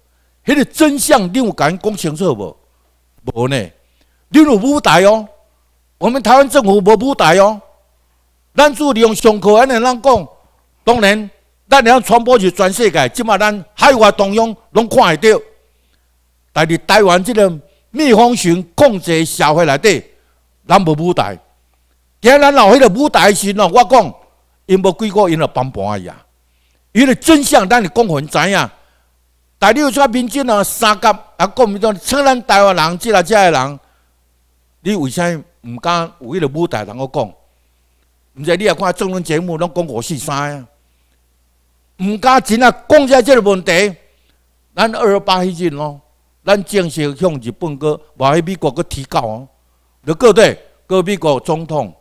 迄个真相你有因讲清楚无？无呢？你有舞台哦？我们台湾政府无舞台哦？咱做利用上课安尼咱讲，当然咱要传播是全世界，即码咱海外东洋拢看会到。但是台湾这个蜜蜂群控制社会里底，咱无舞台。咱老迄个舞台时喏，我讲因无几个因来帮盘伊啊。因为真相咱是讲互因知影，但你有说民间啊、三角啊，讲毋到像咱台湾人、即个、即个人，你为啥毋敢有迄个舞台人？我讲？毋知你也看中人节目拢讲五、四、三啊，毋敢真啊，讲遮即个问题。咱二八迄阵咯，咱正式向日本个、向美国个提告哦，你讲对，各美国总统。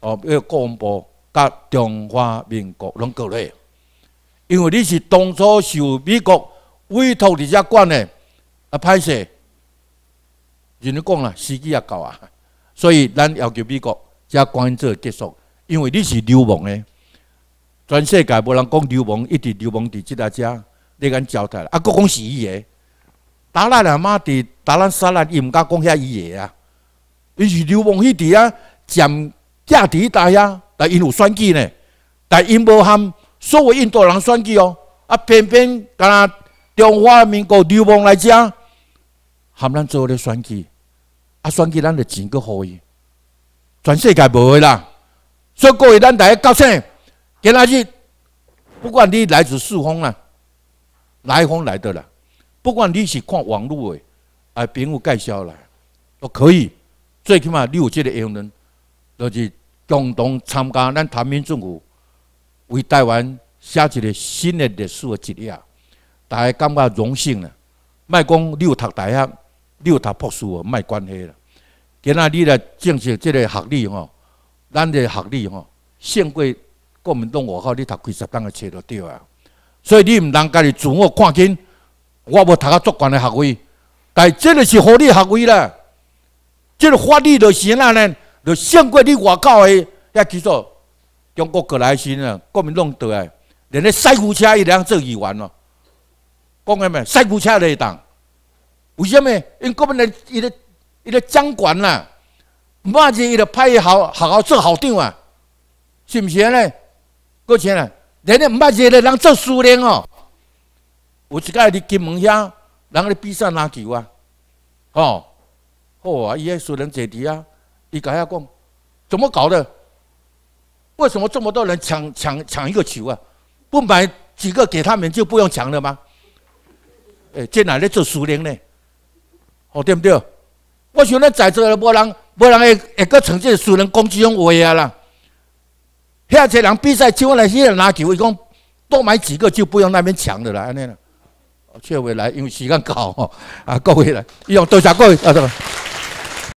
哦，国防部甲中华民国拢个类，因为你是当初受美国委托，伫遮管的，啊拍摄，人家讲啦，时机也到啊，所以咱要求美国加关注结束，因为你是流氓的，全世界无人讲流氓，一直流氓伫即搭遮，你敢交代？啊，国讲是伊个，打烂人妈地，打烂杀烂，伊毋敢讲遐伊个啊，伊是流氓迄伫啊，占。亚迪大呀，来因有选举呢，但因无含所有印度人选举哦，啊偏偏甲咱中华民国流氓来遮，含咱做咧选举，啊选举咱的钱互伊，全世界无的啦。所以各位咱大家搞清，今仔日不管你来自四方啦，哪一方来的啦，不管你是看网络诶，啊朋友介绍来都可以，最起码你有这个能力，就是。共同参加，咱台民政府为台湾写一个新的历史的一页，大家感觉荣幸了。卖讲你有读大学，你有读博士，卖关系了。今仔日来证实这个学历吼，咱的学历吼，胜过国民党外考，你读几十档的书就对了。所以你唔当家己自我看轻，我要读到足够的学位，但这个是合理学位啦，这个法律就行了呢。就胜过你外国个遐技术，中国过来新啊，国民弄倒来，连个赛鼓车伊俩做议员咯，讲个咩？赛鼓车会当？为什么？因国民的伊个伊个将管呐，唔怕伊伊就派好好好做校长啊，是毋是尼？呢，是钱啦！连伊毋捌伊了，人做苏联哦，有一下伫金门遐，人咧比赛篮球啊，哦，好啊，伊个苏联坐伫啊。你改下讲，怎么搞的？为什么这么多人抢抢抢一个球啊？不买几个给他们就不用抢了吗？哎，这来里做苏联呢？哦，对不对？我想咧在座的无人无人会会个成绩，苏人攻击用威啊啦。下次人比赛，千万来先拿球，伊讲多买几个就不用那边抢的啦安尼啦。我却回来，因为时间够，啊，各位来，伊用多谢各位啊。